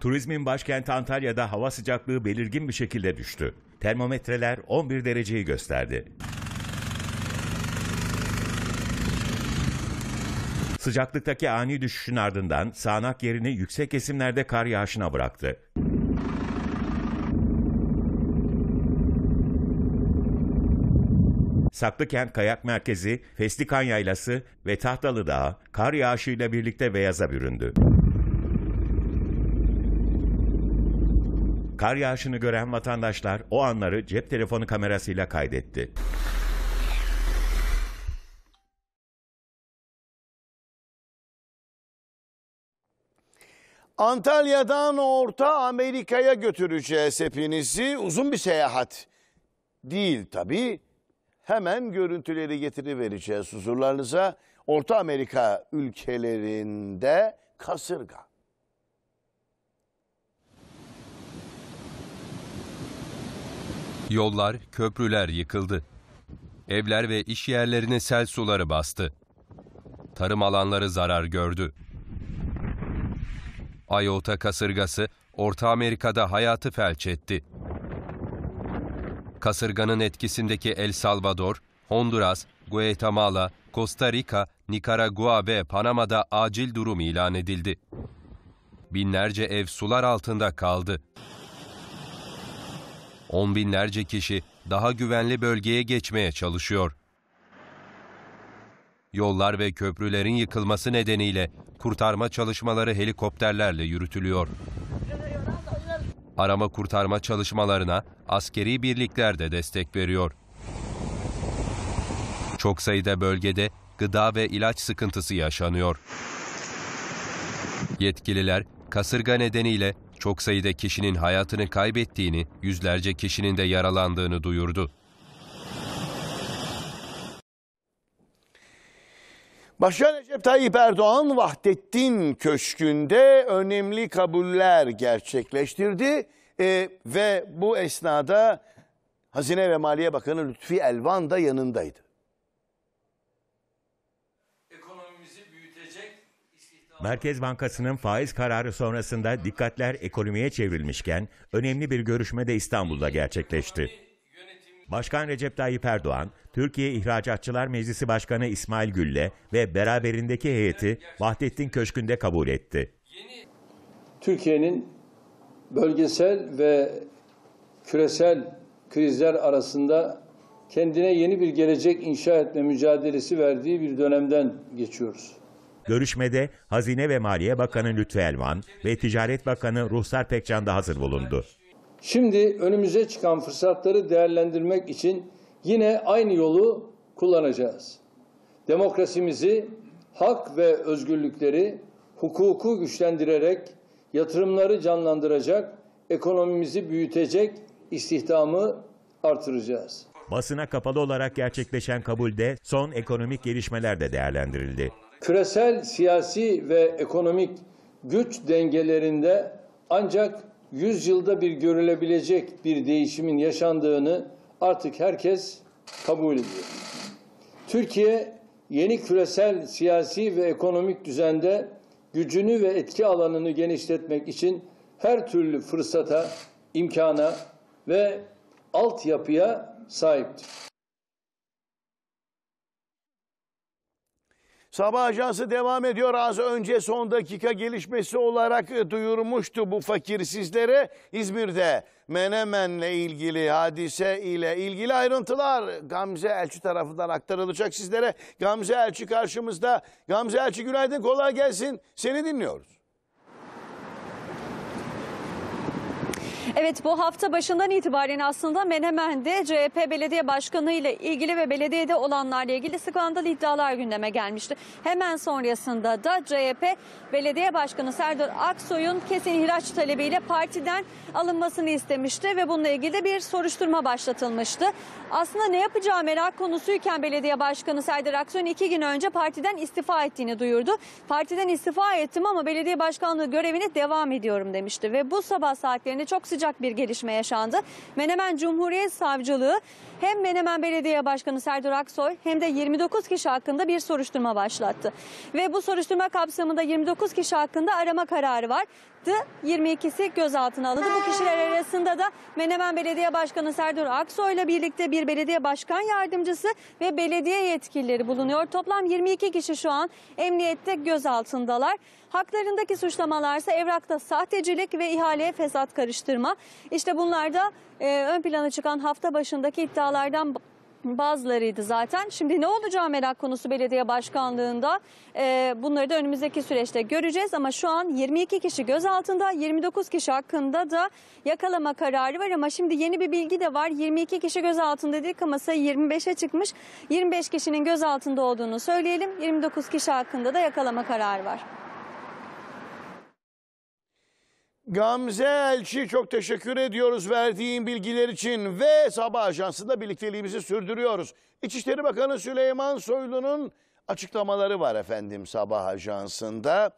Turizmin başkenti Antalya'da hava sıcaklığı belirgin bir şekilde düştü. Termometreler 11 dereceyi gösterdi. Sıcaklıktaki ani düşüşün ardından sağanak yerini yüksek kesimlerde kar yağışına bıraktı. Saklıkent Kayak Merkezi, Feslikan Yaylası ve Tahtalı Dağı kar yağışıyla birlikte beyaza büründü. Kar yağışını gören vatandaşlar o anları cep telefonu kamerasıyla kaydetti. Antalya'dan Orta Amerika'ya götüreceğiz hepinizi. Uzun bir seyahat değil tabii hemen görüntüleri getirivereceğiz huzurlarınıza. Orta Amerika ülkelerinde kasırga. Yollar, köprüler yıkıldı. Evler ve iş yerlerini sel suları bastı. Tarım alanları zarar gördü. Ayota kasırgası Orta Amerika'da hayatı felç etti. Kasırganın etkisindeki El Salvador, Honduras, Guatemala, Costa Rica, Nikaragua ve Panama'da acil durum ilan edildi. Binlerce ev sular altında kaldı. On binlerce kişi daha güvenli bölgeye geçmeye çalışıyor. Yollar ve köprülerin yıkılması nedeniyle kurtarma çalışmaları helikopterlerle yürütülüyor arama kurtarma çalışmalarına askeri birlikler de destek veriyor. Çok sayıda bölgede gıda ve ilaç sıkıntısı yaşanıyor. Yetkililer kasırga nedeniyle çok sayıda kişinin hayatını kaybettiğini, yüzlerce kişinin de yaralandığını duyurdu. Başkan Recep Tayyip Erdoğan Vahdettin Köşkü'nde önemli kabuller gerçekleştirdi ee, ve bu esnada Hazine ve Maliye Bakanı Lütfi Elvan da yanındaydı. Merkez Bankası'nın faiz kararı sonrasında dikkatler ekonomiye çevrilmişken önemli bir görüşme de İstanbul'da gerçekleşti. Başkan Recep Tayyip Erdoğan, Türkiye İhracatçılar Meclisi Başkanı İsmail Gül'le ve beraberindeki heyeti Vahdettin Köşkü'nde kabul etti. Türkiye'nin bölgesel ve küresel krizler arasında kendine yeni bir gelecek inşa etme mücadelesi verdiği bir dönemden geçiyoruz. Görüşmede Hazine ve Maliye Bakanı Lütfü Elvan ve Ticaret Bakanı Ruhsar Pekcan da hazır bulundu. Şimdi önümüze çıkan fırsatları değerlendirmek için yine aynı yolu kullanacağız. Demokrasimizi, hak ve özgürlükleri, hukuku güçlendirerek yatırımları canlandıracak, ekonomimizi büyütecek, istihdamı artıracağız. Basına kapalı olarak gerçekleşen kabulde son ekonomik gelişmeler de değerlendirildi. Küresel siyasi ve ekonomik güç dengelerinde ancak yüzyılda bir görülebilecek bir değişimin yaşandığını artık herkes kabul ediyor. Türkiye yeni küresel siyasi ve ekonomik düzende gücünü ve etki alanını genişletmek için her türlü fırsata, imkana ve altyapıya sahiptir. Sabah Ajansı devam ediyor. Az önce son dakika gelişmesi olarak duyurmuştu bu fakir sizlere. İzmir'de Menemen'le ilgili hadise ile ilgili ayrıntılar Gamze Elçi tarafından aktarılacak sizlere. Gamze Elçi karşımızda. Gamze Elçi günaydın kolay gelsin. Seni dinliyoruz. Evet bu hafta başından itibaren aslında Menemen'de CHP belediye başkanı ile ilgili ve belediyede olanlarla ilgili skandal iddialar gündeme gelmişti. Hemen sonrasında da CHP belediye başkanı Serdar Aksoy'un kesin ihraç talebiyle partiden alınmasını istemişti ve bununla ilgili bir soruşturma başlatılmıştı. Aslında ne yapacağı merak konusuyken belediye başkanı Serdar Aksoy'un iki gün önce partiden istifa ettiğini duyurdu. Partiden istifa ettim ama belediye başkanlığı görevine devam ediyorum demişti ve bu sabah saatlerinde çok sıcak bir gelişme yaşandı. Menemen Cumhuriyet Savcılığı hem Menemen Belediye Başkanı Serdar Aksoy hem de 29 kişi hakkında bir soruşturma başlattı. Ve bu soruşturma kapsamında 29 kişi hakkında arama kararı var. 22'si gözaltına alındı. Bu kişiler arasında da Menemen Belediye Başkanı Serdar Aksoy ile birlikte bir belediye başkan yardımcısı ve belediye yetkilileri bulunuyor. Toplam 22 kişi şu an emniyette gözaltındalar. Haklarındaki suçlamalarsa evrakta sahtecilik ve ihaleye fesat karıştırma. İşte bunlar da e, ön plana çıkan hafta başındaki iddialar iddialardan bazılarıydı zaten. Şimdi ne olacağı merak konusu belediye başkanlığında. E, bunları da önümüzdeki süreçte göreceğiz ama şu an 22 kişi gözaltında 29 kişi hakkında da yakalama kararı var ama şimdi yeni bir bilgi de var. 22 kişi gözaltında dedik ama sayı 25'e çıkmış. 25 kişinin gözaltında olduğunu söyleyelim. 29 kişi hakkında da yakalama kararı var. Gamze Elçi çok teşekkür ediyoruz verdiğin bilgiler için ve Sabah Ajansı'nda birlikteliğimizi sürdürüyoruz. İçişleri Bakanı Süleyman Soylu'nun açıklamaları var efendim Sabah Ajansı'nda.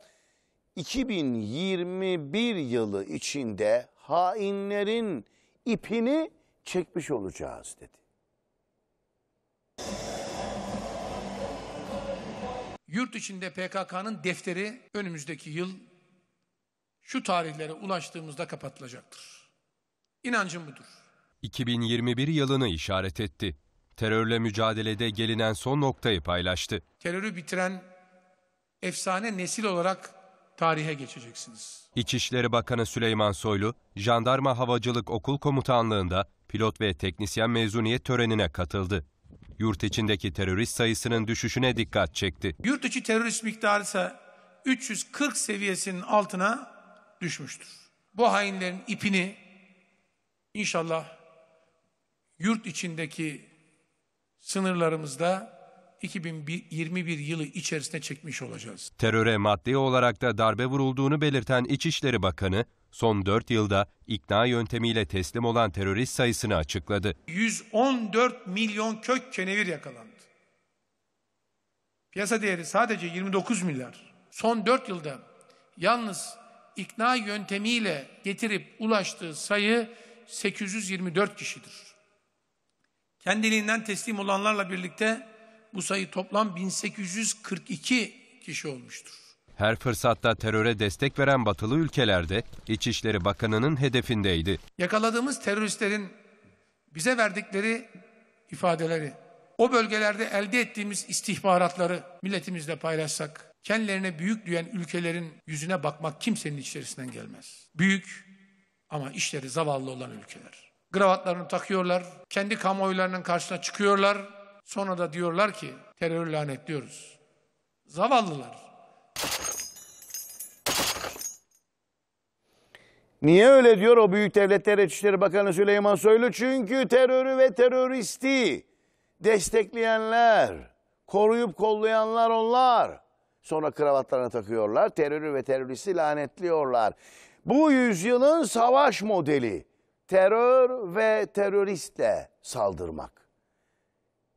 2021 yılı içinde hainlerin ipini çekmiş olacağız dedi. Yurt içinde PKK'nın defteri önümüzdeki yıl şu tarihlere ulaştığımızda kapatılacaktır. İnancım budur. 2021 yılını işaret etti. Terörle mücadelede gelinen son noktayı paylaştı. Terörü bitiren efsane nesil olarak tarihe geçeceksiniz. İçişleri Bakanı Süleyman Soylu, Jandarma Havacılık Okul Komutanlığı'nda pilot ve teknisyen mezuniyet törenine katıldı. Yurt içindeki terörist sayısının düşüşüne dikkat çekti. Yurt içi terörist miktarı ise 340 seviyesinin altına düşmüştür. Bu hainlerin ipini inşallah yurt içindeki sınırlarımızda 2021 yılı içerisinde çekmiş olacağız. Teröre maddi olarak da darbe vurulduğunu belirten İçişleri Bakanı, son 4 yılda ikna yöntemiyle teslim olan terörist sayısını açıkladı. 114 milyon kök kenevir yakalandı. Piyasa değeri sadece 29 milyar. Son 4 yılda yalnız ikna yöntemiyle getirip ulaştığı sayı 824 kişidir. Kendiliğinden teslim olanlarla birlikte bu sayı toplam 1842 kişi olmuştur. Her fırsatta teröre destek veren batılı ülkelerde İçişleri Bakanı'nın hedefindeydi. Yakaladığımız teröristlerin bize verdikleri ifadeleri, o bölgelerde elde ettiğimiz istihbaratları milletimizle paylaşsak, Kendilerine büyük diyen ülkelerin yüzüne bakmak kimsenin içerisinden gelmez. Büyük ama işleri zavallı olan ülkeler. Gravatlarını takıyorlar, kendi kamuoylarının karşısına çıkıyorlar. Sonra da diyorlar ki terör lanetliyoruz. Zavallılar. Niye öyle diyor o Büyük Devletler İçişleri Bakanı Süleyman Soylu? Çünkü terörü ve teröristi destekleyenler, koruyup kollayanlar onlar. Sonra kravatlarına takıyorlar. Terörü ve teröristi lanetliyorlar. Bu yüzyılın savaş modeli terör ve teröristle saldırmak.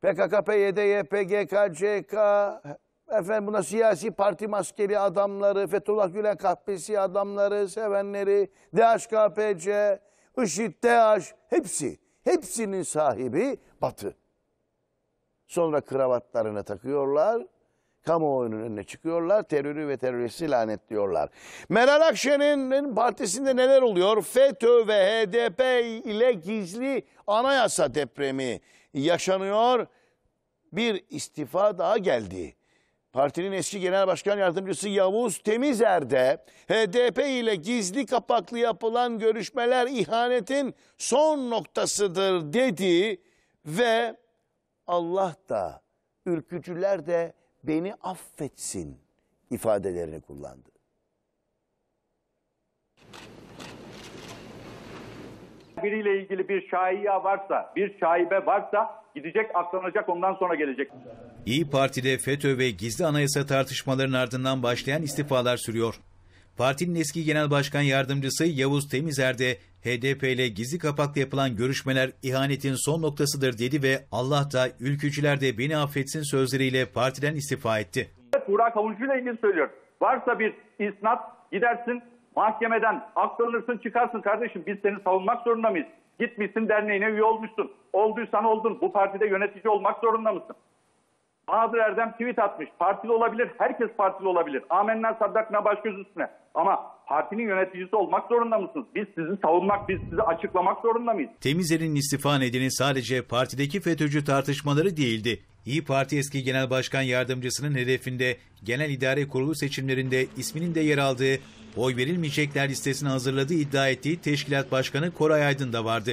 PKK, PYD, YPG, KCK, efendim buna siyasi parti maskeli adamları, Fethullah Gülen kahpesi adamları, sevenleri, DHKPC, IŞİD, DH hepsi. Hepsinin sahibi Batı. Sonra kravatlarına takıyorlar kamuoyunun önüne çıkıyorlar. Terörü ve teröristi lanetliyorlar. Meral Akşener'in partisinde neler oluyor? FETÖ ve HDP ile gizli anayasa depremi yaşanıyor. Bir istifa daha geldi. Partinin eski genel başkan yardımcısı Yavuz Temizer de HDP ile gizli kapaklı yapılan görüşmeler ihanetin son noktasıdır dedi ve Allah da ürkücüler de beni affetsin ifadelerini kullandı. Biriyle ilgili bir şaiya varsa, bir şaibe varsa gidecek, aklanacak ondan sonra gelecek. İyi Parti'de FETÖ ve gizli anayasa tartışmalarının ardından başlayan istifalar sürüyor. Partinin eski genel başkan yardımcısı Yavuz Temizer de HDP ile gizli kapaklı yapılan görüşmeler ihanetin son noktasıdır dedi ve Allah da ülkücüler de beni affetsin sözleriyle partiden istifa etti. Burak Havulcu ile ilgili söylüyorum. Varsa bir isnat gidersin mahkemeden aktarılırsın çıkarsın kardeşim biz seni savunmak zorunda mıyız? Gitmişsin derneğine üye olmuşsun. Olduysan oldun. Bu partide yönetici olmak zorunda mısın? Bahadır Erdem tweet atmış. Partili olabilir, herkes partili olabilir. Amenna saddakna baş göz üstüne. Ama partinin yöneticisi olmak zorunda mısınız? Biz sizi savunmak, biz sizi açıklamak zorunda mıyız? Temizler'in istifa nedeni sadece partideki FETÖ'cü tartışmaları değildi. İyi Parti eski genel başkan yardımcısının hedefinde genel idare kurulu seçimlerinde isminin de yer aldığı, oy verilmeyecekler listesini hazırladığı iddia ettiği teşkilat başkanı Koray Aydın da vardı.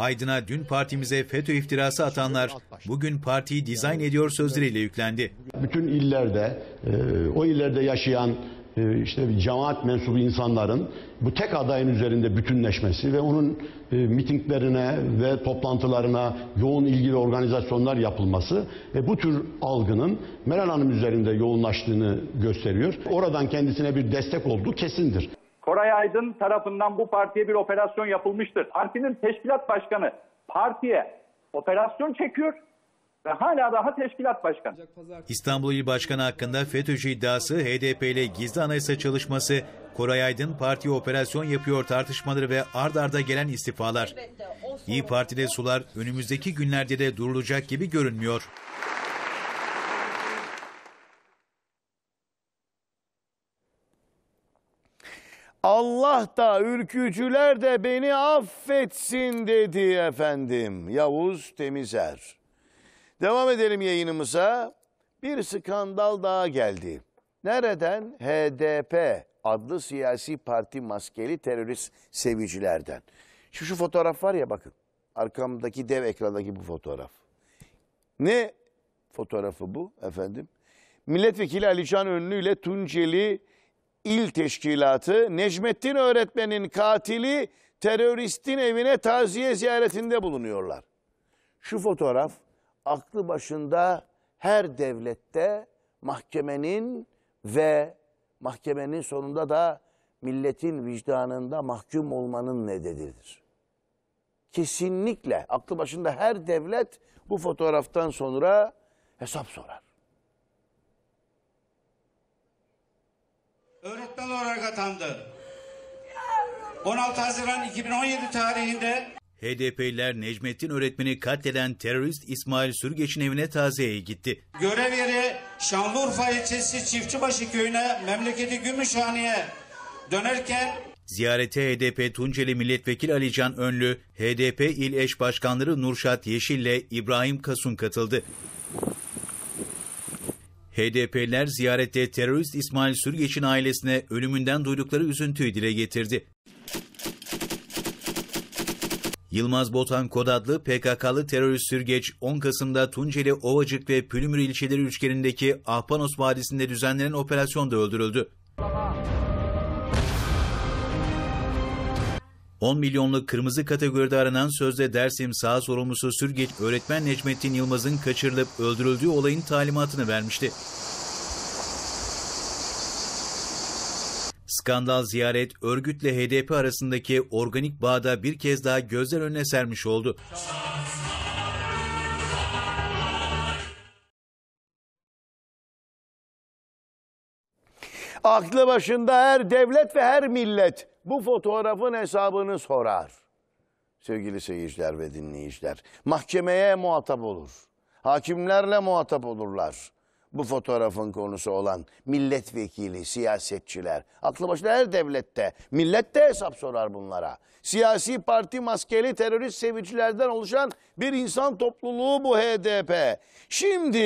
Aydın'a dün partimize FETÖ iftirası atanlar bugün partiyi dizayn ediyor sözleriyle yüklendi. Bütün illerde, e, o illerde yaşayan e, işte cemaat mensubu insanların bu tek adayın üzerinde bütünleşmesi ve onun e, mitinglerine ve toplantılarına yoğun ilgi organizasyonlar yapılması ve bu tür algının Meral Hanım üzerinde yoğunlaştığını gösteriyor. Oradan kendisine bir destek olduğu kesindir. Koray Aydın tarafından bu partiye bir operasyon yapılmıştır. Partinin teşkilat başkanı partiye operasyon çekiyor ve hala daha teşkilat başkanı. İstanbul İl Başkanı hakkında FETÖ'cü iddiası, HDP ile gizli anayasa çalışması, Koray Aydın partiye operasyon yapıyor tartışmaları ve ard arda gelen istifalar. İyi Parti'de sular önümüzdeki günlerde de durulacak gibi görünmüyor. Allah da ürkücüler de beni affetsin dedi efendim Yavuz Temizer. Devam edelim yayınımıza. Bir skandal daha geldi. Nereden? HDP adlı siyasi parti maskeli terörist sevicilerden. Şu şu fotoğraf var ya bakın. Arkamdaki dev ekrandaki bu fotoğraf. Ne fotoğrafı bu efendim? Milletvekili Ali Can Önlü ile Tunceli İl Teşkilatı Necmettin öğretmenin katili teröristin evine taziye ziyaretinde bulunuyorlar. Şu fotoğraf aklı başında her devlette mahkemenin ve mahkemenin sonunda da milletin vicdanında mahkum olmanın nedenidir. Kesinlikle aklı başında her devlet bu fotoğraftan sonra hesap sorar. öğretmen olarak atandı. 16 Haziran 2017 tarihinde HDP'liler Necmettin öğretmeni katleden terörist İsmail Sürgeç'in evine taziyeye gitti. Görev yeri Şanlıurfa ilçesi Çiftçibaşı köyüne memleketi Gümüşhane'ye dönerken Ziyarete HDP Tunceli Milletvekili Alican Önlü, HDP İl Eş Başkanları Nurşat Yeşil ile İbrahim Kasun katıldı. HDP'ler ziyarette terörist İsmail Sürgeç'in ailesine ölümünden duydukları üzüntüyü dile getirdi. Yılmaz Botan kod adlı PKK'lı terörist Sürgeç, 10 Kasım'da Tunceli, Ovacık ve Pülümür ilçeleri üçgenindeki Ahpanos Vadisi'nde düzenlenen operasyonda öldürüldü. Baba. 10 milyonluk kırmızı kategoride aranan sözde Dersim sağ sorumlusu Sürgeç öğretmen Necmettin Yılmaz'ın kaçırılıp öldürüldüğü olayın talimatını vermişti. Skandal ziyaret örgütle HDP arasındaki organik bağda bir kez daha gözler önüne sermiş oldu. Aklı başında her devlet ve her millet bu fotoğrafın hesabını sorar. Sevgili seyirciler ve dinleyiciler, mahkemeye muhatap olur. Hakimlerle muhatap olurlar. Bu fotoğrafın konusu olan milletvekili, siyasetçiler, aklı başında her devlette, millet de hesap sorar bunlara. Siyasi parti maskeli terörist sevicilerden oluşan bir insan topluluğu bu HDP. Şimdi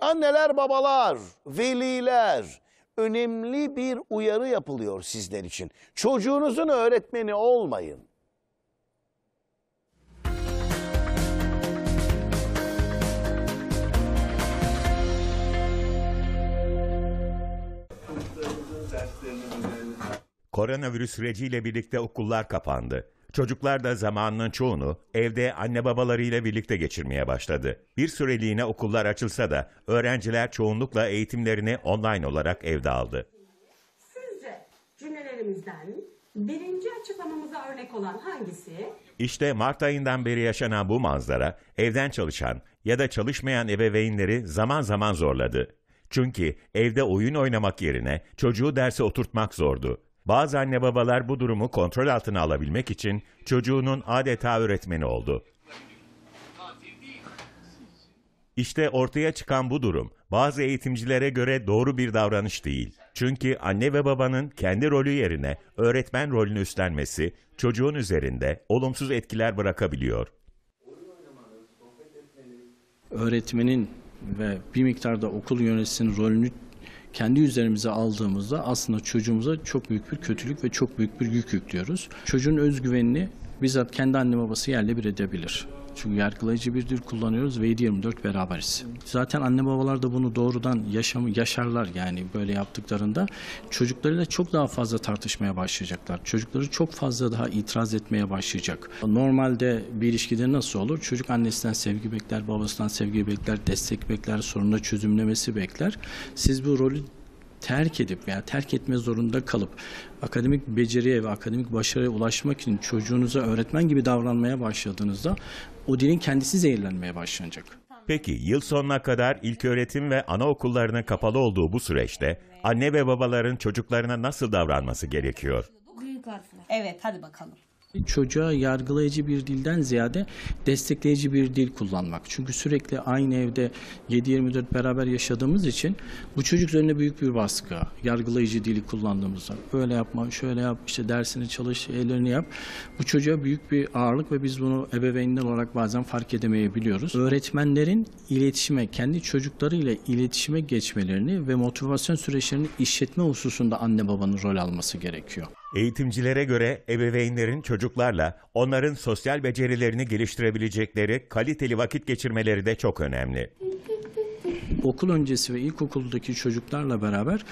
anneler, babalar, veliler, önemli bir uyarı yapılıyor sizler için. Çocuğunuzun öğretmeni olmayın. Koronavirüs süreciyle birlikte okullar kapandı. Çocuklar da zamanının çoğunu evde anne babalarıyla birlikte geçirmeye başladı. Bir süreliğine okullar açılsa da öğrenciler çoğunlukla eğitimlerini online olarak evde aldı. Sizce cümlelerimizden birinci açıklamamıza örnek olan hangisi? İşte Mart ayından beri yaşanan bu manzara evden çalışan ya da çalışmayan ebeveynleri zaman zaman zorladı. Çünkü evde oyun oynamak yerine çocuğu derse oturtmak zordu. Bazı anne babalar bu durumu kontrol altına alabilmek için çocuğunun adeta öğretmeni oldu. İşte ortaya çıkan bu durum bazı eğitimcilere göre doğru bir davranış değil. Çünkü anne ve babanın kendi rolü yerine öğretmen rolünü üstlenmesi çocuğun üzerinde olumsuz etkiler bırakabiliyor. Öğretmenin ve bir miktarda okul yönetisinin rolünü kendi üzerimize aldığımızda aslında çocuğumuza çok büyük bir kötülük ve çok büyük bir yük yüklüyoruz. Çocuğun özgüvenini bizzat kendi anne babası yerle bir edebilir. Çünkü yargılayıcı bir dil kullanıyoruz ve 7-24 beraberiz. Zaten anne babalar da bunu doğrudan yaşam, yaşarlar yani böyle yaptıklarında. Çocuklarıyla çok daha fazla tartışmaya başlayacaklar. Çocukları çok fazla daha itiraz etmeye başlayacak. Normalde bir ilişkide nasıl olur? Çocuk annesinden sevgi bekler, babasından sevgi bekler, destek bekler, sorunla çözümlemesi bekler. Siz bu rolü terk edip veya terk etme zorunda kalıp akademik beceriye ve akademik başarıya ulaşmak için çocuğunuza öğretmen gibi davranmaya başladığınızda o dilin kendisi zehirlenmeye başlanacak. Peki yıl sonuna kadar ilköğretim ve anaokullarının kapalı olduğu bu süreçte anne ve babaların çocuklarına nasıl davranması gerekiyor? Evet hadi bakalım çocuğa yargılayıcı bir dilden ziyade destekleyici bir dil kullanmak. Çünkü sürekli aynı evde 7-24 beraber yaşadığımız için bu çocuk üzerine büyük bir baskı. Yargılayıcı dili kullandığımızda böyle yapma, şöyle yap, işte dersini çalış, ellerini yap. Bu çocuğa büyük bir ağırlık ve biz bunu ebeveynler olarak bazen fark edemeyebiliyoruz. Öğretmenlerin iletişime, kendi çocuklarıyla iletişime geçmelerini ve motivasyon süreçlerini işletme hususunda anne babanın rol alması gerekiyor. Eğitimcilere göre ebeveynlerin çocuklarla onların sosyal becerilerini geliştirebilecekleri kaliteli vakit geçirmeleri de çok önemli. Okul öncesi ve ilkokuldaki çocuklarla beraber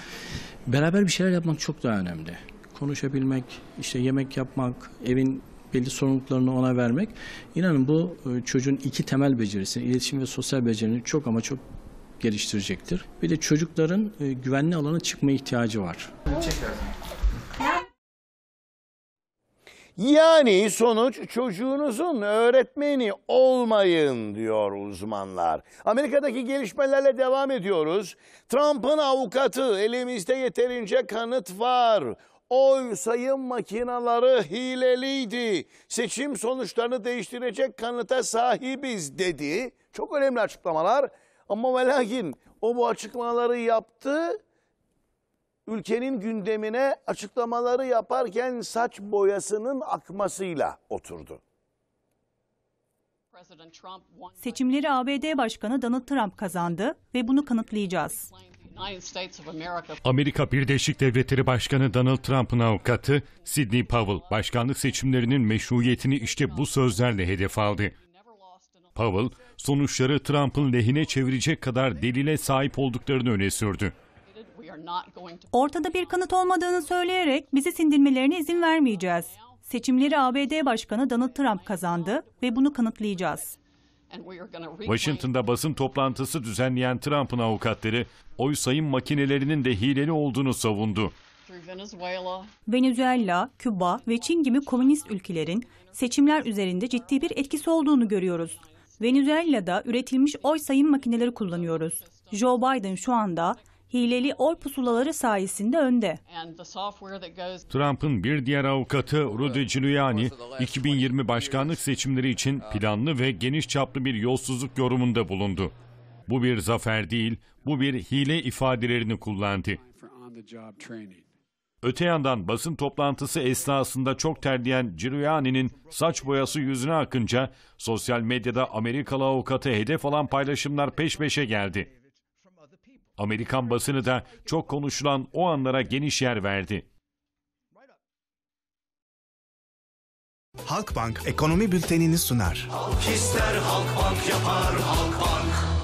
beraber bir şeyler yapmak çok daha önemli. Konuşabilmek, işte yemek yapmak, evin belli sorumluluklarını ona vermek. İnanın bu e, çocuğun iki temel becerisini, iletişim ve sosyal becerini çok ama çok geliştirecektir. Bir de çocukların e, güvenli alana çıkma ihtiyacı var. Çekersin. Yani sonuç çocuğunuzun öğretmeni olmayın diyor uzmanlar. Amerika'daki gelişmelerle devam ediyoruz. Trump'ın avukatı elimizde yeterince kanıt var oy sayım makinaları hileliydi. Seçim sonuçlarını değiştirecek kanıta sahibiz dedi. Çok önemli açıklamalar ama ve lakin o bu açıklamaları yaptı ülkenin gündemine açıklamaları yaparken saç boyasının akmasıyla oturdu. Seçimleri ABD Başkanı Donald Trump kazandı ve bunu kanıtlayacağız. Amerika Birleşik Devletleri Başkanı Donald Trump'ın avukatı Sidney Powell, başkanlık seçimlerinin meşruiyetini işte bu sözlerle hedef aldı. Powell, sonuçları Trump'ın lehine çevirecek kadar delile sahip olduklarını öne sürdü. Ortada bir kanıt olmadığını söyleyerek bizi sindirmelerine izin vermeyeceğiz. Seçimleri ABD Başkanı Donald Trump kazandı ve bunu kanıtlayacağız. Washington'da basın toplantısı düzenleyen Trump'ın avukatları oy sayım makinelerinin de hileli olduğunu savundu. Venezuela, Küba ve Çin gibi komünist ülkelerin seçimler üzerinde ciddi bir etkisi olduğunu görüyoruz. Venezuela'da üretilmiş oy sayım makineleri kullanıyoruz. Joe Biden şu anda hileli oy pusulaları sayesinde önde. Trump'ın bir diğer avukatı Rudy Giuliani, 2020 başkanlık seçimleri için uh, planlı ve geniş çaplı bir yolsuzluk yorumunda bulundu. Bu bir zafer değil, bu bir hile ifadelerini kullandı. Öte yandan basın toplantısı esnasında çok terleyen Giuliani'nin saç boyası yüzüne akınca sosyal medyada Amerikalı avukatı hedef alan paylaşımlar peş peşe geldi. Amerikan basını da çok konuşulan o anlara geniş yer verdi. Halkbank ekonomi bültenini sunar. Halk ister Halkbank yapar Halkbank.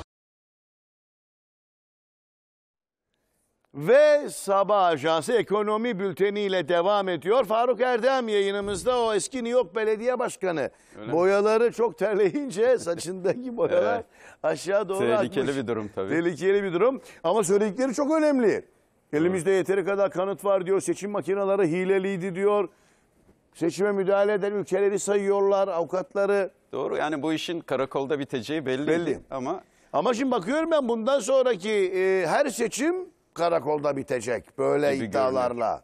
ve Sabah Ajansı ekonomi bülteniyle devam ediyor. Faruk Erdem yayınımızda o eski New York Belediye Başkanı. Öyle boyaları mi? çok terleyince saçındaki boyalar evet. aşağı doğru Tehlikeli atmış. Tehlikeli bir durum tabii. Tehlikeli bir durum ama söyledikleri çok önemli. Elimizde yeteri kadar kanıt var diyor. Seçim makineleri hileliydi diyor. Seçime müdahale eden ülkeleri sayıyorlar, avukatları. Doğru yani bu işin karakolda biteceği belli. Belli. Ama ama şimdi bakıyorum ben bundan sonraki e, her seçim karakolda bitecek böyle Gibi iddialarla.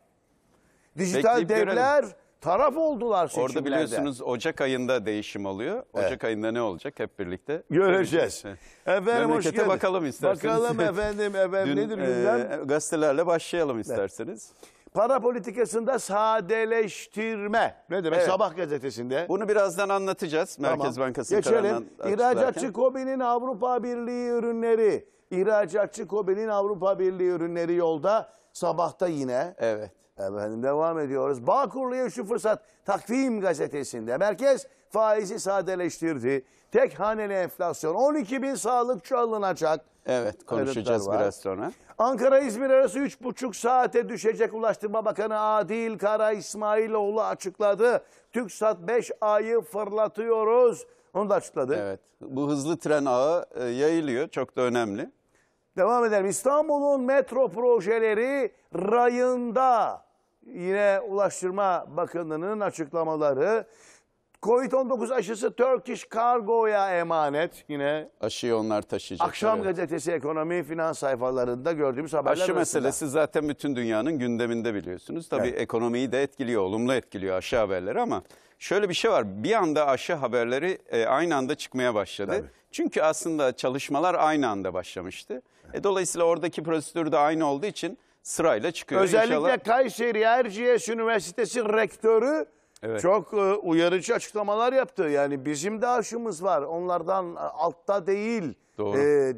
Dijital Bekleyip devler görelim. taraf oldular seçimlerde. Orada biliyorsunuz Ocak ayında değişim oluyor. Ocak evet. ayında ne olacak hep birlikte göreceğiz. Efendim hoş geldin. bakalım isterseniz. Bakalım efendim efendim Dün, nedir gündem? E, gazetelerle başlayalım isterseniz. Evet. Para politikasında sadeleştirme. Ne demek? Evet. Sabah gazetesinde. Bunu birazdan anlatacağız. Merkez tamam. Bankası Geçelim. İhracatçı Kobi'nin Avrupa Birliği ürünleri İhracatçı Kobel'in Avrupa Birliği ürünleri yolda. Sabahta yine. Evet. Efendim devam ediyoruz. Bağkurlu'ya şu fırsat takvim gazetesinde. Merkez faizi sadeleştirdi. Tek haneli enflasyon. 12 bin sağlıkçı alınacak. Evet konuşacağız biraz sonra. Ankara-İzmir arası 3,5 saate düşecek Ulaştırma Bakanı Adil Kara İsmailoğlu açıkladı. TürkSat 5 ayı fırlatıyoruz. Onu da açıkladı. Evet bu hızlı tren ağı e, yayılıyor çok da önemli. Devam edelim. İstanbul'un metro projeleri rayında. Yine Ulaştırma Bakanlığı'nın açıklamaları. Covid-19 aşısı Turkish Cargo'ya emanet yine. Aşıyı onlar taşıyacak. Akşam evet. gazetesi ekonomi finans sayfalarında gördüğümüz haberler Aşı arasında. meselesi zaten bütün dünyanın gündeminde biliyorsunuz. Tabii evet. ekonomiyi de etkiliyor, olumlu etkiliyor aşı haberleri ama şöyle bir şey var. Bir anda aşı haberleri e, aynı anda çıkmaya başladı. Tabii. Çünkü aslında çalışmalar aynı anda başlamıştı. E, dolayısıyla oradaki prosedür de aynı olduğu için sırayla çıkıyor. Özellikle İnşallah... Kayseri Erciyes Üniversitesi rektörü evet. çok e, uyarıcı açıklamalar yaptı. Yani bizim de aşımız var. Onlardan e, altta değil E,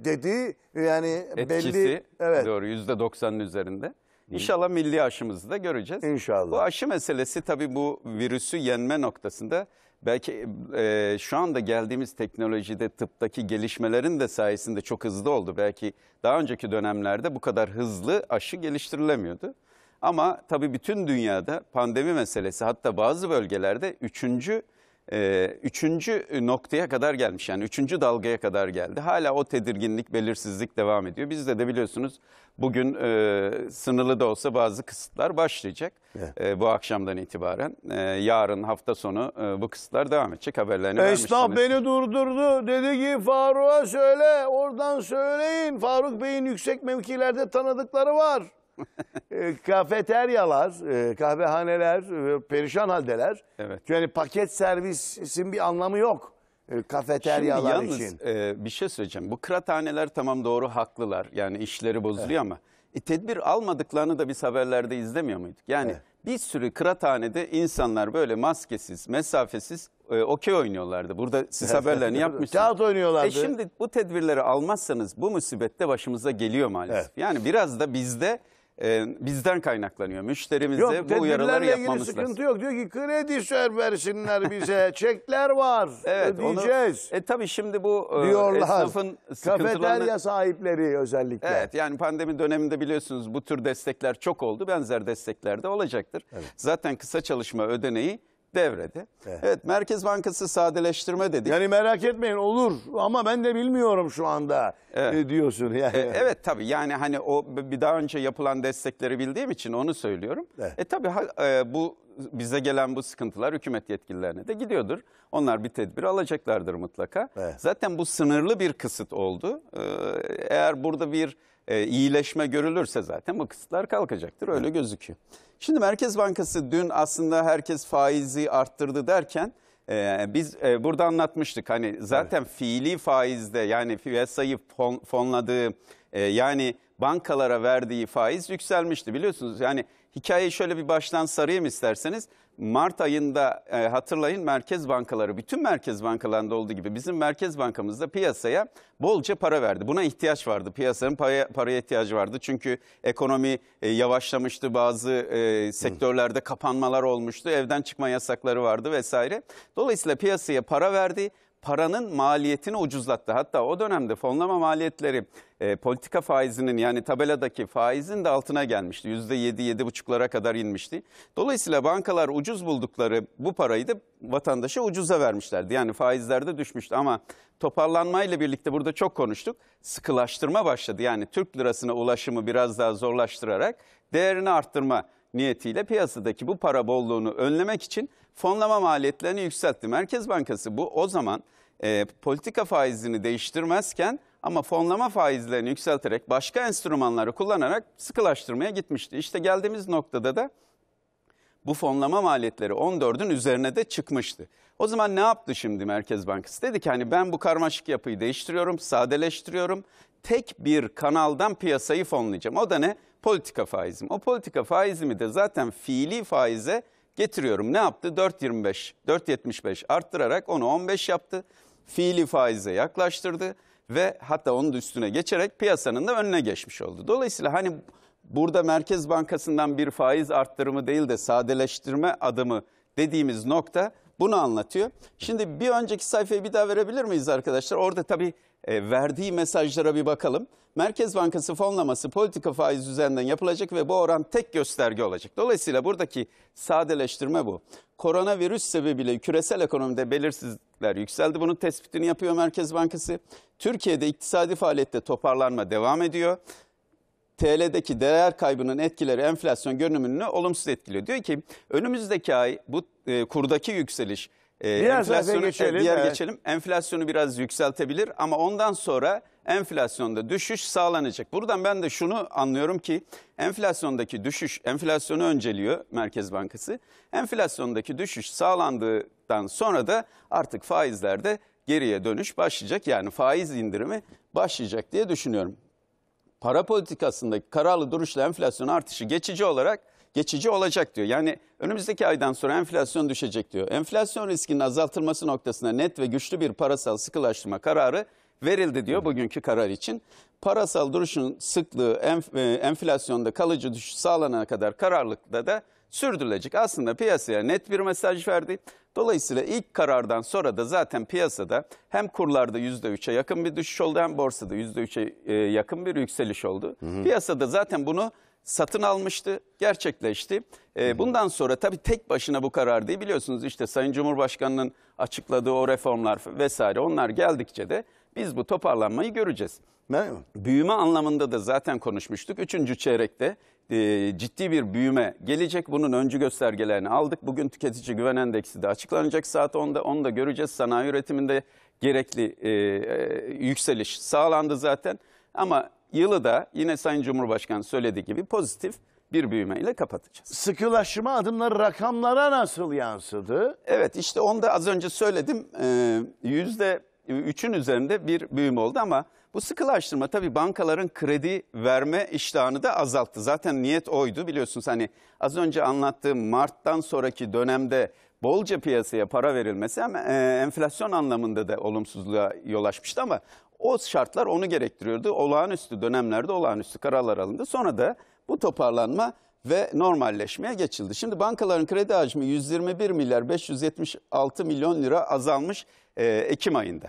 dedi. Yani Etkisi, belli. Evet. Doğru Yüzde doksanın üzerinde. İnşallah milli aşımızı da göreceğiz. İnşallah. Bu aşı meselesi tabii bu virüsü yenme noktasında Belki e, şu anda geldiğimiz teknolojide tıptaki gelişmelerin de sayesinde çok hızlı oldu. Belki daha önceki dönemlerde bu kadar hızlı aşı geliştirilemiyordu. Ama tabii bütün dünyada pandemi meselesi hatta bazı bölgelerde üçüncü ee, e, üçüncü noktaya kadar gelmiş yani üçüncü dalgaya kadar geldi. Hala o tedirginlik, belirsizlik devam ediyor. Bizde de biliyorsunuz bugün e, sınırlı da olsa bazı kısıtlar başlayacak e, bu akşamdan itibaren. E, yarın hafta sonu e, bu kısıtlar devam edecek haberlerini Esnaf beni durdurdu dedi ki Faruk'a söyle oradan söyleyin Faruk Bey'in yüksek mevkilerde tanıdıkları var. Ee, kafeteryalar, e, kahvehaneler e, perişan haldeler. Evet. Yani paket servisin bir anlamı yok e, kafeteryalar Şimdi yalnız, için. e, bir şey söyleyeceğim. Bu kıraathaneler tamam doğru haklılar. Yani işleri bozuluyor ama e, tedbir almadıklarını da biz haberlerde izlemiyor muyduk? Yani Evet. bir sürü kıraathanede insanlar böyle maskesiz, mesafesiz e, okey oynuyorlardı. Burada siz haberlerini yapmışsınız. Kağıt oynuyorlardı. E şimdi bu tedbirleri almazsanız bu musibette de başımıza geliyor maalesef. Evet. Yani biraz da bizde e, bizden kaynaklanıyor. Müşterimize yok, bu uyarıları yapmamız lazım. sıkıntı yok. Diyor ki kredi ser versinler bize. Çekler var. Evet, ödeyeceğiz. Onu, e tabii şimdi bu e, Diyorlar, esnafın sıkıntılarını... Kafeterya sahipleri özellikle. Evet yani pandemi döneminde biliyorsunuz bu tür destekler çok oldu. Benzer destekler de olacaktır. Evet. Zaten kısa çalışma ödeneği devrede. Evet. Eh. evet Merkez Bankası sadeleştirme dedik. Yani merak etmeyin olur ama ben de bilmiyorum şu anda evet. diyorsun. Yani. E, evet tabii yani hani o bir daha önce yapılan destekleri bildiğim için onu söylüyorum. Evet. Eh. E tabii e, bu bize gelen bu sıkıntılar hükümet yetkililerine de gidiyordur. Onlar bir tedbir alacaklardır mutlaka. Evet. Eh. Zaten bu sınırlı bir kısıt oldu. Ee, eğer burada bir e, iyileşme görülürse zaten bu kısıtlar kalkacaktır. Öyle evet. gözüküyor. Şimdi Merkez Bankası dün aslında herkes faizi arttırdı derken e, biz e, burada anlatmıştık. Hani zaten evet. fiili faizde yani piyasayı fon, fonladığı e, yani bankalara verdiği faiz yükselmişti biliyorsunuz. Yani Hikayeyi şöyle bir baştan sarayım isterseniz. Mart ayında e, hatırlayın merkez bankaları bütün merkez bankalarında olduğu gibi bizim merkez bankamızda piyasaya bolca para verdi. Buna ihtiyaç vardı. Piyasanın paraya, paraya ihtiyacı vardı. Çünkü ekonomi e, yavaşlamıştı. Bazı e, sektörlerde kapanmalar olmuştu. Evden çıkma yasakları vardı vesaire. Dolayısıyla piyasaya para verdi paranın maliyetini ucuzlattı. Hatta o dönemde fonlama maliyetleri e, politika faizinin yani tabeladaki faizin de altına gelmişti. %7-7,5'lara kadar inmişti. Dolayısıyla bankalar ucuz buldukları bu parayı da vatandaşa ucuza vermişlerdi. Yani faizlerde düşmüştü ama toparlanmayla birlikte burada çok konuştuk. Sıkılaştırma başladı. Yani Türk lirasına ulaşımı biraz daha zorlaştırarak değerini arttırma niyetiyle piyasadaki bu para bolluğunu önlemek için fonlama maliyetlerini yükseltti. Merkez Bankası bu o zaman e, politika faizini değiştirmezken ama fonlama faizlerini yükselterek başka enstrümanları kullanarak sıkılaştırmaya gitmişti. İşte geldiğimiz noktada da bu fonlama maliyetleri 14'ün üzerine de çıkmıştı. O zaman ne yaptı şimdi Merkez Bankası? Dedi ki hani ben bu karmaşık yapıyı değiştiriyorum, sadeleştiriyorum tek bir kanaldan piyasayı fonlayacağım. O da ne? Politika faizim. O politika faizimi de zaten fiili faize getiriyorum. Ne yaptı? 4.25, 4.75 arttırarak onu 15 yaptı. Fiili faize yaklaştırdı ve hatta onun üstüne geçerek piyasanın da önüne geçmiş oldu. Dolayısıyla hani burada Merkez Bankası'ndan bir faiz arttırımı değil de sadeleştirme adımı dediğimiz nokta bunu anlatıyor. Şimdi bir önceki sayfayı bir daha verebilir miyiz arkadaşlar? Orada tabii e, verdiği mesajlara bir bakalım. Merkez Bankası fonlaması politika faiz üzerinden yapılacak ve bu oran tek gösterge olacak. Dolayısıyla buradaki sadeleştirme bu. Koronavirüs sebebiyle küresel ekonomide belirsizlikler yükseldi. Bunun tespitini yapıyor Merkez Bankası. Türkiye'de iktisadi faaliyette toparlanma devam ediyor. TL'deki değer kaybının etkileri enflasyon görünümünü olumsuz etkiliyor. Diyor ki önümüzdeki ay bu e, kurdaki yükseliş e, Biraz enflasyonu geçelim, diğer evet. geçelim. Enflasyonu biraz yükseltebilir ama ondan sonra enflasyonda düşüş sağlanacak. Buradan ben de şunu anlıyorum ki enflasyondaki düşüş enflasyonu önceliyor Merkez Bankası. Enflasyondaki düşüş sağlandıktan sonra da artık faizlerde geriye dönüş başlayacak. Yani faiz indirimi başlayacak diye düşünüyorum. Para politikasındaki kararlı duruşla enflasyon artışı geçici olarak geçici olacak diyor. Yani önümüzdeki aydan sonra enflasyon düşecek diyor. Enflasyon riskinin azaltılması noktasında net ve güçlü bir parasal sıkılaştırma kararı verildi diyor bugünkü karar için. Parasal duruşun sıklığı enf e, enflasyonda kalıcı düşüş sağlanana kadar kararlılıkta da sürdürülecek. Aslında piyasaya net bir mesaj verdi. Dolayısıyla ilk karardan sonra da zaten piyasada hem kurlarda %3'e yakın bir düşüş oldu hem borsada %3'e e, yakın bir yükseliş oldu. Hı hı. Piyasada zaten bunu satın almıştı, gerçekleşti. E, bundan sonra tabii tek başına bu karar değil biliyorsunuz işte Sayın Cumhurbaşkanı'nın açıkladığı o reformlar vesaire onlar geldikçe de biz bu toparlanmayı göreceğiz. Merhaba. Büyüme anlamında da zaten konuşmuştuk. Üçüncü çeyrekte e, ciddi bir büyüme gelecek. Bunun öncü göstergelerini aldık. Bugün tüketici güven endeksi de açıklanacak saat 10'da. Onu da göreceğiz. Sanayi üretiminde gerekli e, e, yükseliş sağlandı zaten. Ama yılı da yine Sayın Cumhurbaşkanı söylediği gibi pozitif bir büyümeyle kapatacağız. Sıkılaşma adımları rakamlara nasıl yansıdı? Evet işte onu da az önce söyledim. Ee, yüzde üçün üzerinde bir büyüme oldu ama bu sıkılaştırma tabii bankaların kredi verme iştahını da azalttı. Zaten niyet oydu biliyorsunuz hani az önce anlattığım Mart'tan sonraki dönemde bolca piyasaya para verilmesi hem enflasyon anlamında da olumsuzluğa yol açmıştı ama o şartlar onu gerektiriyordu. Olağanüstü dönemlerde olağanüstü kararlar alındı. Sonra da bu toparlanma ve normalleşmeye geçildi. Şimdi bankaların kredi hacmi 121 milyar 576 milyon lira azalmış e, Ekim ayında.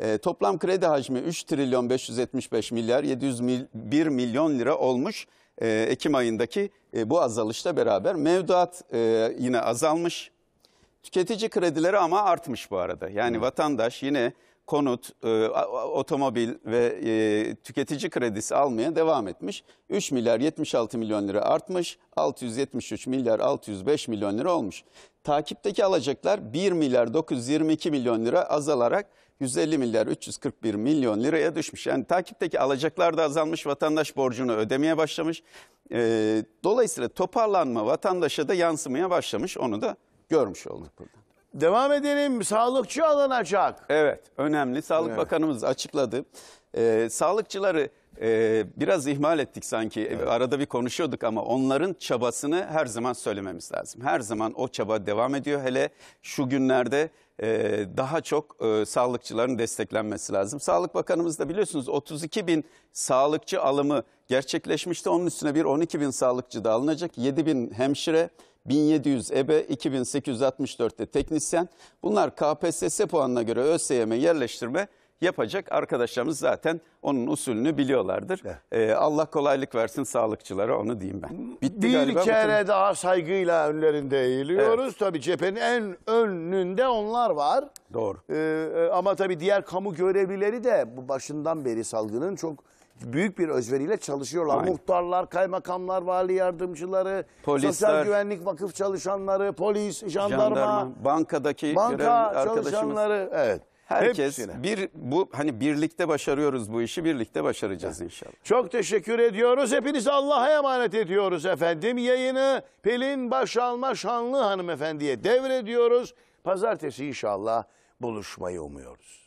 E, toplam kredi hacmi 3 trilyon 575 milyar 701 milyon lira olmuş. E, Ekim ayındaki e, bu azalışla beraber mevduat e, yine azalmış. Tüketici kredileri ama artmış bu arada. Yani vatandaş yine konut, e, otomobil ve e, tüketici kredisi almaya devam etmiş. 3 milyar 76 milyon lira artmış, 673 milyar 605 milyon lira olmuş. Takipteki alacaklar 1 milyar 922 milyon lira azalarak 150 milyar 341 milyon liraya düşmüş. Yani takipteki alacaklar da azalmış, vatandaş borcunu ödemeye başlamış. E, dolayısıyla toparlanma vatandaşa da yansımaya başlamış, onu da görmüş olduk burada. Devam edelim. Sağlıkçı alınacak. Evet, önemli. Sağlık Evet. Bakanımız açıkladı. Ee, sağlıkçıları e, biraz ihmal ettik sanki. Arada bir konuşuyorduk ama onların çabasını her zaman söylememiz lazım. Her zaman o çaba devam ediyor. Hele şu günlerde e, daha çok e, sağlıkçıların desteklenmesi lazım. Sağlık Bakanımız da biliyorsunuz 32 bin sağlıkçı alımı gerçekleşmişti. Onun üstüne bir 12 bin sağlıkçı da alınacak. 7 bin hemşire 1700 ebe, 2864 de teknisyen. Bunlar KPSS puanına göre ÖSYM e yerleştirme yapacak arkadaşlarımız zaten onun usulünü biliyorlardır. Evet. Ee, Allah kolaylık versin sağlıkçılara onu diyeyim ben. Bitti bir galiba kere bütün... daha saygıyla önlerinde eğiliyoruz. Evet. Tabii cephenin en önünde onlar var. Doğru. Ee, e, ama tabii diğer kamu görevlileri de bu başından beri salgının çok büyük bir özveriyle çalışıyorlar. Aynen. Muhtarlar, kaymakamlar, vali yardımcıları, Polisler, sosyal güvenlik vakıf çalışanları, polis, jandarma, jandarma bankadaki banka çalışanları. Evet. Herkes Hepsine. bir bu hani birlikte başarıyoruz bu işi birlikte başaracağız evet. inşallah. Çok teşekkür ediyoruz. Hepinizi Allah'a emanet ediyoruz efendim. Yayını Pelin Başalma Şanlı hanımefendiye devrediyoruz. Pazartesi inşallah buluşmayı umuyoruz.